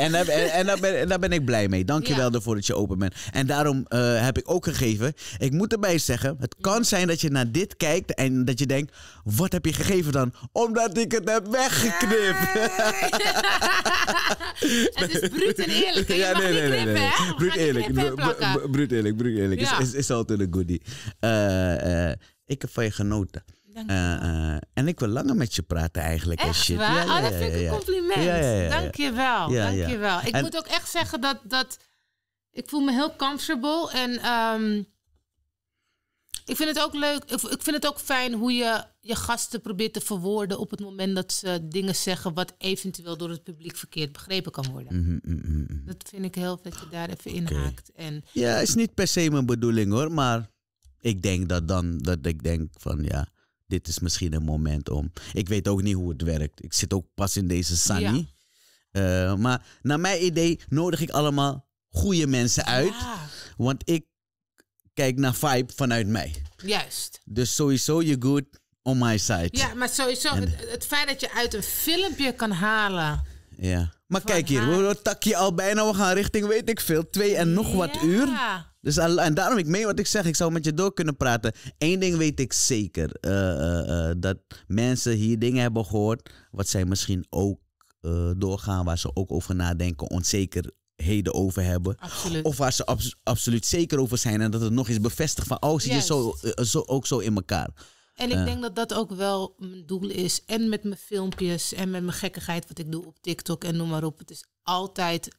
en, daar, ben, ik blij mee. Dank je wel dat je open bent. En daarom eh, heb ik ook gegeven. Ik moet erbij zeggen... het mhm. kan zijn dat je naar dit kijkt... en dat je denkt... wat heb je gegeven dan? Omdat ik het heb weggeknipt. het is bruut en eerlijk. Je ja, nee, nee, nee, Bruut eerlijk. Bruut eerlijk. Bruut eerlijk. Is, is altijd een goodie. Eh ik heb van je genoten. Eh, eh, en ik wil langer met je praten eigenlijk. Echt je Waar? Ja, ja, oh, dat vind ik een compliment. Dank je wel. Dank je wel. Ik moet ook echt zeggen dat, dat ik voel me heel comfortable. En ehm, ik vind het ook leuk. Ik, vind het ook fijn hoe je je gasten probeert te verwoorden op het moment dat ze dingen zeggen wat eventueel door het publiek verkeerd begrepen kan worden. Mhm, mhm, mhm. Dat vind ik heel dat je daar even okay. inhaakt. En, ja, is niet per se mijn bedoeling hoor, maar ik denk dat dan, dat ik denk van ja, dit is misschien een moment om. Ik weet ook niet hoe het werkt. Ik zit ook pas in deze Sunny. Eh, maar naar mijn idee nodig ik allemaal goede mensen uit. Want ik kijk naar vibe vanuit mij. Juist. Dus sowieso je good on my side. Ja, maar sowieso het, feit dat je uit een filmpje kan halen. Ja. Maar kijk hier, haar... we takje al bijna. We gaan richting weet ik veel. Twee en nog wat uur. Ja. Dus en daarom, ik mee wat ik zeg, ik zou met je door kunnen praten. Eén ding weet ik zeker: eh, eh, eh, dat mensen hier dingen hebben gehoord. wat zij misschien ook doorgaan, waar ze ook over nadenken, onzekerheden over hebben. Absoluut. Of waar ze absoluut zeker over zijn en dat het nog eens bevestigt van, oh, zit je zo, zo, ook zo in elkaar. En ik denk dat dat ook wel mijn doel is. En met mijn filmpjes en met mijn gekkigheid wat ik doe op TikTok en noem maar op. Het is altijd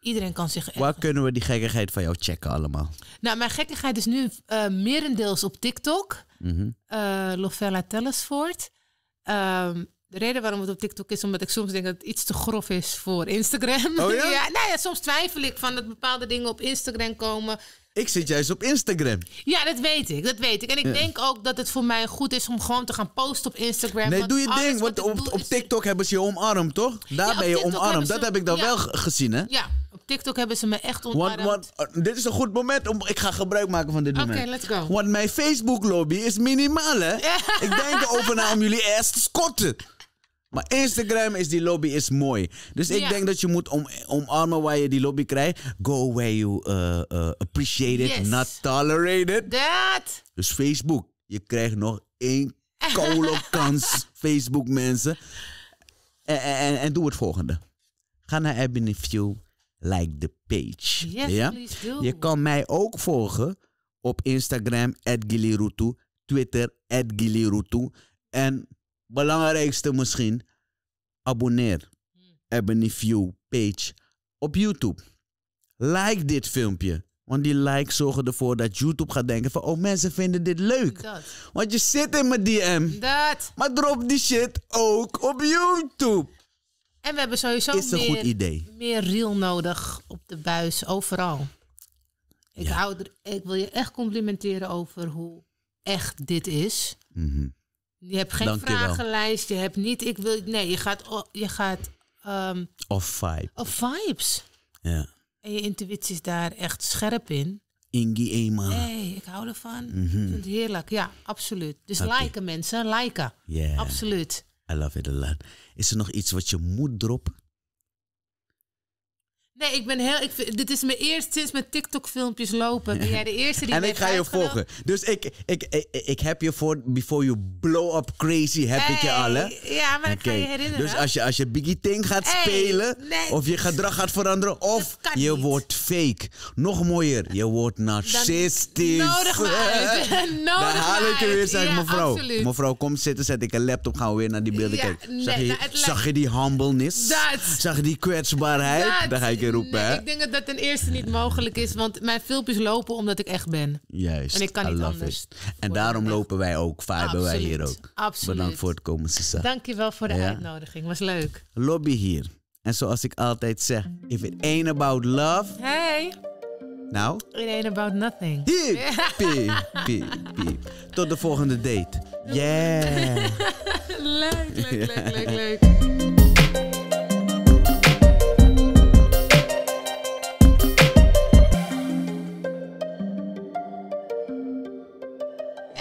Iedereen kan zich. Waar kunnen we die gekkigheid van jou checken allemaal? Nou, mijn gekkigheid is nu uh, merendeels op TikTok. Mm -hmm. uh, Lovella ehm, de reden waarom het op TikTok is, omdat ik soms denk dat het iets te grof is voor Instagram. Oh ja? nou ja, soms twijfel ik van dat bepaalde dingen op Instagram komen. Ik zit juist op Instagram. Ja, dat weet ik. Dat weet ik. En ik denk ook dat het voor mij goed is om gewoon te gaan posten op Instagram. Nee, doe je ding. Want op, op TikTok hebben ze je omarmd, toch? Daar ben je omarmd. Dat heb ik dan wel gezien, hè? Ja, TikTok hebben ze me echt omarmd. Eh, dit is een goed moment. Om, ik ga gebruik maken van dit moment. Oké, let's go. Want mijn Facebook lobby is minimaal, hè. Ik denk erover na om jullie eerst te scotten. Maar Instagram is die lobby is mooi. Dus ik denk dat je moet om, omarmen waar je die lobby krijgt. Go where you eh, eh, appreciate it, not tolerate it. Dat. Dus Facebook, je krijgt nog één koude kans, Facebook mensen. En, en, en, doe het volgende. Ga naar Abbey View like the page. ja? Je kan mij ook volgen op Instagram, Gilirutu, Twitter, Gilirutu. En belangrijkste misschien, abonneer. Hmm. Ebony hm. page op YouTube. Like dit filmpje. Want die likes zorgen ervoor dat YouTube gaat denken van... oh, mensen vinden dit leuk. Dat. Want je zit in mijn DM. Dat. Maar drop die shit ook op YouTube. En we hebben sowieso meer, reel nodig op de buis, overal. Ik, hou er, ik wil je echt complimenteren over hoe echt dit is. Mhm. Je hebt geen vragenlijst, je, hebt niet, ik wil, nee, je gaat, je gaat. Um, of vibes. Of vibes. Ja. En je intuïtie is daar echt scherp in. Ingi Ema. hey, ik hou ervan. Mm -hmm. Ik mhm. vind het heerlijk. Ja, absoluut. Dus liken mensen, liken. Ja. Absoluut. I love it a lot. Is er nog iets wat je moet droppen? Nee, ik ben heel. Ik, dit is mijn eerst sinds mijn TikTok-filmpjes lopen. Ben jij de eerste die. en ik ga je volgen. Dus ik, ik, ik, ik, heb je voor Before You Blow Up Crazy heb ik je alle. Ja, maar dat ik je herinneren. Dus als je, als je Biggie Ting gaat spelen, nee. of je gedrag gaat veranderen, of je wordt fake. Nog mooier, je wordt narcistisch. nodig maar uit. nodig Dan haal ik je weer, zeg ja, mevrouw. Absoluut. Mevrouw, kom zitten, zet ik een laptop, gaan we weer naar die beelden kijken. Zag, nee, je, nou, zag je die humbleness? Dat. Zag je die kwetsbaarheid? Dat. Dan ga ik ik denk dat dat ten eerste niet mogelijk is, want mijn filmpjes lopen omdat ik echt ben. Juist. En ik kan niet anders. En daarom lopen wij ook, vibe wij hier ook. Absoluut. Bedankt voor het komen, Sisa. Dankjewel voor de uitnodiging, was leuk. Lobby hier. En zoals ik altijd zeg, if it ain't about love... Hey! Nou? It ain't about nothing. piep, piep, piep. Tot de volgende date. Yeah! leuk, leuk, leuk, leuk, leuk.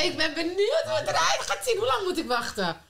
ik ben benieuwd hoe het eruit gaat zien. Hoe lang moet ik wachten?